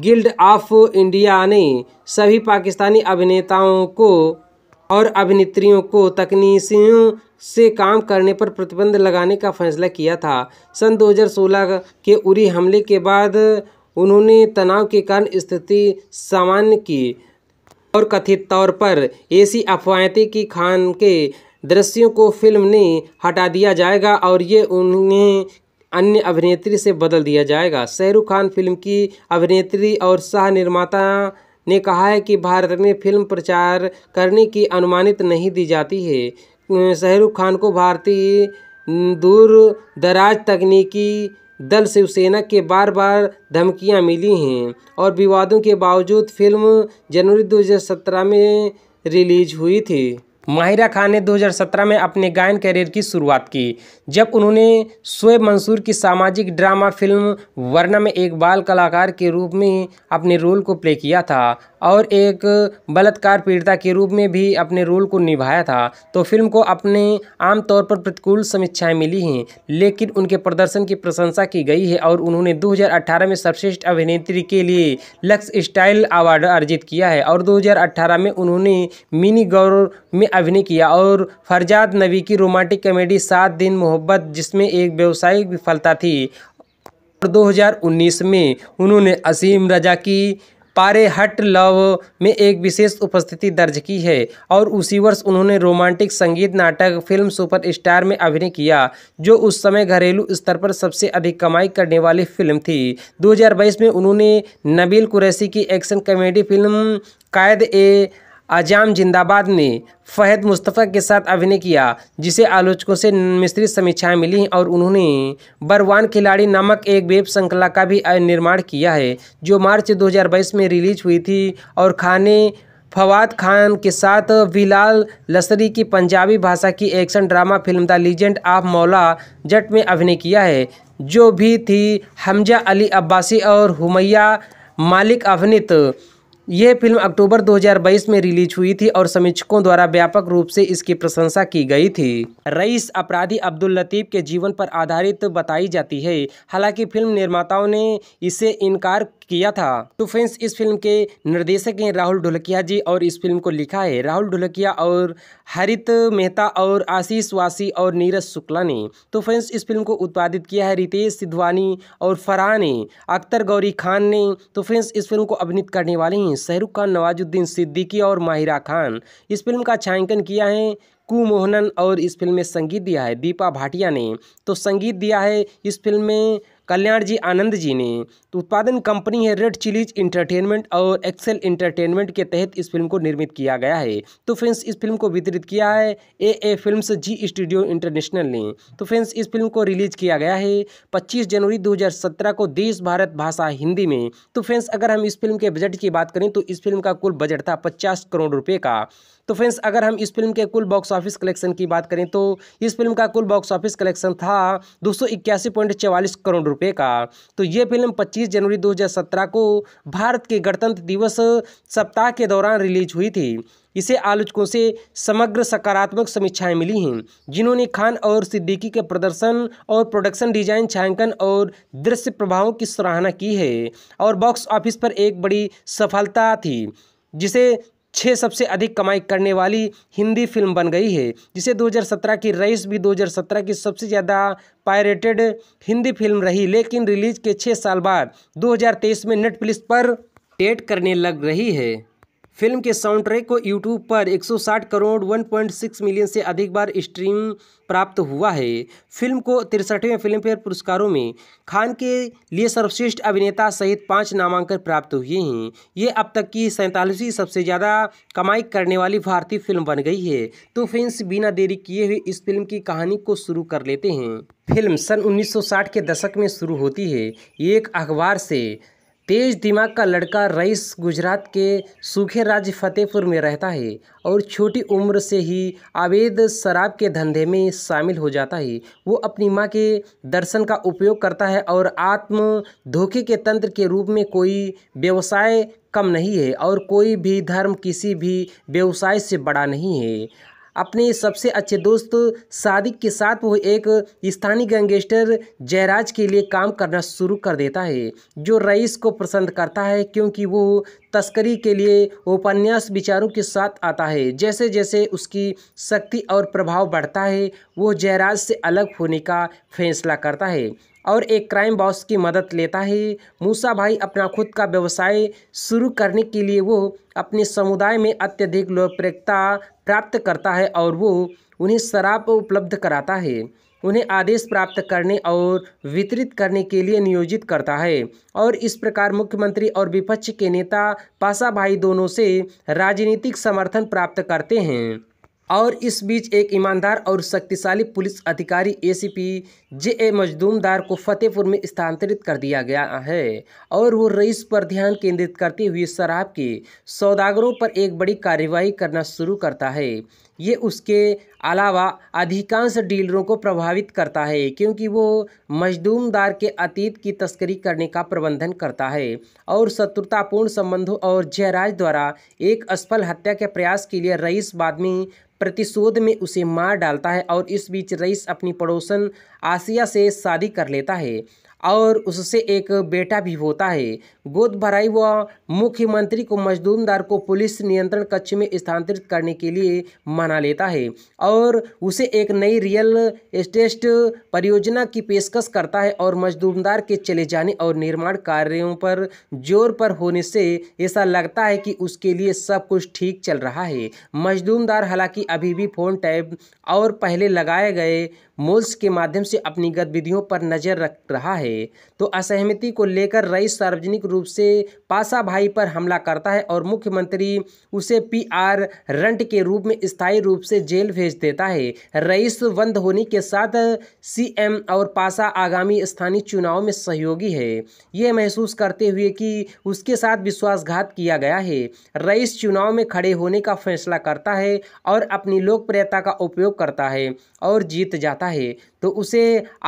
guild of India ने सभी पाकिस्तानी अभिनेताओं को और अभिनेत्रियों को तकनीशियों से काम करने पर प्रतिबंध लगाने का फैसला किया था सन 2016 के उरी हमले के बाद उन्होंने तनाव के कारण स्थिति सामान्य की और कथित तौर पर ऐसी अफवाहें थी कि खान के दृश्यों को फिल्म ने हटा दिया जाएगा और ये उन्हें अन्य अभिनेत्री से बदल दिया जाएगा शाहरुख खान फिल्म की अभिनेत्री और सह निर्माता ने कहा है कि भारत में फिल्म प्रचार करने की अनुमानित नहीं दी जाती है शाहरुख खान को भारतीय दूर दराज तकनीकी दल शिवसेना के बार बार धमकियां मिली हैं और विवादों के बावजूद फिल्म जनवरी 2017 में रिलीज हुई थी माहिरा खान ने 2017 में अपने गायन करियर की शुरुआत की जब उन्होंने शोएब मंसूर की सामाजिक ड्रामा फिल्म वर्ना में एक बाल कलाकार के रूप में अपने रोल को प्ले किया था और एक बलात्कार पीड़िता के रूप में भी अपने रोल को निभाया था तो फिल्म को अपने आमतौर पर प्रतिकूल समीक्षाएँ मिली हैं लेकिन उनके प्रदर्शन की प्रशंसा की गई है और उन्होंने 2018 में सर्वश्रेष्ठ अभिनेत्री के लिए लक्स स्टाइल अवार्ड अर्जित किया है और 2018 में उन्होंने मिनी गौर में अभिनय किया और फरजाद नबी की रोमांटिक कॉमेडी सात दिन मोहब्बत जिसमें एक व्यावसायिक विफलता थी और दो में उन्होंने असीम रजा की पारे हट लव में एक विशेष उपस्थिति दर्ज की है और उसी वर्ष उन्होंने रोमांटिक संगीत नाटक फिल्म सुपरस्टार में अभिनय किया जो उस समय घरेलू स्तर पर सबसे अधिक कमाई करने वाली फिल्म थी 2022 में उन्होंने नबील कुरैसी की action comedy film Quaid e Azam Zindabad ने फ़हद मुस्तफ़ा के साथ अभिनय किया जिसे आलोचकों से मिश्रित समीक्षाएं मिली और उन्होंने बरवान खिलाड़ी नामक एक वेब श्रृंखला का भी निर्माण किया है जो मार्च 2022 में रिलीज हुई थी और खाने फवाद खान के साथ विलाल लसरी की पंजाबी भाषा की action drama film the legend of Maula Jatt में अभिनय किया है जो भी थी हमजा अली अब्बासी और हुमैया मालिक अभिनीत यह फिल्म अक्टूबर 2022 में रिलीज हुई थी और समीक्षकों द्वारा व्यापक रूप से इसकी प्रशंसा की गई थी रईस अपराधी अब्दुल लतीफ के जीवन पर आधारित बताई जाती है हालांकि फिल्म निर्माताओं ने इसे इनकार किया था तो फ्रेंड्स इस फिल्म के निर्देशक हैं राहुल ढोलकिया जी और इस फिल्म को लिखा है राहुल ढोलकिया और हरित मेहता और आशीष वासी और नीरज शुक्ला ने तो फ्रेंड्स इस फिल्म को उत्पादित किया है रितेश सिद्धवानी और फराह ने अख्तर गौरी खान ने तो फ्रेंड्स इस फिल्म को अभिनीत करने वाले हैं शाहरुख खान नवाजुद्दीन सिद्दीकी और माहिरा खान इस फिल्म का छायांकन किया है कुमोहनन और इस फिल्म में संगीत दिया है दीपा भाटिया ने तो संगीत दिया है इस फिल्म में कल्याण जी आनंद जी ने तो उत्पादन कंपनी है रेड चिलीज इंटरटेनमेंट और एक्सेल इंटरटेनमेंट के तहत इस फिल्म को निर्मित किया गया है तो फ्रेंड्स इस फिल्म को वितरित किया है A A film Zee studio international ने तो फ्रेंड्स इस फिल्म को रिलीज किया गया है 25 जनवरी 2017 को देश भारत भाषा हिंदी में तो फ्रेंड्स अगर हम इस फिल्म के बजट की बात करें तो इस फिल्म का कुल बजट था पचास करोड़ रुपये का तो फ्रेंड्स अगर हम इस फिल्म के कुल बॉक्स ऑफिस कलेक्शन की बात करें तो इस फिल्म का कुल बॉक्स ऑफिस कलेक्शन था दो करोड़ रुपये का तो ये फिल्म पच्चीस 26 जनवरी 2017 को भारत के गणतंत्र दिवस सप्ताह के दौरान रिलीज हुई थी इसे आलोचकों से समग्र सकारात्मक समीक्षाएं मिली हैं जिन्होंने खान और सिद्दीकी के प्रदर्शन और प्रोडक्शन डिजाइन छायांकन और दृश्य प्रभावों की सराहना की है और बॉक्स ऑफिस पर एक बड़ी सफलता थी जिसे छः सबसे अधिक कमाई करने वाली हिंदी फिल्म बन गई है जिसे 2017 की रईस भी 2017 की सबसे ज़्यादा पायरेटेड हिंदी फिल्म रही लेकिन रिलीज के छः साल बाद 2023 में नेटफ्लिक्स पर टेट करने लग रही है फिल्म के साउंड ट्रैक को यूट्यूब पर 160 करोड़ 1.6 मिलियन से अधिक बार स्ट्रीम प्राप्त हुआ है फिल्म को तिरसठवें फिल्मफेयर पुरस्कारों में खान के लिए सर्वश्रेष्ठ अभिनेता सहित पाँच नामांकन प्राप्त हुए हैं ये अब तक की सैंतालीसवीं सबसे ज़्यादा कमाई करने वाली भारतीय फिल्म बन गई है तो फैंस बिना देरी किए हुए इस फिल्म की कहानी को शुरू कर लेते हैं फिल्म सन 1960 के दशक में शुरू होती है एक अखबार से तेज दिमाग का लड़का रईस गुजरात के सूखे राज्य फतेहपुर में रहता है और छोटी उम्र से ही अवैध शराब के धंधे में शामिल हो जाता है वो अपनी माँ के दर्शन का उपयोग करता है और आत्म धोखे के तंत्र के रूप में कोई व्यवसाय कम नहीं है और कोई भी धर्म किसी भी व्यवसाय से बड़ा नहीं है अपने सबसे अच्छे दोस्त सादिक के साथ वो एक स्थानीय गैंगस्टर जयराज के लिए काम करना शुरू कर देता है जो रईस को पसंद करता है क्योंकि वो तस्करी के लिए उपन्यास विचारों के साथ आता है जैसे जैसे उसकी शक्ति और प्रभाव बढ़ता है वो जयराज से अलग होने का फैसला करता है और एक क्राइम बॉस की मदद लेता है मूसा भाई अपना खुद का व्यवसाय शुरू करने के लिए वो अपने समुदाय में अत्यधिक लोकप्रियता प्राप्त करता है और वो उन्हें शराब उपलब्ध कराता है उन्हें आदेश प्राप्त करने और वितरित करने के लिए नियोजित करता है और इस प्रकार मुख्यमंत्री और विपक्ष के नेता भाई दोनों से राजनीतिक समर्थन प्राप्त करते हैं और इस बीच एक ईमानदार और शक्तिशाली पुलिस अधिकारी एसीपी जे ए मजदूमदार को फतेहपुर में स्थानांतरित कर दिया गया है और वो रईस पर ध्यान केंद्रित करते हुए शराब के सौदागरों पर एक बड़ी कार्रवाई करना शुरू करता है ये उसके अलावा अधिकांश डीलरों को प्रभावित करता है क्योंकि वो मजदूमदार के अतीत की तस्करी करने का प्रबंधन करता है और शत्रुतापूर्ण संबंधों और जयराज द्वारा एक असफल हत्या के प्रयास के लिए रईस बाद में प्रतिशोध में उसे मार डालता है और इस बीच रईस अपनी पड़ोसन आसिया से शादी कर लेता है और उससे एक बेटा भी होता है गोद भराई व मुख्यमंत्री को मजदूमदार को पुलिस नियंत्रण कक्ष में स्थानांतरित करने के लिए मना लेता है और उसे एक नई रियल एस्टेट परियोजना की पेशकश करता है और मजदूमदार के चले जाने और निर्माण कार्यों पर जोर पर होने से ऐसा लगता है कि उसके लिए सब कुछ ठीक चल रहा है मजदूमदार हालांकि अभी भी फ़ोन टैब और पहले लगाए गए मोल्स के माध्यम से अपनी गतिविधियों पर नज़र रख रहा है तो असहमति को लेकर रईस सार्वजनिक रूप से पासा भाई पर हमला करता है और मुख्यमंत्री उसे पीआर रंट के रूप में स्थायी रूप से जेल भेज देता है रईस बंद होने के साथ सीएम और पासा आगामी स्थानीय चुनाव में सहयोगी है यह महसूस करते हुए कि उसके साथ विश्वासघात किया गया है रईस चुनाव में खड़े होने का फैसला करता है और अपनी लोकप्रियता का उपयोग करता है और जीत जाता जाता है तो उसे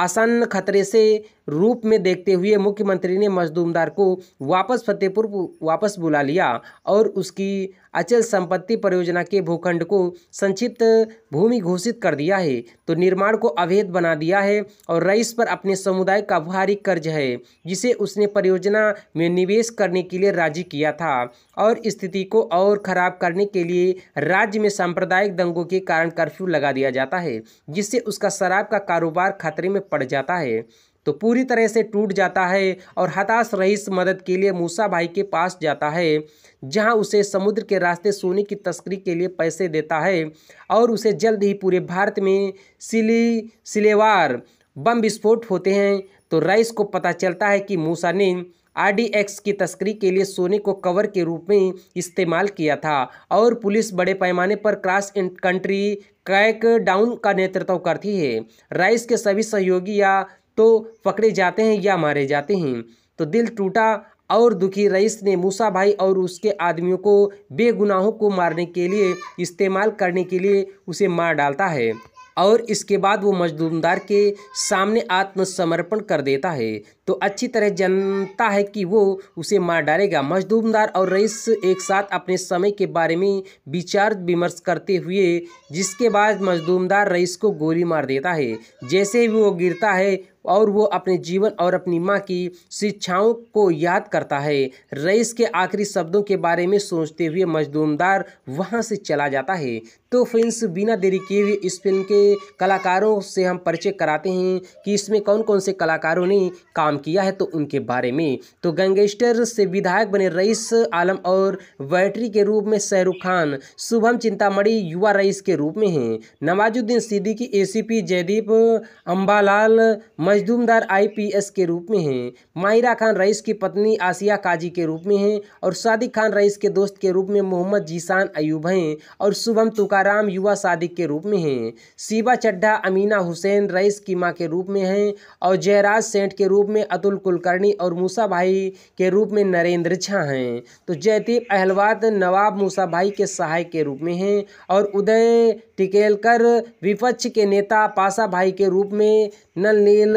आसन्न खतरे से रूप में देखते हुए मुख्यमंत्री ने मजदूमदार को वापस फतेहपुर वापस बुला लिया और उसकी अचल संपत्ति परियोजना के भूखंड को संक्षिप्त भूमि घोषित कर दिया है तो निर्माण को अवैध बना दिया है और रईस पर अपने समुदाय का भारी कर्ज है जिसे उसने परियोजना में निवेश करने के लिए राजी किया था और स्थिति को और खराब करने के लिए राज्य में सांप्रदायिक दंगों के कारण कर्फ्यू लगा दिया जाता है जिससे उसका शराब का कारोबार खतरे में पड़ जाता है तो पूरी तरह से टूट जाता है और हताश रईस मदद के लिए मूसा भाई के पास जाता है जहां उसे समुद्र के रास्ते सोने की तस्करी के लिए पैसे देता है और उसे जल्द ही पूरे भारत में सिली सिलेवार बम विस्फोट होते हैं तो रईस को पता चलता है कि मूसा ने आर की तस्करी के लिए सोने को कवर के रूप में इस्तेमाल किया था और पुलिस बड़े पैमाने पर क्रॉस कंट्री क्रैक डाउन का नेतृत्व करती है राइस के सभी सहयोगी या तो पकड़े जाते हैं या मारे जाते हैं तो दिल टूटा और दुखी रईस ने मूसा भाई और उसके आदमियों को बेगुनाहों को मारने के लिए इस्तेमाल करने के लिए उसे मार डालता है और इसके बाद वो मजदूमदार के सामने आत्मसमर्पण कर देता है तो अच्छी तरह जानता है कि वो उसे मार डालेगा मजदूमदार और रईस एक साथ अपने समय के बारे में विचार विमर्श करते हुए जिसके बाद मजदूमदार रईस को गोली मार देता है जैसे ही वो गिरता है और वो अपने जीवन और अपनी माँ की शिक्षाओं को याद करता है रईस के आखिरी शब्दों के बारे में सोचते हुए मजदूमदार वहाँ से चला जाता है तो फ्रेंड्स बिना देरी किए हुए इस फिल्म के कलाकारों से हम परिचय कराते हैं कि इसमें कौन कौन से कलाकारों ने काम किया है तो उनके बारे में तो गैंगस्टर से विधायक बने रईस आलम और वैटरी के रूप में शाहरुख खान शुभम चिंतामणि युवा रईस के रूप में हैं Nawazuddin Siddiqui A P Jaideep Ambalal Majmudar I के रूप में हैं माहिरा खान रईस की पत्नी आसिया काजी के रूप में हैं और सादिक खान रईस के दोस्त के रूप में मोहम्मद जीसान अयूब हैं और शुभम तुका तुकाराम युवा सादिक के रूप में हैं शिबा चड्ढा अमीना हुसैन रईस की माँ के रूप में हैं और जयराज सेठ के रूप में अतुल कुलकर्णी और मूसा भाई के रूप में नरेंद्र झा हैं तो जयदीप अहलवाद नवाब मूसा भाई के सहायक के रूप में हैं और उदय टिकेलकर विपक्ष के नेता पासा भाई के रूप में नलनील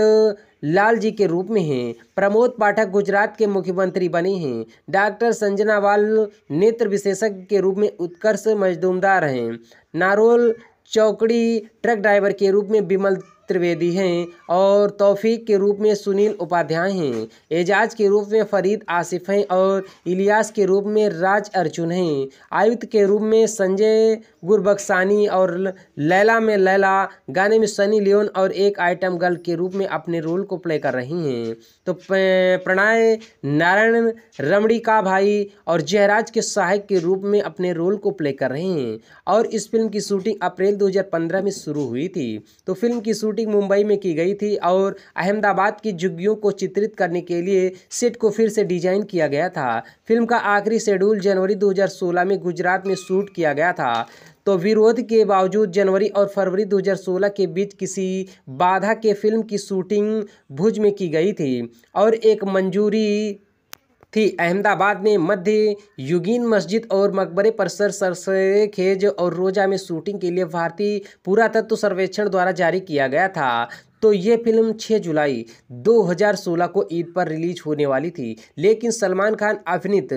लाल जी के रूप में हैं प्रमोद पाठक गुजरात के मुख्यमंत्री बने हैं डॉक्टर संजनावाल नेत्र विशेषज्ञ के रूप में उत्कर्ष मजदूमदार हैं नारोल चौकड़ी ट्रक ड्राइवर के रूप में बिमल त्रिवेदी हैं और तौफीक के रूप में सुनील उपाध्याय हैं एजाज के रूप में फरीद आसिफ हैं और इलियास के रूप में राज अर्जुन हैं आयुक्त के रूप में संजय गुरबक्सानी और लैला में लैला गाने में सनी लियोन और एक आइटम गर्ल के रूप में अपने रोल को प्ले कर रही हैं तो प्रणय नारायण रमणी का भाई और जयराज के सहायक के रूप में अपने रोल को प्ले कर रहे हैं और इस फिल्म की शूटिंग अप्रैल 2015 में शुरू हुई थी तो फिल्म की शूटिंग मुंबई में की गई थी और अहमदाबाद की जुग्गियों को चित्रित करने के लिए सेट को फिर से डिजाइन किया गया था फिल्म का आखिरी शेड्यूल जनवरी दो में गुजरात में शूट किया गया था तो विरोध के बावजूद जनवरी और फरवरी 2016 के बीच किसी बाधा के फिल्म की शूटिंग भुज में की गई थी और एक मंजूरी थी अहमदाबाद में मध्य युगीन मस्जिद और मकबरे परिसर सर खेज और रोजा में शूटिंग के लिए भारतीय पुरातत्व सर्वेक्षण द्वारा जारी किया गया था तो ये फिल्म 6 जुलाई 2016 को ईद पर रिलीज होने वाली थी लेकिन सलमान खान अभिनीत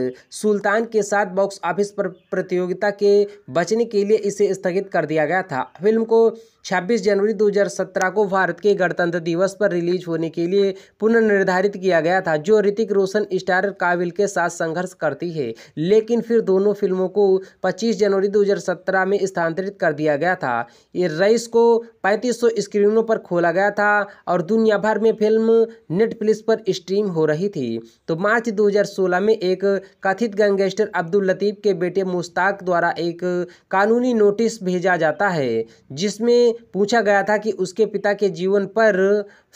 सुल्तान के साथ बॉक्स ऑफिस पर प्रतियोगिता के बचने के लिए इसे स्थगित कर दिया गया था फिल्म को 26 जनवरी 2017 को भारत के गणतंत्र दिवस पर रिलीज होने के लिए पुनर्निर्धारित किया गया था जो ऋतिक रोशन स्टार काबिल के साथ संघर्ष करती है लेकिन फिर दोनों फिल्मों को 25 जनवरी 2017 में स्थानांतरित कर दिया गया था ये रईस को 3500 स्क्रीनों पर खोला गया था और दुनिया भर में फिल्म नेटफ्लिक्स पर स्ट्रीम हो रही थी तो मार्च दो में एक कथित गैंगस्टर अब्दुल लतीफ़ के बेटे मुश्ताक द्वारा एक कानूनी नोटिस भेजा जाता है जिसमें पूछा गया था कि उसके पिता के जीवन पर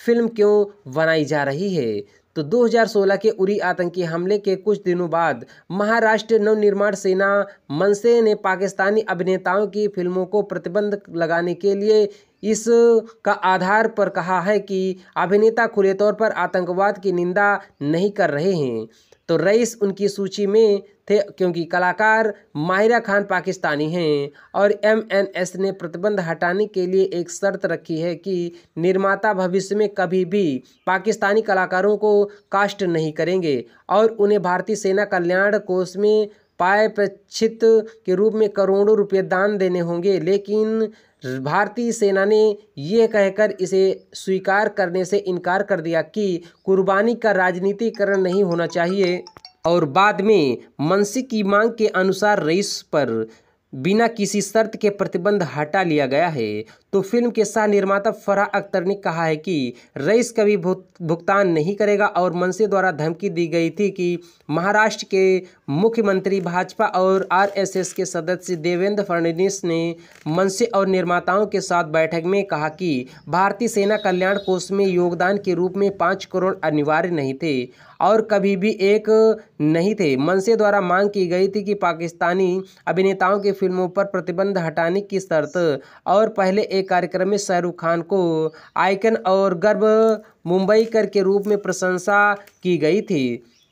फिल्म क्यों बनाई जा रही है तो 2016 के उरी आतंकी हमले के कुछ दिनों बाद महाराष्ट्र नवनिर्माण सेना मनसे ने पाकिस्तानी अभिनेताओं की फिल्मों को प्रतिबंध लगाने के लिए इस का आधार पर कहा है कि अभिनेता खुले तौर पर आतंकवाद की निंदा नहीं कर रहे हैं तो रईस उनकी सूची में थे क्योंकि कलाकार माहिरा खान पाकिस्तानी हैं और एमएनएस ने प्रतिबंध हटाने के लिए एक शर्त रखी है कि निर्माता भविष्य में कभी भी पाकिस्तानी कलाकारों को कास्ट नहीं करेंगे और उन्हें भारतीय सेना कल्याण कोष में पाए प्रक्षित के रूप में करोड़ों रुपये दान देने होंगे लेकिन भारतीय सेना ने यह कहकर इसे स्वीकार करने से इनकार कर दिया कि कुर्बानी का राजनीतिकरण नहीं होना चाहिए और बाद में मनसी की मांग के अनुसार रईस पर बिना किसी शर्त के प्रतिबंध हटा लिया गया है तो फिल्म के सह निर्माता फराह अख्तर ने कहा है कि रईस कभी भुगतान नहीं करेगा और मनसे द्वारा धमकी दी गई थी कि महाराष्ट्र के मुख्यमंत्री भाजपा और आरएसएस के सदस्य देवेंद्र फडणवीस ने मनसे और निर्माताओं के साथ बैठक में कहा कि भारतीय सेना कल्याण कोष में योगदान के रूप में पाँच करोड़ अनिवार्य नहीं थे और कभी भी एक नहीं थे मनसे द्वारा मांग की गई थी कि पाकिस्तानी अभिनेताओं की फिल्मों पर प्रतिबंध हटाने की शर्त और पहले एक कार्यक्रम में शाहरुख खान को आइकन और गर्व कर के रूप में प्रशंसा की गई थी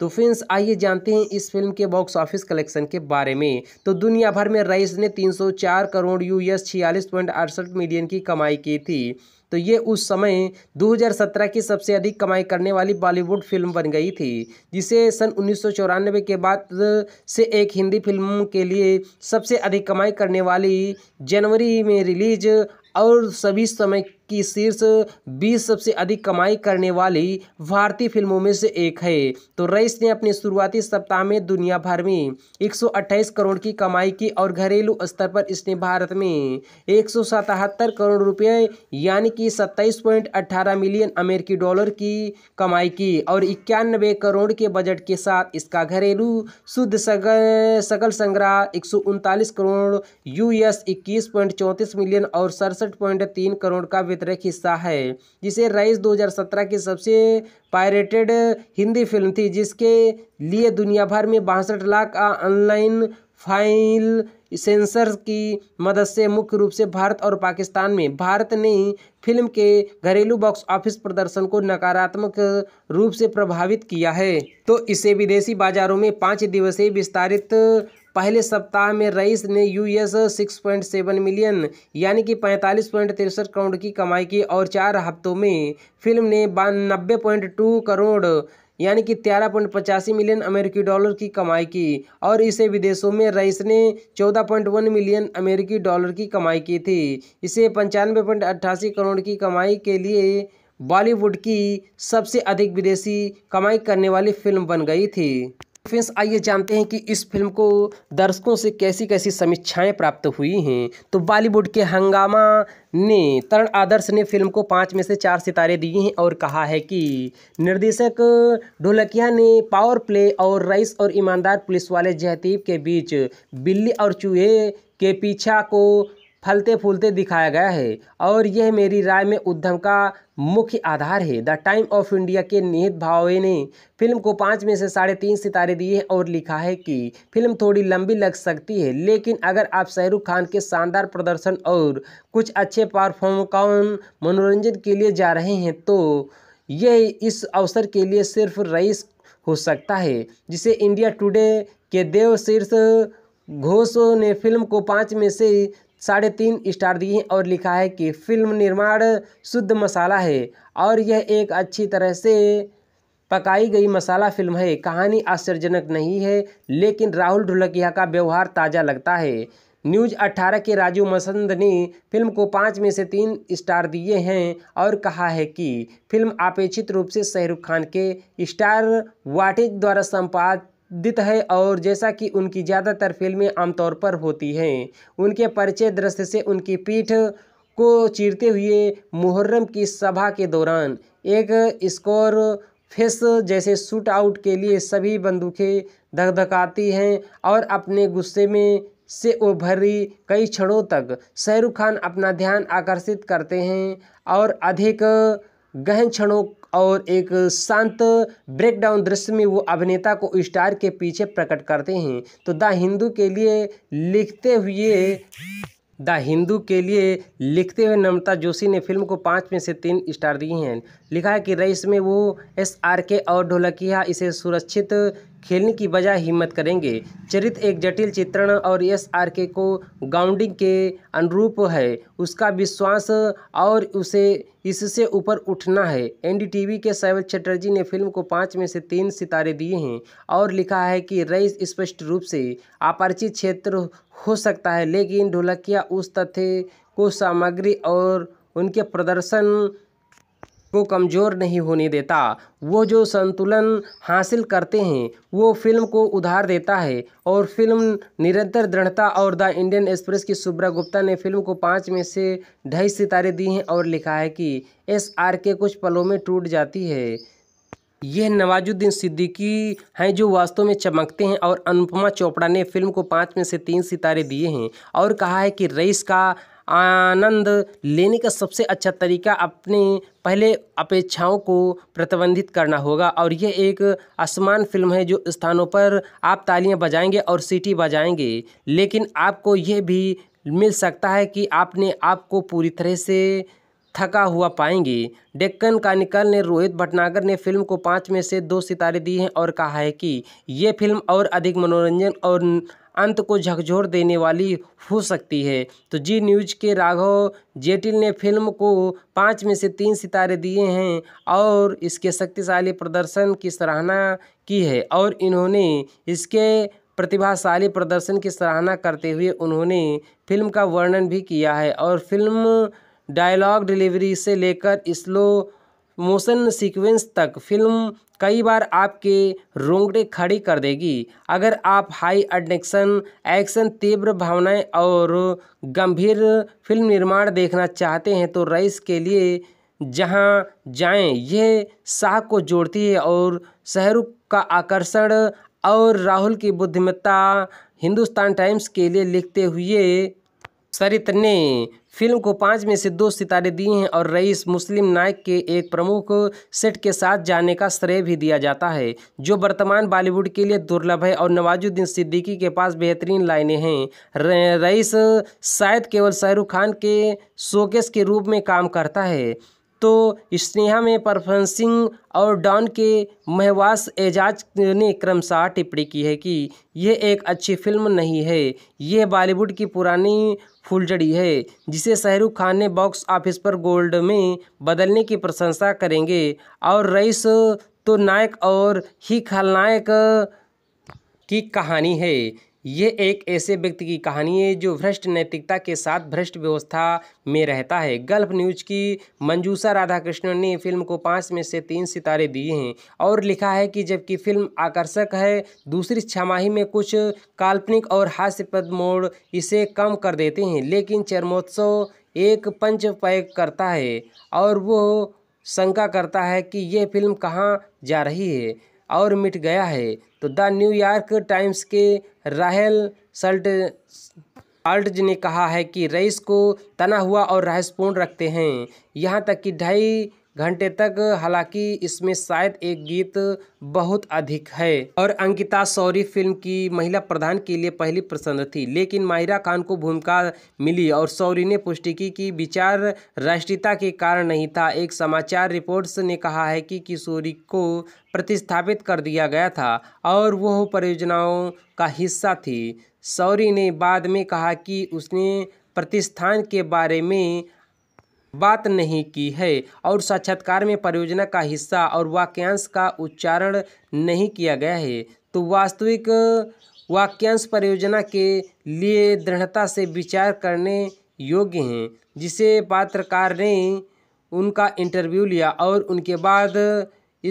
तो फ्रेंड्स आइए जानते हैं इस फिल्म के बॉक्स ऑफिस कलेक्शन के बारे में तो दुनिया भर में रईस ने 304 करोड़ यूएस छियालीस अड़सठ मिलियन की कमाई की थी तो ये उस समय 2017 की सबसे अधिक कमाई करने वाली बॉलीवुड फिल्म बन गई थी जिसे सन उन्नीस के बाद से एक हिंदी फिल्म के लिए सबसे अधिक कमाई करने वाली जनवरी में रिलीज और सभी समय की शीर्ष बीस सबसे अधिक कमाई करने वाली भारतीय फिल्मों में से एक है तो रईस ने अपने शुरुआती सप्ताह में दुनिया भर में 128 करोड़ की कमाई की और घरेलू स्तर पर इसने भारत में एक करोड़ रुपए यानी कि 27.18 मिलियन अमेरिकी डॉलर की कमाई की और इक्यानबे करोड़ के बजट के साथ इसका घरेलू शुद्ध सकल संग्रह एक करोड़ यूएस इक्कीस मिलियन और सड़सठ सड़सठ पॉइंट तीन करोड़ का वितरक हिस्सा है जिसे रईस 2017 की सबसे पायरेटेड हिंदी फिल्म थी जिसके लिए दुनिया भर में बासठ लाख ऑनलाइन फाइल सेंसर की मदद से मुख्य रूप से भारत और पाकिस्तान में भारत ने फिल्म के घरेलू बॉक्स ऑफिस प्रदर्शन को नकारात्मक रूप से प्रभावित किया है तो इसे विदेशी बाजारों में पाँच दिवसीय विस्तारित पहले सप्ताह में रईस ने यूएस 6.7 मिलियन यानी कि पैंतालीस पॉइंट तिरसठ करोड़ की कमाई की और चार हफ्तों में फिल्म ने नब्बे पॉइंट टू करोड़ यानी कि तेरह पॉइंट पचासी मिलियन अमेरिकी डॉलर की कमाई की और इसे विदेशों में रईस ने चौदह पॉइंट वन मिलियन अमेरिकी डॉलर की कमाई की थी इसे पंचानवे पॉइंट अट्ठासी करोड़ की कमाई के लिए बॉलीवुड की सबसे अधिक विदेशी कमाई करने वाली फिल्म बन गई थी फ्रेंड्स आइए जानते हैं कि इस फिल्म को दर्शकों से कैसी कैसी समीक्षाएं प्राप्त हुई हैं तो बॉलीवुड के हंगामा ने तरण आदर्श ने फिल्म को पाँच में से चार सितारे दिए हैं और कहा है कि निर्देशक ढोलकिया ने पावर प्ले और रईस और ईमानदार पुलिस वाले जहतीब के बीच बिल्ली और चूहे के पीछा को फलते फूलते दिखाया गया है और यह मेरी राय में उद्यम का मुख्य आधार है द टाइम ऑफ इंडिया के निहित भावे ने फिल्म को पाँच में से साढ़े तीन सितारे दिए हैं और लिखा है कि फिल्म थोड़ी लंबी लग सकती है लेकिन अगर आप शाहरुख खान के शानदार प्रदर्शन और कुछ अच्छे परफॉर्मकाउन मनोरंजन के लिए जा रहे हैं तो यह इस अवसर के लिए सिर्फ रईस हो सकता है जिसे इंडिया टुडे के देव शीर्ष घोष ने फिल्म को पाँच में से साढ़े तीन स्टार दिए हैं और लिखा है कि फिल्म निर्माण शुद्ध मसाला है और यह एक अच्छी तरह से पकाई गई मसाला फिल्म है कहानी आश्चर्यजनक नहीं है लेकिन राहुल ढुलकिया का व्यवहार ताज़ा लगता है न्यूज अट्ठारह के राजू मसंद ने फिल्म को पाँच में से तीन स्टार दिए हैं और कहा है कि फिल्म अपेक्षित रूप से शाहरुख खान के स्टार वाटिक द्वारा संपाद दित है और जैसा कि उनकी ज़्यादातर फिल्में आमतौर पर होती हैं उनके परिचय दृश्य से उनकी पीठ को चीरते हुए मुहर्रम की सभा के दौरान एक स्कोर फेस जैसे शूट आउट के लिए सभी बंदूकें धकधकाती हैं और अपने गुस्से में से उभरी कई क्षणों तक शाहरुख खान अपना ध्यान आकर्षित करते हैं और अधिक गहन क्षणों और एक शांत ब्रेकडाउन दृश्य में वो अभिनेता को स्टार के पीछे प्रकट करते हैं तो द हिंदू के लिए लिखते हुए द हिंदू के लिए लिखते हुए नम्रता जोशी ने फिल्म को पाँच में से तीन स्टार दिए हैं लिखा है कि रईस में वो एस आर के और ढोलकिया इसे सुरक्षित खेलने की बजाय हिम्मत करेंगे चरित्र एक जटिल चित्रण और एस आर के को गाउंडिंग के अनुरूप है उसका विश्वास और उसे इससे ऊपर उठना है एनडीटीवी के सैवल चटर्जी ने फिल्म को पाँच में से तीन सितारे दिए हैं और लिखा है कि रईस स्पष्ट रूप से अपरिचित क्षेत्र हो सकता है लेकिन ढोलकिया उस तथ्य को सामग्री और उनके प्रदर्शन को कमज़ोर नहीं होने देता वो जो संतुलन हासिल करते हैं वो फिल्म को उधार देता है और फिल्म निरंतर दृढ़ता और द इंडियन एक्सप्रेस की सुब्रा गुप्ता ने फिल्म को पाँच में से ढाई सितारे दिए हैं और लिखा है कि एस आर के कुछ पलों में टूट जाती है यह नवाजुद्दीन सिद्दीकी हैं जो वास्तव में चमकते हैं और अनुपमा चोपड़ा ने फिल्म को पाँच में से तीन सितारे दिए हैं और कहा है कि रईस का आनंद लेने का सबसे अच्छा तरीका अपने पहले अपेक्षाओं को प्रतिबंधित करना होगा और यह एक आसमान फिल्म है जो स्थानों पर आप तालियां बजाएंगे और सीटी बजाएंगे लेकिन आपको यह भी मिल सकता है कि आपने आपको पूरी तरह से थका हुआ पाएंगे डेक्कन कॉनिकल ने रोहित भटनागर ने फिल्म को पाँच में से दो सितारे दिए हैं और कहा है कि ये फिल्म और अधिक मनोरंजन और अंत को झकझोर देने वाली हो सकती है तो जी न्यूज़ के राघव जेटिल ने फिल्म को पाँच में से तीन सितारे दिए हैं और इसके शक्तिशाली प्रदर्शन की सराहना की है और इन्होंने इसके प्रतिभाशाली प्रदर्शन की सराहना करते हुए उन्होंने फिल्म का वर्णन भी किया है और फिल्म डायलॉग डिलीवरी से लेकर स्लो मोशन सीक्वेंस तक फिल्म कई बार आपके रोंगटे खड़ी कर देगी अगर आप हाई एडनेक्शन एक्शन तीव्र भावनाएं और गंभीर फिल्म निर्माण देखना चाहते हैं तो रईस के लिए जहां जाएं यह शाह को जोड़ती है और शहरुख का आकर्षण और राहुल की बुद्धिमत्ता हिंदुस्तान टाइम्स के लिए लिखते हुए सरित ने फिल्म को पाँच में से दो सितारे दिए हैं और रईस मुस्लिम नायक के एक प्रमुख सेट के साथ जाने का श्रेय भी दिया जाता है जो वर्तमान बॉलीवुड के लिए दुर्लभ है और नवाजुद्दीन सिद्दीकी के पास बेहतरीन लाइनें हैं रईस शायद केवल शाहरुख खान के शोकेस के रूप में काम करता है तो स्नेहा में परफेंसिंग और डॉन के महवास एजाज ने क्रमशाह टिप्पणी की है कि यह एक अच्छी फिल्म नहीं है यह बॉलीवुड की पुरानी फुलझड़ी है जिसे शाहरुख खान ने बॉक्स ऑफिस पर गोल्ड में बदलने की प्रशंसा करेंगे और रईस तो नायक और ही खलनायक की कहानी है ये एक ऐसे व्यक्ति की कहानी है जो भ्रष्ट नैतिकता के साथ भ्रष्ट व्यवस्था में रहता है गल्फ न्यूज की मंजूषा राधाकृष्णन ने फिल्म को पाँच में से तीन सितारे दिए हैं और लिखा है कि जबकि फिल्म आकर्षक है दूसरी छमाही में कुछ काल्पनिक और हास्यप्रद मोड़ इसे कम कर देते हैं लेकिन चरमोत्सव एक पंच पैक करता है और वो शंका करता है कि यह फिल्म कहाँ जा रही है और मिट गया है तो द न्यूयॉर्क टाइम्स के राहल सल्ट अल्टज ने कहा है कि रईस को तना हुआ और रहस्यपूर्ण रखते हैं यहाँ तक कि ढाई घंटे तक हालांकि इसमें शायद एक गीत बहुत अधिक है और अंकिता सौरी फिल्म की महिला प्रधान के लिए पहली पसंद थी लेकिन माहिरा खान को भूमिका मिली और सौरी ने पुष्टि की कि विचार राष्ट्रीयता के कारण नहीं था एक समाचार रिपोर्ट्स ने कहा है कि किशोरी को प्रतिस्थापित कर दिया गया था और वह परियोजनाओं का हिस्सा थी सौरी ने बाद में कहा कि उसने प्रतिष्ठान के बारे में बात नहीं की है और साक्षात्कार में परियोजना का हिस्सा और वाक्यांश का उच्चारण नहीं किया गया है तो वास्तविक वाक्यांश परियोजना के लिए दृढ़ता से विचार करने योग्य हैं जिसे पात्रकार ने उनका इंटरव्यू लिया और उनके बाद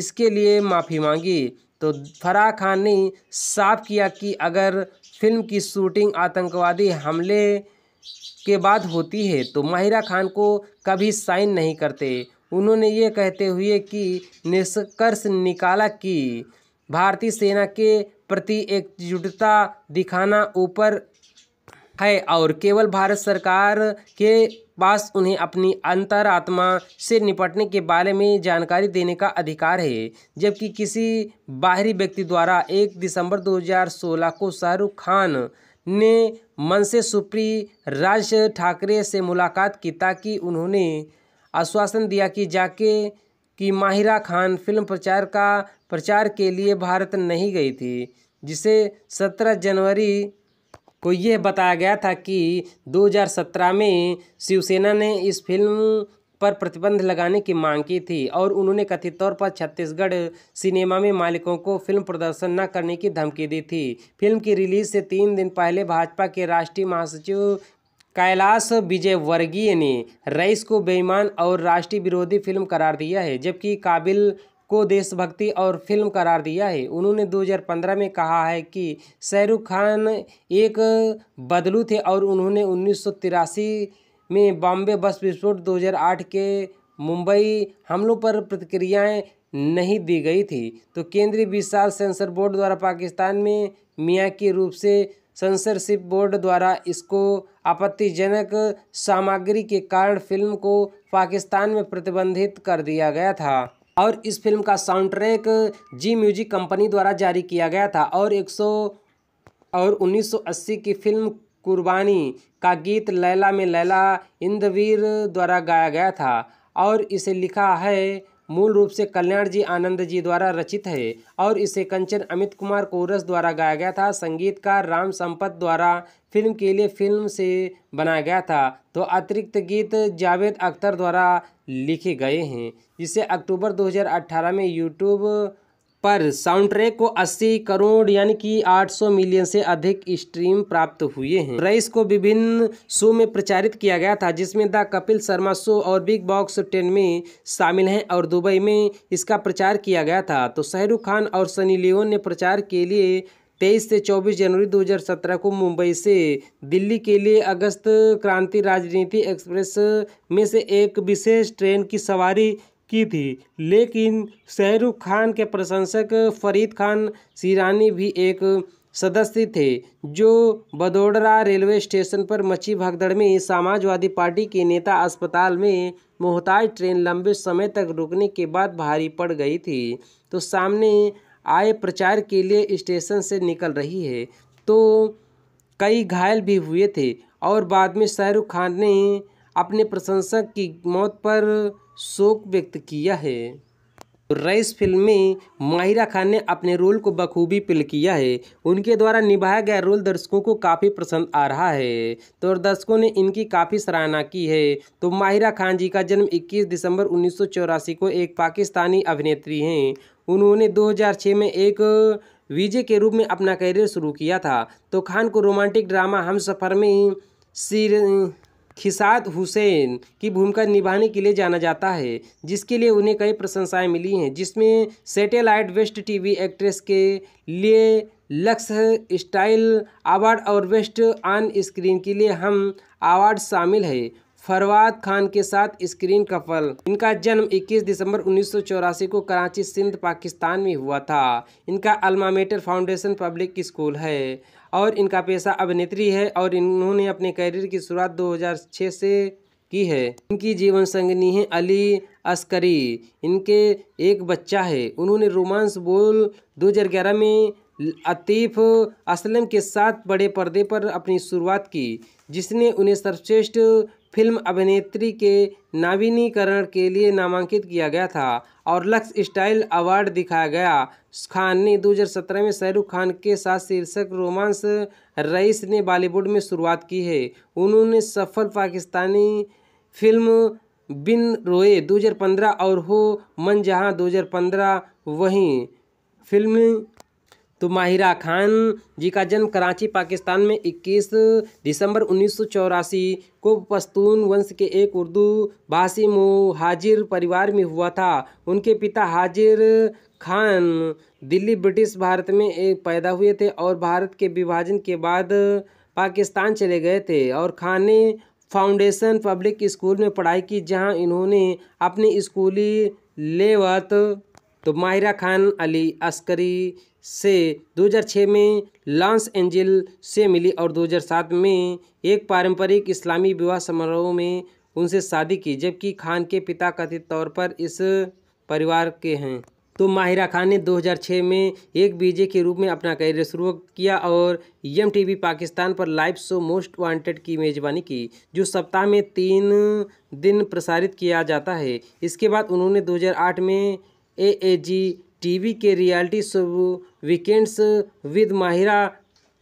इसके लिए माफ़ी मांगी तो फराह खान ने साफ किया कि अगर फिल्म की शूटिंग आतंकवादी हमले के बाद होती है तो माहिरा खान को कभी साइन नहीं करते उन्होंने ये कहते हुए कि निष्कर्ष निकाला कि भारतीय सेना के प्रति एकजुटता दिखाना ऊपर है और केवल भारत सरकार के पास उन्हें अपनी अंतरात्मा से निपटने के बारे में जानकारी देने का अधिकार है जबकि किसी बाहरी व्यक्ति द्वारा 1 दिसंबर 2016 को शाहरुख खान ने मनसे सुप्री राज ठाकरे से मुलाकात की ताकि उन्होंने आश्वासन दिया कि जाके कि माहिरा खान फिल्म प्रचार का प्रचार के लिए भारत नहीं गई थी जिसे 17 जनवरी को यह बताया गया था कि 2017 में शिवसेना ने इस फिल्म पर प्रतिबंध लगाने की मांग की थी और उन्होंने कथित तौर पर छत्तीसगढ़ सिनेमा में मालिकों को फिल्म प्रदर्शन न करने की धमकी दी थी फिल्म की रिलीज से तीन दिन पहले भाजपा के राष्ट्रीय महासचिव कैलाश विजयवर्गीय ने रईस को बेईमान और राष्ट्रीय विरोधी फिल्म करार दिया है जबकि काबिल को देशभक्ति और फिल्म करार दिया है उन्होंने 2015 में कहा है कि शाहरुख खान एक बदलू थे और उन्होंने उन्नीस में बॉम्बे बस विस्फोट 2008 के मुंबई हमलों पर प्रतिक्रियाएं नहीं दी गई थी तो केंद्रीय विशाल सेंसर बोर्ड द्वारा पाकिस्तान में मियाँ के रूप से सेंसरशिप बोर्ड द्वारा इसको आपत्तिजनक सामग्री के कारण फिल्म को पाकिस्तान में प्रतिबंधित कर दिया गया था और इस फिल्म का sound track Zee music company द्वारा जारी किया गया था और 100 और 1980 की फिल्म कुर्बानी का गीत लैला में लैला इंद्रवीर द्वारा गाया गया था और इसे लिखा है मूल रूप से कल्याण जी आनंद जी द्वारा रचित है और इसे कंचन अमित कुमार कोरस द्वारा गाया गया था संगीतकार राम संपत द्वारा फिल्म के लिए फिल्म से बनाया गया था तो अतिरिक्त गीत जावेद अख्तर द्वारा लिखे गए हैं जिसे अक्टूबर 2018 में यूट्यूब पर साउंडट्रैक को 80 करोड़ यानी कि 800 मिलियन से अधिक स्ट्रीम प्राप्त हुए हैं रईस को विभिन्न शो में प्रचारित किया गया था जिसमें द कपिल शर्मा शो और बिग बॉक्स टेन में शामिल हैं और दुबई में इसका प्रचार किया गया था तो शाहरुख खान और सनी लियोन ने प्रचार के लिए तेईस से चौबीस जनवरी 2017 को मुंबई से दिल्ली के लिए अगस्त क्रांति राजनीति एक्सप्रेस में से एक विशेष ट्रेन की सवारी की थी लेकिन शाहरुख खान के प्रशंसक फरीद खान सीरानी भी एक सदस्य थे जो बदोडरा रेलवे स्टेशन पर मची भगदड़ में समाजवादी पार्टी के नेता अस्पताल में मोहताज ट्रेन लंबे समय तक रुकने के बाद भारी पड़ गई थी तो सामने आए प्रचार के लिए स्टेशन से निकल रही है तो कई घायल भी हुए थे और बाद में शाहरुख खान ने अपने प्रशंसक की मौत पर शोक व्यक्त किया है रईस फिल्म में माहिरा खान ने अपने रोल को बखूबी प्ले किया है उनके द्वारा निभाया गया रोल दर्शकों को काफ़ी पसंद आ रहा है तो दर्शकों ने इनकी काफ़ी सराहना की है तो माहिरा खान जी का जन्म 21 दिसंबर उन्नीस को एक पाकिस्तानी अभिनेत्री हैं उन्होंने 2006 में एक विजय के रूप में अपना करियर शुरू किया था तो खान को रोमांटिक ड्रामा हम सफ़र में सीर खिसाद हुसैन की भूमिका निभाने के लिए जाना जाता है जिसके लिए उन्हें कई प्रशंसाएं मिली हैं जिसमें सैटेलाइट वेस्ट टीवी एक्ट्रेस के लिए लक्स स्टाइल अवार्ड और वेस्ट ऑन स्क्रीन के लिए हम अवार्ड शामिल है फरवाद खान के साथ स्क्रीन कफल इनका जन्म 21 दिसंबर उन्नीस को कराची सिंध पाकिस्तान में हुआ था इनका अल्मामेटर फाउंडेशन पब्लिक स्कूल है और इनका पेशा अभिनेत्री है और इन्होंने अपने करियर की शुरुआत 2006 से की है इनकी जीवन संगनी है अली अस्करी इनके एक बच्चा है उन्होंने रोमांस बोल 2011 में अतीफ असलम के साथ बड़े पर्दे पर अपनी शुरुआत की जिसने उन्हें सर्वश्रेष्ठ फिल्म अभिनेत्री के नवीनीकरण के लिए नामांकित किया गया था और लक्स स्टाइल अवार्ड दिखाया गया खान ने 2017 में शाहरुख खान के साथ शीर्षक रोमांस रईस ने बॉलीवुड में शुरुआत की है उन्होंने सफल पाकिस्तानी फिल्म बिन रोए 2015 और हो मन जहां 2015 वहीं फिल्म तो माहिरा खान जी का जन्म कराची पाकिस्तान में 21 दिसंबर उन्नीस को पश्तून वंश के एक उर्दू भाषी मुहाजिर परिवार में हुआ था उनके पिता हाजिर खान दिल्ली ब्रिटिश भारत में एक पैदा हुए थे और भारत के विभाजन के बाद पाकिस्तान चले गए थे और खान ने फाउंडेशन पब्लिक स्कूल में पढ़ाई की जहां इन्होंने अपनी स्कूली लेवत तो माहिरा खान अली अस्करी से 2006 में लॉन्स एंजल से मिली और 2007 में एक पारंपरिक इस्लामी विवाह समारोह में उनसे शादी की जबकि खान के पिता कथित तौर पर इस परिवार के हैं तो माहिरा खान ने 2006 में एक बीजे के रूप में अपना करियर शुरू किया और यम टीवी पाकिस्तान पर लाइव शो मोस्ट वांटेड की मेज़बानी की जो सप्ताह में तीन दिन प्रसारित किया जाता है इसके बाद उन्होंने 2008 में ए ए जी टीवी के reality show weekends with Mahira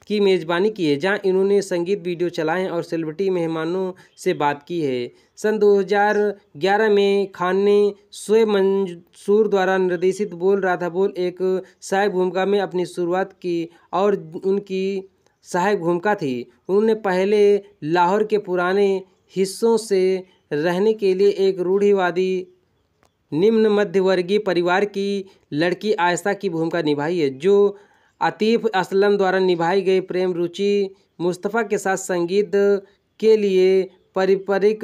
की मेज़बानी की है जहां इन्होंने संगीत वीडियो चलाए हैं और सेलिब्रिटी मेहमानों से बात की है सन 2011 में खान ने शोएब मंसूर द्वारा निर्देशित बोल राधा बोल एक सहायक भूमिका में अपनी शुरुआत की और उनकी सहायक भूमिका थी उन्होंने पहले लाहौर के पुराने हिस्सों से रहने के लिए एक रूढ़िवादी निम्न मध्यवर्गीय परिवार की लड़की आयशा की भूमिका निभाई है जो आतिफ असलम द्वारा निभाई गई प्रेम रुचि मुस्तफ़ा के साथ संगीत के लिए पारिपरिक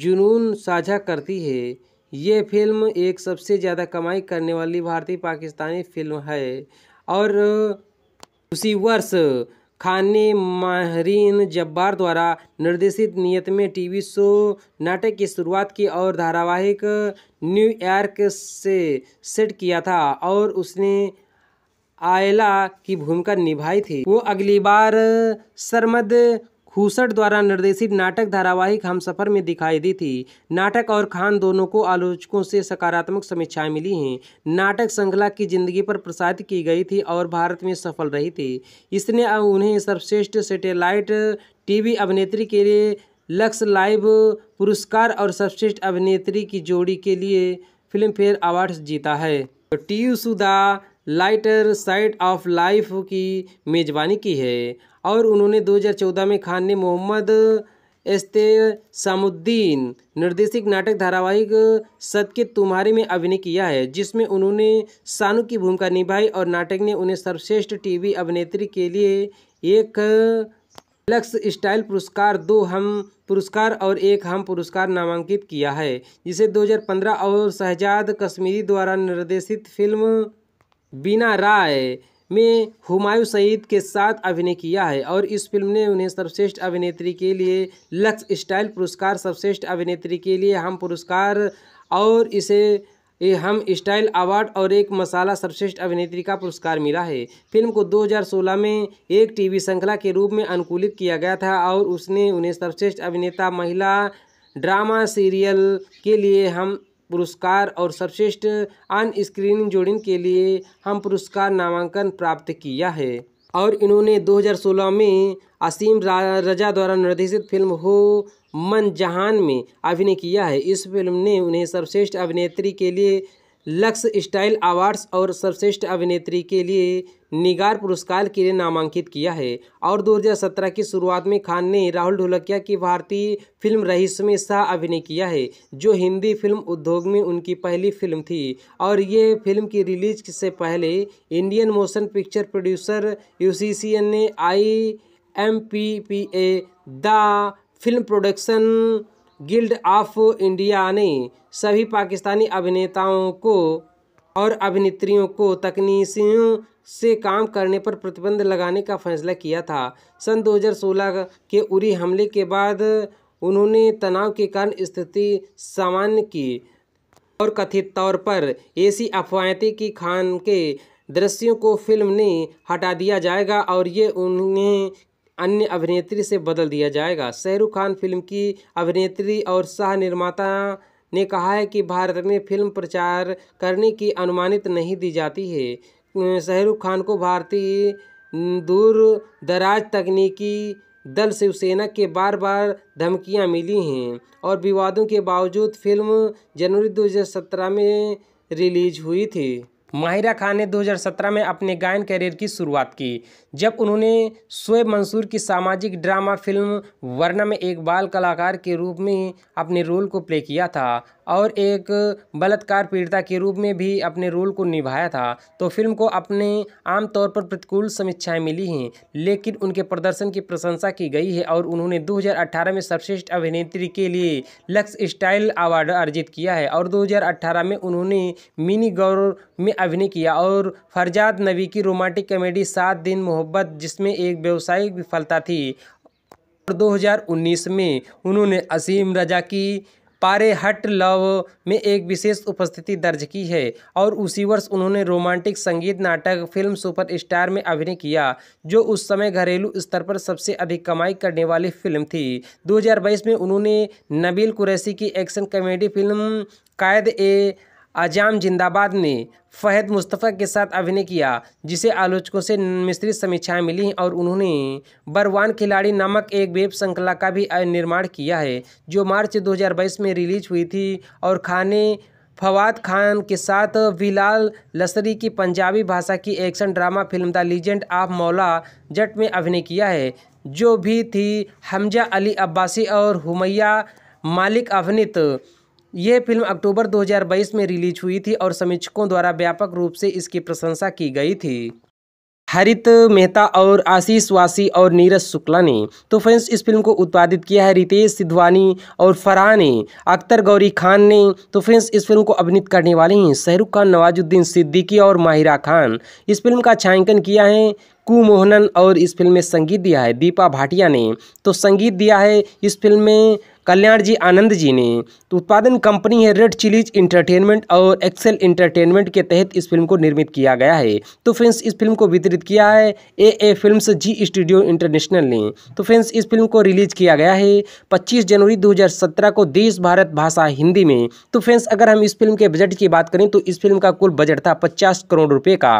जुनून साझा करती है ये फिल्म एक सबसे ज़्यादा कमाई करने वाली भारतीय पाकिस्तानी फिल्म है और उसी वर्ष खान ने माहरीन जब्बार द्वारा निर्देशित में टीवी शो नाटक की शुरुआत की और धारावाहिक न्यूयॉर्क से सेट किया था और उसने आयला की भूमिका निभाई थी वो अगली बार सरमद हुसट द्वारा निर्देशित नाटक धारावाहिक हम सफ़र में दिखाई दी थी नाटक और खान दोनों को आलोचकों से सकारात्मक समीक्षाएं मिली हैं नाटक श्रृंखला की जिंदगी पर प्रसारित की गई थी और भारत में सफल रही थी इसने उन्हें सर्वश्रेष्ठ सैटेलाइट टीवी अभिनेत्री के लिए लक्स लाइव पुरस्कार और सर्वश्रेष्ठ अभिनेत्री की जोड़ी के लिए फिल्मफेयर अवार्ड जीता है तो टी सुधा लाइटर साइड ऑफ लाइफ की मेज़बानी की है और उन्होंने 2014 में खान ने मोहम्मद सामुद्दीन निर्देशित नाटक धारावाहिक सत के तुम्हारे में अभिनय किया है जिसमें उन्होंने सानू की भूमिका निभाई और नाटक ने उन्हें सर्वश्रेष्ठ टीवी अभिनेत्री के लिए एक लक्स स्टाइल पुरस्कार दो हम पुरस्कार और एक हम पुरस्कार नामांकित किया है जिसे 2015 और शहजाद कश्मीरी द्वारा निर्देशित फिल्म बीना राय में हुमायूं सईद के साथ अभिनय किया है और इस फिल्म ने उन्हें सर्वश्रेष्ठ अभिनेत्री के लिए लक्स स्टाइल पुरस्कार सर्वश्रेष्ठ अभिनेत्री के लिए हम पुरस्कार और इसे ये हम स्टाइल अवार्ड और एक मसाला सर्वश्रेष्ठ अभिनेत्री का पुरस्कार मिला है फिल्म को 2016 में एक टीवी श्रृंखला के रूप में अनुकूलित किया गया था और उसने उन्हें सर्वश्रेष्ठ अभिनेता महिला ड्रामा सीरियल के लिए हम पुरस्कार और सर्वश्रेष्ठ ऑन स्क्रीन जोड़ी के लिए हम पुरस्कार नामांकन प्राप्त किया है और इन्होंने 2016 में असीम रजा द्वारा निर्देशित फिल्म हो मन जहान में अभिनय किया है इस फिल्म ने उन्हें सर्वश्रेष्ठ अभिनेत्री के लिए लक्स स्टाइल अवार्ड्स और सर्वश्रेष्ठ अभिनेत्री के लिए निगार पुरस्कार के लिए नामांकित किया है और 2017 की शुरुआत में खान ने राहुल ढोलकिया की भारतीय फिल्म रईस में शाह अभिनय किया है जो हिंदी फिल्म उद्योग में उनकी पहली फिल्म थी और ये फिल्म की रिलीज से पहले इंडियन मोशन पिक्चर प्रोड्यूसर यू ने I M P P A the film production guild of India ने सभी पाकिस्तानी अभिनेताओं को और अभिनेत्रियों को तकनीशियों से काम करने पर प्रतिबंध लगाने का फैसला किया था सन 2016 के उरी हमले के बाद उन्होंने तनाव के कारण स्थिति सामान्य की और कथित तौर पर ऐसी अफवाहें थी कि खान के दृश्यों को फिल्म ने हटा दिया जाएगा और ये उन्हें अन्य अभिनेत्री से बदल दिया जाएगा शाहरुख खान फिल्म की अभिनेत्री और सह निर्माता ने कहा है कि भारत में फिल्म प्रचार करने की अनुमानित नहीं दी जाती है शाहरुख खान को भारतीय दूर दराज तकनीकी दल शिवसेना के बार बार धमकियां मिली हैं और विवादों के बावजूद फिल्म जनवरी 2017 में रिलीज हुई थी माहिरा खान ने 2017 में अपने गायन करियर की शुरुआत की जब उन्होंने शोएब मंसूर की सामाजिक ड्रामा फिल्म वरना में एक बाल कलाकार के रूप में अपने रोल को प्ले किया था और एक बलात्कार पीड़िता के रूप में भी अपने रोल को निभाया था तो फिल्म को अपने आम तौर पर प्रतिकूल समीक्षाएं मिली हैं लेकिन उनके प्रदर्शन की प्रशंसा की गई है और उन्होंने 2018 में सर्वश्रेष्ठ अभिनेत्री के लिए लक्स स्टाइल अवार्ड अर्जित किया है और 2018 में उन्होंने मिनी गौर में अभिनय किया और फरजाद नबी की रोमांटिक कॉमेडी सात दिन मोहब्बत जिसमें एक व्यावसायिक विफलता थी और दो में उन्होंने असीम रजा की पारे हट लव में एक विशेष उपस्थिति दर्ज की है और उसी वर्ष उन्होंने रोमांटिक संगीत नाटक फिल्म सुपरस्टार में अभिनय किया जो उस समय घरेलू स्तर पर सबसे अधिक कमाई करने वाली फिल्म थी 2022 में उन्होंने नबील कुरैसी की action comedy film Quaid e Azam Zindabad ने फहद मुस्तफ़ा के साथ अभिनय किया जिसे आलोचकों से मिश्रित समीक्षाएं मिली और उन्होंने बरवान खिलाड़ी नामक एक वेब श्रृंखला का भी निर्माण किया है जो मार्च 2022 में रिलीज हुई थी और खाने फवाद खान के साथ विलाल लसरी की पंजाबी भाषा की action drama film the legend of Maula Jatt में अभिनय किया है जो भी थी हमजा अली अब्बासी और हुमैया मालिक अभिनीत ये फिल्म अक्टूबर 2022 में रिलीज हुई थी और समीक्षकों द्वारा व्यापक रूप से इसकी प्रशंसा की गई थी हरित मेहता और आशीष वासी और नीरज शुक्ला ने तो फ्रेंड्स इस फिल्म को उत्पादित किया है रितेश सिद्धवानी और फराह ने अख्तर गौरी खान ने तो फ्रेंड्स इस फिल्म को अभिनीत करने वाले हैं शाहरुख खान नवाजुद्दीन सिद्दीकी और माहिरा खान इस फिल्म का छायांकन किया है कुमोहनन और इस फिल्म में संगीत दिया है दीपा भाटिया ने तो संगीत दिया है इस फिल्म में कल्याण जी आनंद जी ने तो उत्पादन कंपनी है रेड चिलीज इंटरटेनमेंट और एक्सेल इंटरटेनमेंट के तहत इस फिल्म को निर्मित किया गया है तो फ्रेंड्स इस फिल्म को वितरित किया है A A film Zee studio international ने तो फ्रेंड्स इस फिल्म को रिलीज किया गया है पच्चीस जनवरी दो को देश भारत भाषा हिंदी में तो फ्रेंड्स अगर हम इस फिल्म के बजट की बात करें तो इस फिल्म का कुल बजट था पचास करोड़ रुपये का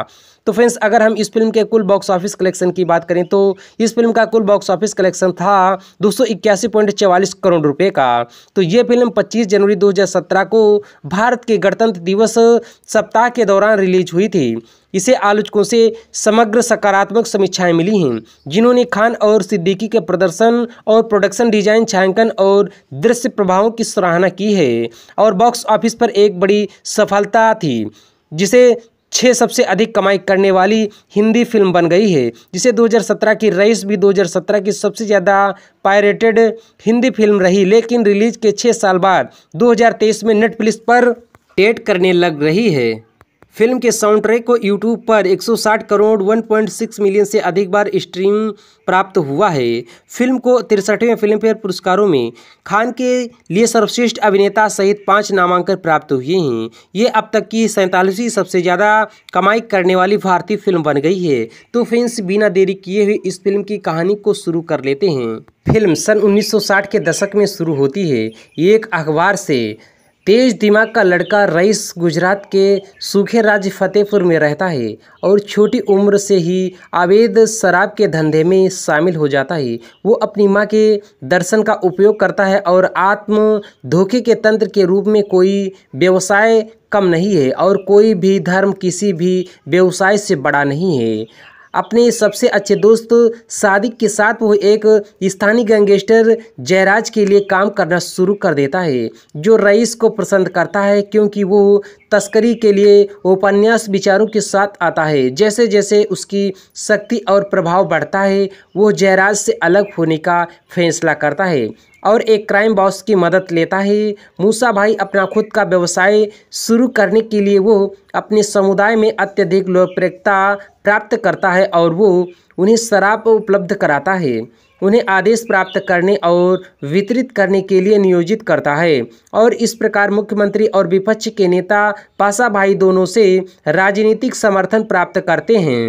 तो फ्रेंड्स अगर हम इस फिल्म के कुल बॉक्स ऑफिस कलेक्शन की बात करें तो इस फिल्म का कुल बॉक्स ऑफिस कलेक्शन था दो करोड़ रुपये का तो ये फिल्म पच्चीस जनवरी दो को भारत के गणतंत्र दिवस सप्ताह के दौरान रिलीज हुई थी इसे आलोचकों से समग्र सकारात्मक समीक्षाएं मिली हैं जिन्होंने खान और सिद्दीकी के प्रदर्शन और प्रोडक्शन डिजाइन छायांकन और दृश्य प्रभावों की सराहना की है और बॉक्स ऑफिस पर एक बड़ी सफलता थी जिसे छः सबसे अधिक कमाई करने वाली हिंदी फिल्म बन गई है जिसे 2017 की रईस भी 2017 की सबसे ज़्यादा पायरेटेड हिंदी फिल्म रही लेकिन रिलीज के छः साल बाद 2023 में नेटफ्लिक्स पर टेट करने लग रही है फिल्म के साउंड ट्रैक को यूट्यूब पर 160 करोड़ 1.6 मिलियन से अधिक बार स्ट्रीम प्राप्त हुआ है फिल्म को तिरसठवें फिल्मफेयर पुरस्कारों में खान के लिए सर्वश्रेष्ठ अभिनेता सहित पाँच नामांकन प्राप्त हुए हैं ये अब तक की सैंतालीसवीं सबसे ज़्यादा कमाई करने वाली भारतीय फिल्म बन गई है तो फैंस बिना देरी किए हुए इस फिल्म की कहानी को शुरू कर लेते हैं फिल्म सन 1960 के दशक में शुरू होती है एक अखबार से तेज दिमाग का लड़का रईस गुजरात के सूखे राज्य फतेहपुर में रहता है और छोटी उम्र से ही अवैध शराब के धंधे में शामिल हो जाता है वो अपनी माँ के दर्शन का उपयोग करता है और आत्म धोखे के तंत्र के रूप में कोई व्यवसाय कम नहीं है और कोई भी धर्म किसी भी व्यवसाय से बड़ा नहीं है अपने सबसे अच्छे दोस्त सादिक के साथ वो एक स्थानीय गैंगस्टर जयराज के लिए काम करना शुरू कर देता है जो रईस को पसंद करता है क्योंकि वो तस्करी के लिए उपन्यास विचारों के साथ आता है जैसे जैसे उसकी शक्ति और प्रभाव बढ़ता है वो जयराज से अलग होने का फैसला करता है और एक क्राइम बॉस की मदद लेता है मूसा भाई अपना खुद का व्यवसाय शुरू करने के लिए वो अपने समुदाय में अत्यधिक लोकप्रियता प्राप्त करता है और वो उन्हें शराब उपलब्ध कराता है उन्हें आदेश प्राप्त करने और वितरित करने के लिए नियोजित करता है और इस प्रकार मुख्यमंत्री और विपक्ष के नेता पासा भाई दोनों से राजनीतिक समर्थन प्राप्त करते हैं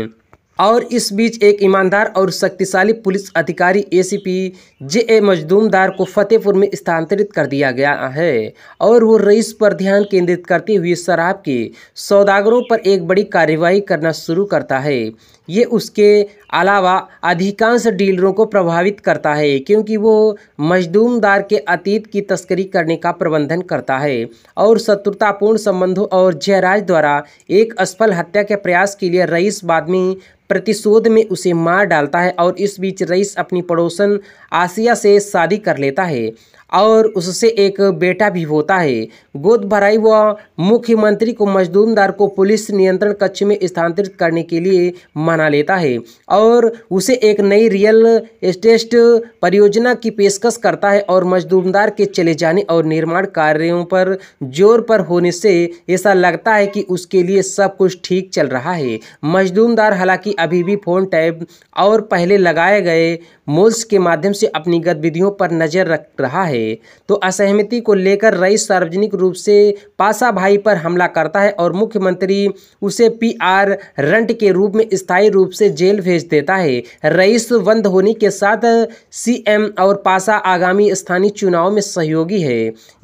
और इस बीच एक ईमानदार और शक्तिशाली पुलिस अधिकारी एसीपी जे ए मजदूमदार को फतेहपुर में स्थानांतरित कर दिया गया है और वो रईस पर ध्यान केंद्रित करते हुए शराब के सौदागरों पर एक बड़ी कार्रवाई करना शुरू करता है ये उसके अलावा अधिकांश डीलरों को प्रभावित करता है क्योंकि वो मजदूमदार के अतीत की तस्करी करने का प्रबंधन करता है और शत्रुतापूर्ण संबंधों और जयराज द्वारा एक असफल हत्या के प्रयास के लिए रईस बाद में प्रतिशोध में उसे मार डालता है और इस बीच रईस अपनी पड़ोसन आसिया से शादी कर लेता है और उससे एक बेटा भी होता है गोद भराई व मुख्यमंत्री को मजदूमदार को पुलिस नियंत्रण कक्ष में स्थानांतरित करने के लिए मना लेता है और उसे एक नई रियल एस्टेट परियोजना की पेशकश करता है और मजदूमदार के चले जाने और निर्माण कार्यों पर जोर पर होने से ऐसा लगता है कि उसके लिए सब कुछ ठीक चल रहा है मजदूमदार हालांकि अभी भी फोन टैब और पहले लगाए गए मोल्स के माध्यम से अपनी गतिविधियों पर नज़र रख रहा है गए तो असहमति को लेकर रईस सार्वजनिक रूप से पासा भाई पर हमला करता है और मुख्यमंत्री उसे पीआर रंट के रूप में स्थायी रूप से जेल भेज देता है रईस बंद होने के साथ सीएम और पासा आगामी स्थानीय चुनाव में सहयोगी है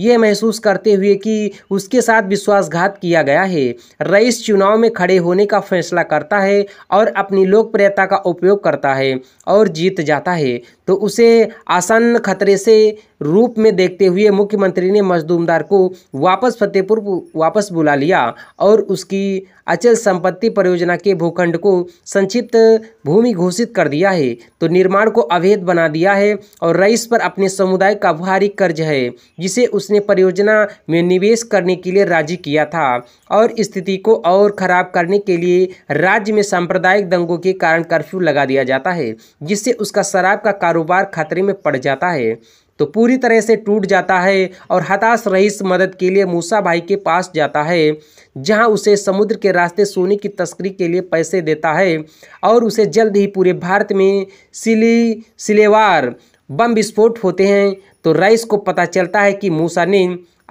यह महसूस करते हुए कि उसके साथ विश्वासघात किया गया है रईस चुनाव में खड़े होने का फैसला करता है और अपनी लोकप्रियता का उपयोग करता है और जीत जाता है तो उसे आसन्न खतरे से रूप में देखते हुए मुख्यमंत्री ने मजदूमदार को वापस फतेहपुर वापस बुला लिया और उसकी अचल संपत्ति परियोजना के भूखंड को संक्षिप्त भूमि घोषित कर दिया है तो निर्माण को अवैध बना दिया है और रईस पर अपने समुदाय का भारी कर्ज है जिसे उसने परियोजना में निवेश करने के लिए राजी किया था और स्थिति को और खराब करने के लिए राज्य में सांप्रदायिक दंगों के कारण कर्फ्यू लगा दिया जाता है जिससे उसका शराब का कारोबार खतरे में पड़ जाता है तो पूरी तरह से टूट जाता है और हताश रईस मदद के लिए मूसा भाई के पास जाता है जहां उसे समुद्र के रास्ते सोने की तस्करी के लिए पैसे देता है और उसे जल्द ही पूरे भारत में सिली सिलेवार बम विस्फोट होते हैं तो रईस को पता चलता है कि मूसा ने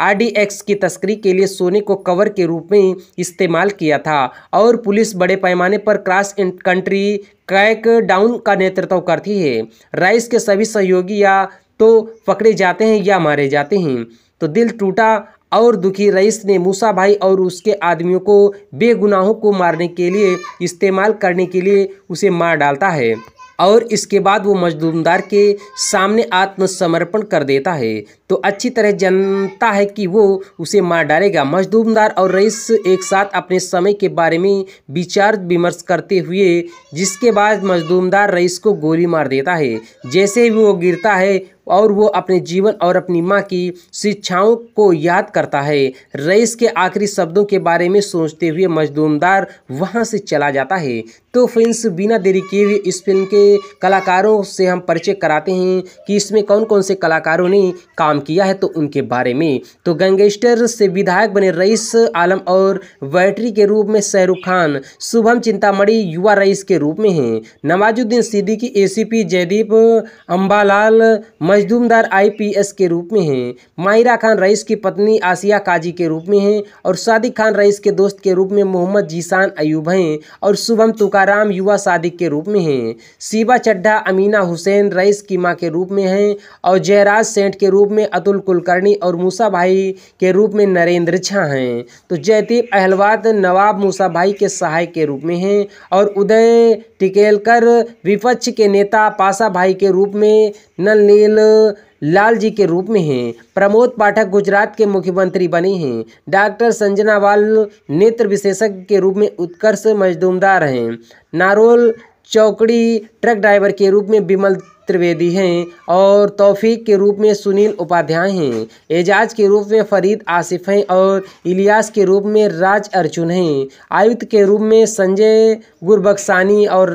आर की तस्करी के लिए सोने को कवर के रूप में इस्तेमाल किया था और पुलिस बड़े पैमाने पर क्रॉस कंट्री क्रैक डाउन का नेतृत्व करती है राइस के सभी सहयोगी या तो पकड़े जाते हैं या मारे जाते हैं तो दिल टूटा और दुखी रईस ने मूसा भाई और उसके आदमियों को बेगुनाहों को मारने के लिए इस्तेमाल करने के लिए उसे मार डालता है और इसके बाद वो मजदूमदार के सामने आत्मसमर्पण कर देता है तो अच्छी तरह जानता है कि वो उसे मार डालेगा मजदूमदार और रईस एक साथ अपने समय के बारे में विचार विमर्श करते हुए जिसके बाद मजदूमदार रईस को गोली मार देता है जैसे ही वो गिरता है और वो अपने जीवन और अपनी माँ की शिक्षाओं को याद करता है रईस के आखिरी शब्दों के बारे में सोचते हुए मजदूमदार वहाँ से चला जाता है तो फ्रेंड्स बिना देरी किए हुए इस फिल्म के कलाकारों से हम परिचय कराते हैं कि इसमें कौन कौन से कलाकारों ने काम किया है तो उनके बारे में तो गंगेस्टर से विधायक बने रईस आलम और बैटरी के रूप में शाहरुख खान शुभम चिंतामणि युवा रईस के रूप में हैं नवाजुद्दीन सिद्दीकी एसीपी जयदीप अम्बालाल मजदूमदार आईपीएस के रूप में हैं मायरा खान रईस की पत्नी आसिया काजी के रूप में हैं और सादिक खान रईस के दोस्त के रूप में मोहम्मद जीसान अयूब हैं और शुभम तुकाराम युवा सादिक के रूप में हैं शिबा चड्ढा अमीना हुसैन रईस की माँ के रूप में हैं और जयराज सेठ के रूप में अतुल कुलकर्णी और मूसा भाई के रूप में नरेंद्र झा हैं तो जयदीप अहलवाद नवाब मूसा भाई के सहायक के रूप में हैं और उदय टिकेलकर विपक्ष के नेता पासा भाई के रूप में नलनील लाल जी के रूप में हैं प्रमोद पाठक गुजरात के मुख्यमंत्री बने हैं डॉक्टर संजनावाल नेत्र विशेषज्ञ के रूप में उत्कर्ष मजदूमदार हैं नारोल चौकड़ी ट्रक ड्राइवर के रूप में बिमल त्रिवेदी हैं और तौफीक के रूप में सुनील उपाध्याय हैं एजाज के रूप में फरीद आसिफ हैं और इलियास के रूप में राज अर्जुन हैं आयुक्त के रूप में संजय गुरबक्सानी और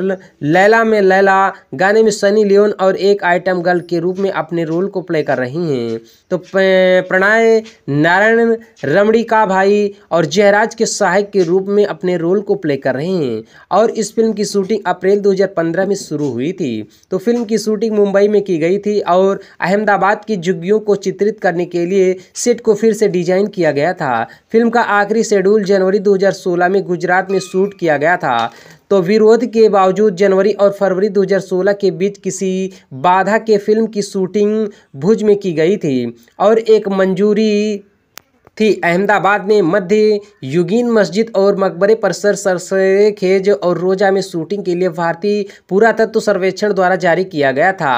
लैला में लैला गाने में सनी लियोन और एक आइटम गर्ल के रूप में अपने रोल को प्ले कर रही हैं तो प्रणय नारायण रमणी का भाई और जयराज के सहायक के रूप में अपने रोल को प्ले कर रहे हैं और इस फिल्म की शूटिंग अप्रैल 2015 में शुरू हुई थी तो फिल्म की शूटिंग शूटिंग मुंबई में की गई थी और अहमदाबाद की झुग्गियों को चित्रित करने के लिए सेट को फिर से डिजाइन किया गया था फिल्म का आखिरी शेड्यूल जनवरी 2016 में गुजरात में शूट किया गया था तो विरोध के बावजूद जनवरी और फरवरी 2016 के बीच किसी बाधा के फिल्म की शूटिंग भुज में की गई थी और एक मंजूरी थी अहमदाबाद में मध्य युगीन मस्जिद और मकबरे पर सर खेज और रोजा में शूटिंग के लिए भारतीय पुरातत्व सर्वेक्षण द्वारा जारी किया गया था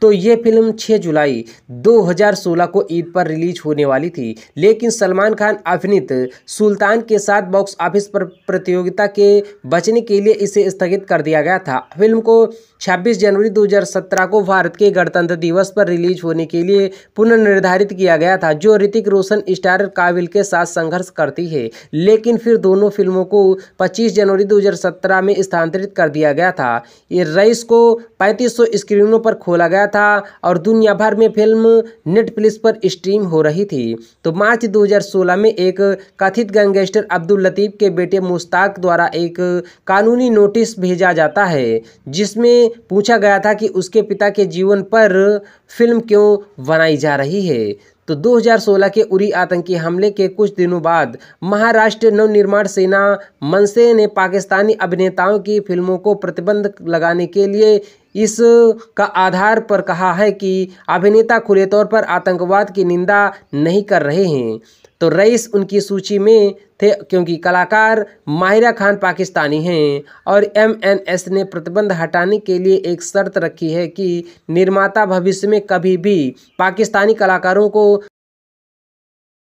तो ये फिल्म 6 जुलाई 2016 को ईद पर रिलीज होने वाली थी लेकिन सलमान खान अभिनीत सुल्तान के साथ बॉक्स ऑफिस पर प्रतियोगिता के बचने के लिए इसे स्थगित कर दिया गया था फिल्म को 26 जनवरी 2017 को भारत के गणतंत्र दिवस पर रिलीज होने के लिए पुनर्निर्धारित किया गया था जो ऋतिक रोशन स्टार काबिल के साथ संघर्ष करती है लेकिन फिर दोनों फिल्मों को 25 जनवरी 2017 में स्थानांतरित कर दिया गया था ये रईस को पैंतीस स्क्रीनों पर खोला गया गया था और दुनिया भर में फिल्म नेटफ्लिक्स पर स्ट्रीम हो रही थी तो मार्च 2016 में एक कथित गैंगस्टर अब्दुल लतीफ़ के बेटे मुश्ताक द्वारा एक कानूनी नोटिस भेजा जाता है जिसमें पूछा गया था कि उसके पिता के जीवन पर फिल्म क्यों बनाई जा रही है तो 2016 के उरी आतंकी हमले के कुछ दिनों बाद महाराष्ट्र नवनिर्माण सेना मनसे ने पाकिस्तानी अभिनेताओं की फिल्मों को प्रतिबंध लगाने के लिए इस का आधार पर कहा है कि अभिनेता खुले तौर पर आतंकवाद की निंदा नहीं कर रहे हैं तो रईस उनकी सूची में थे क्योंकि कलाकार माहिरा खान पाकिस्तानी हैं और एमएनएस ने प्रतिबंध हटाने के लिए एक शर्त रखी है कि निर्माता भविष्य में कभी भी पाकिस्तानी कलाकारों को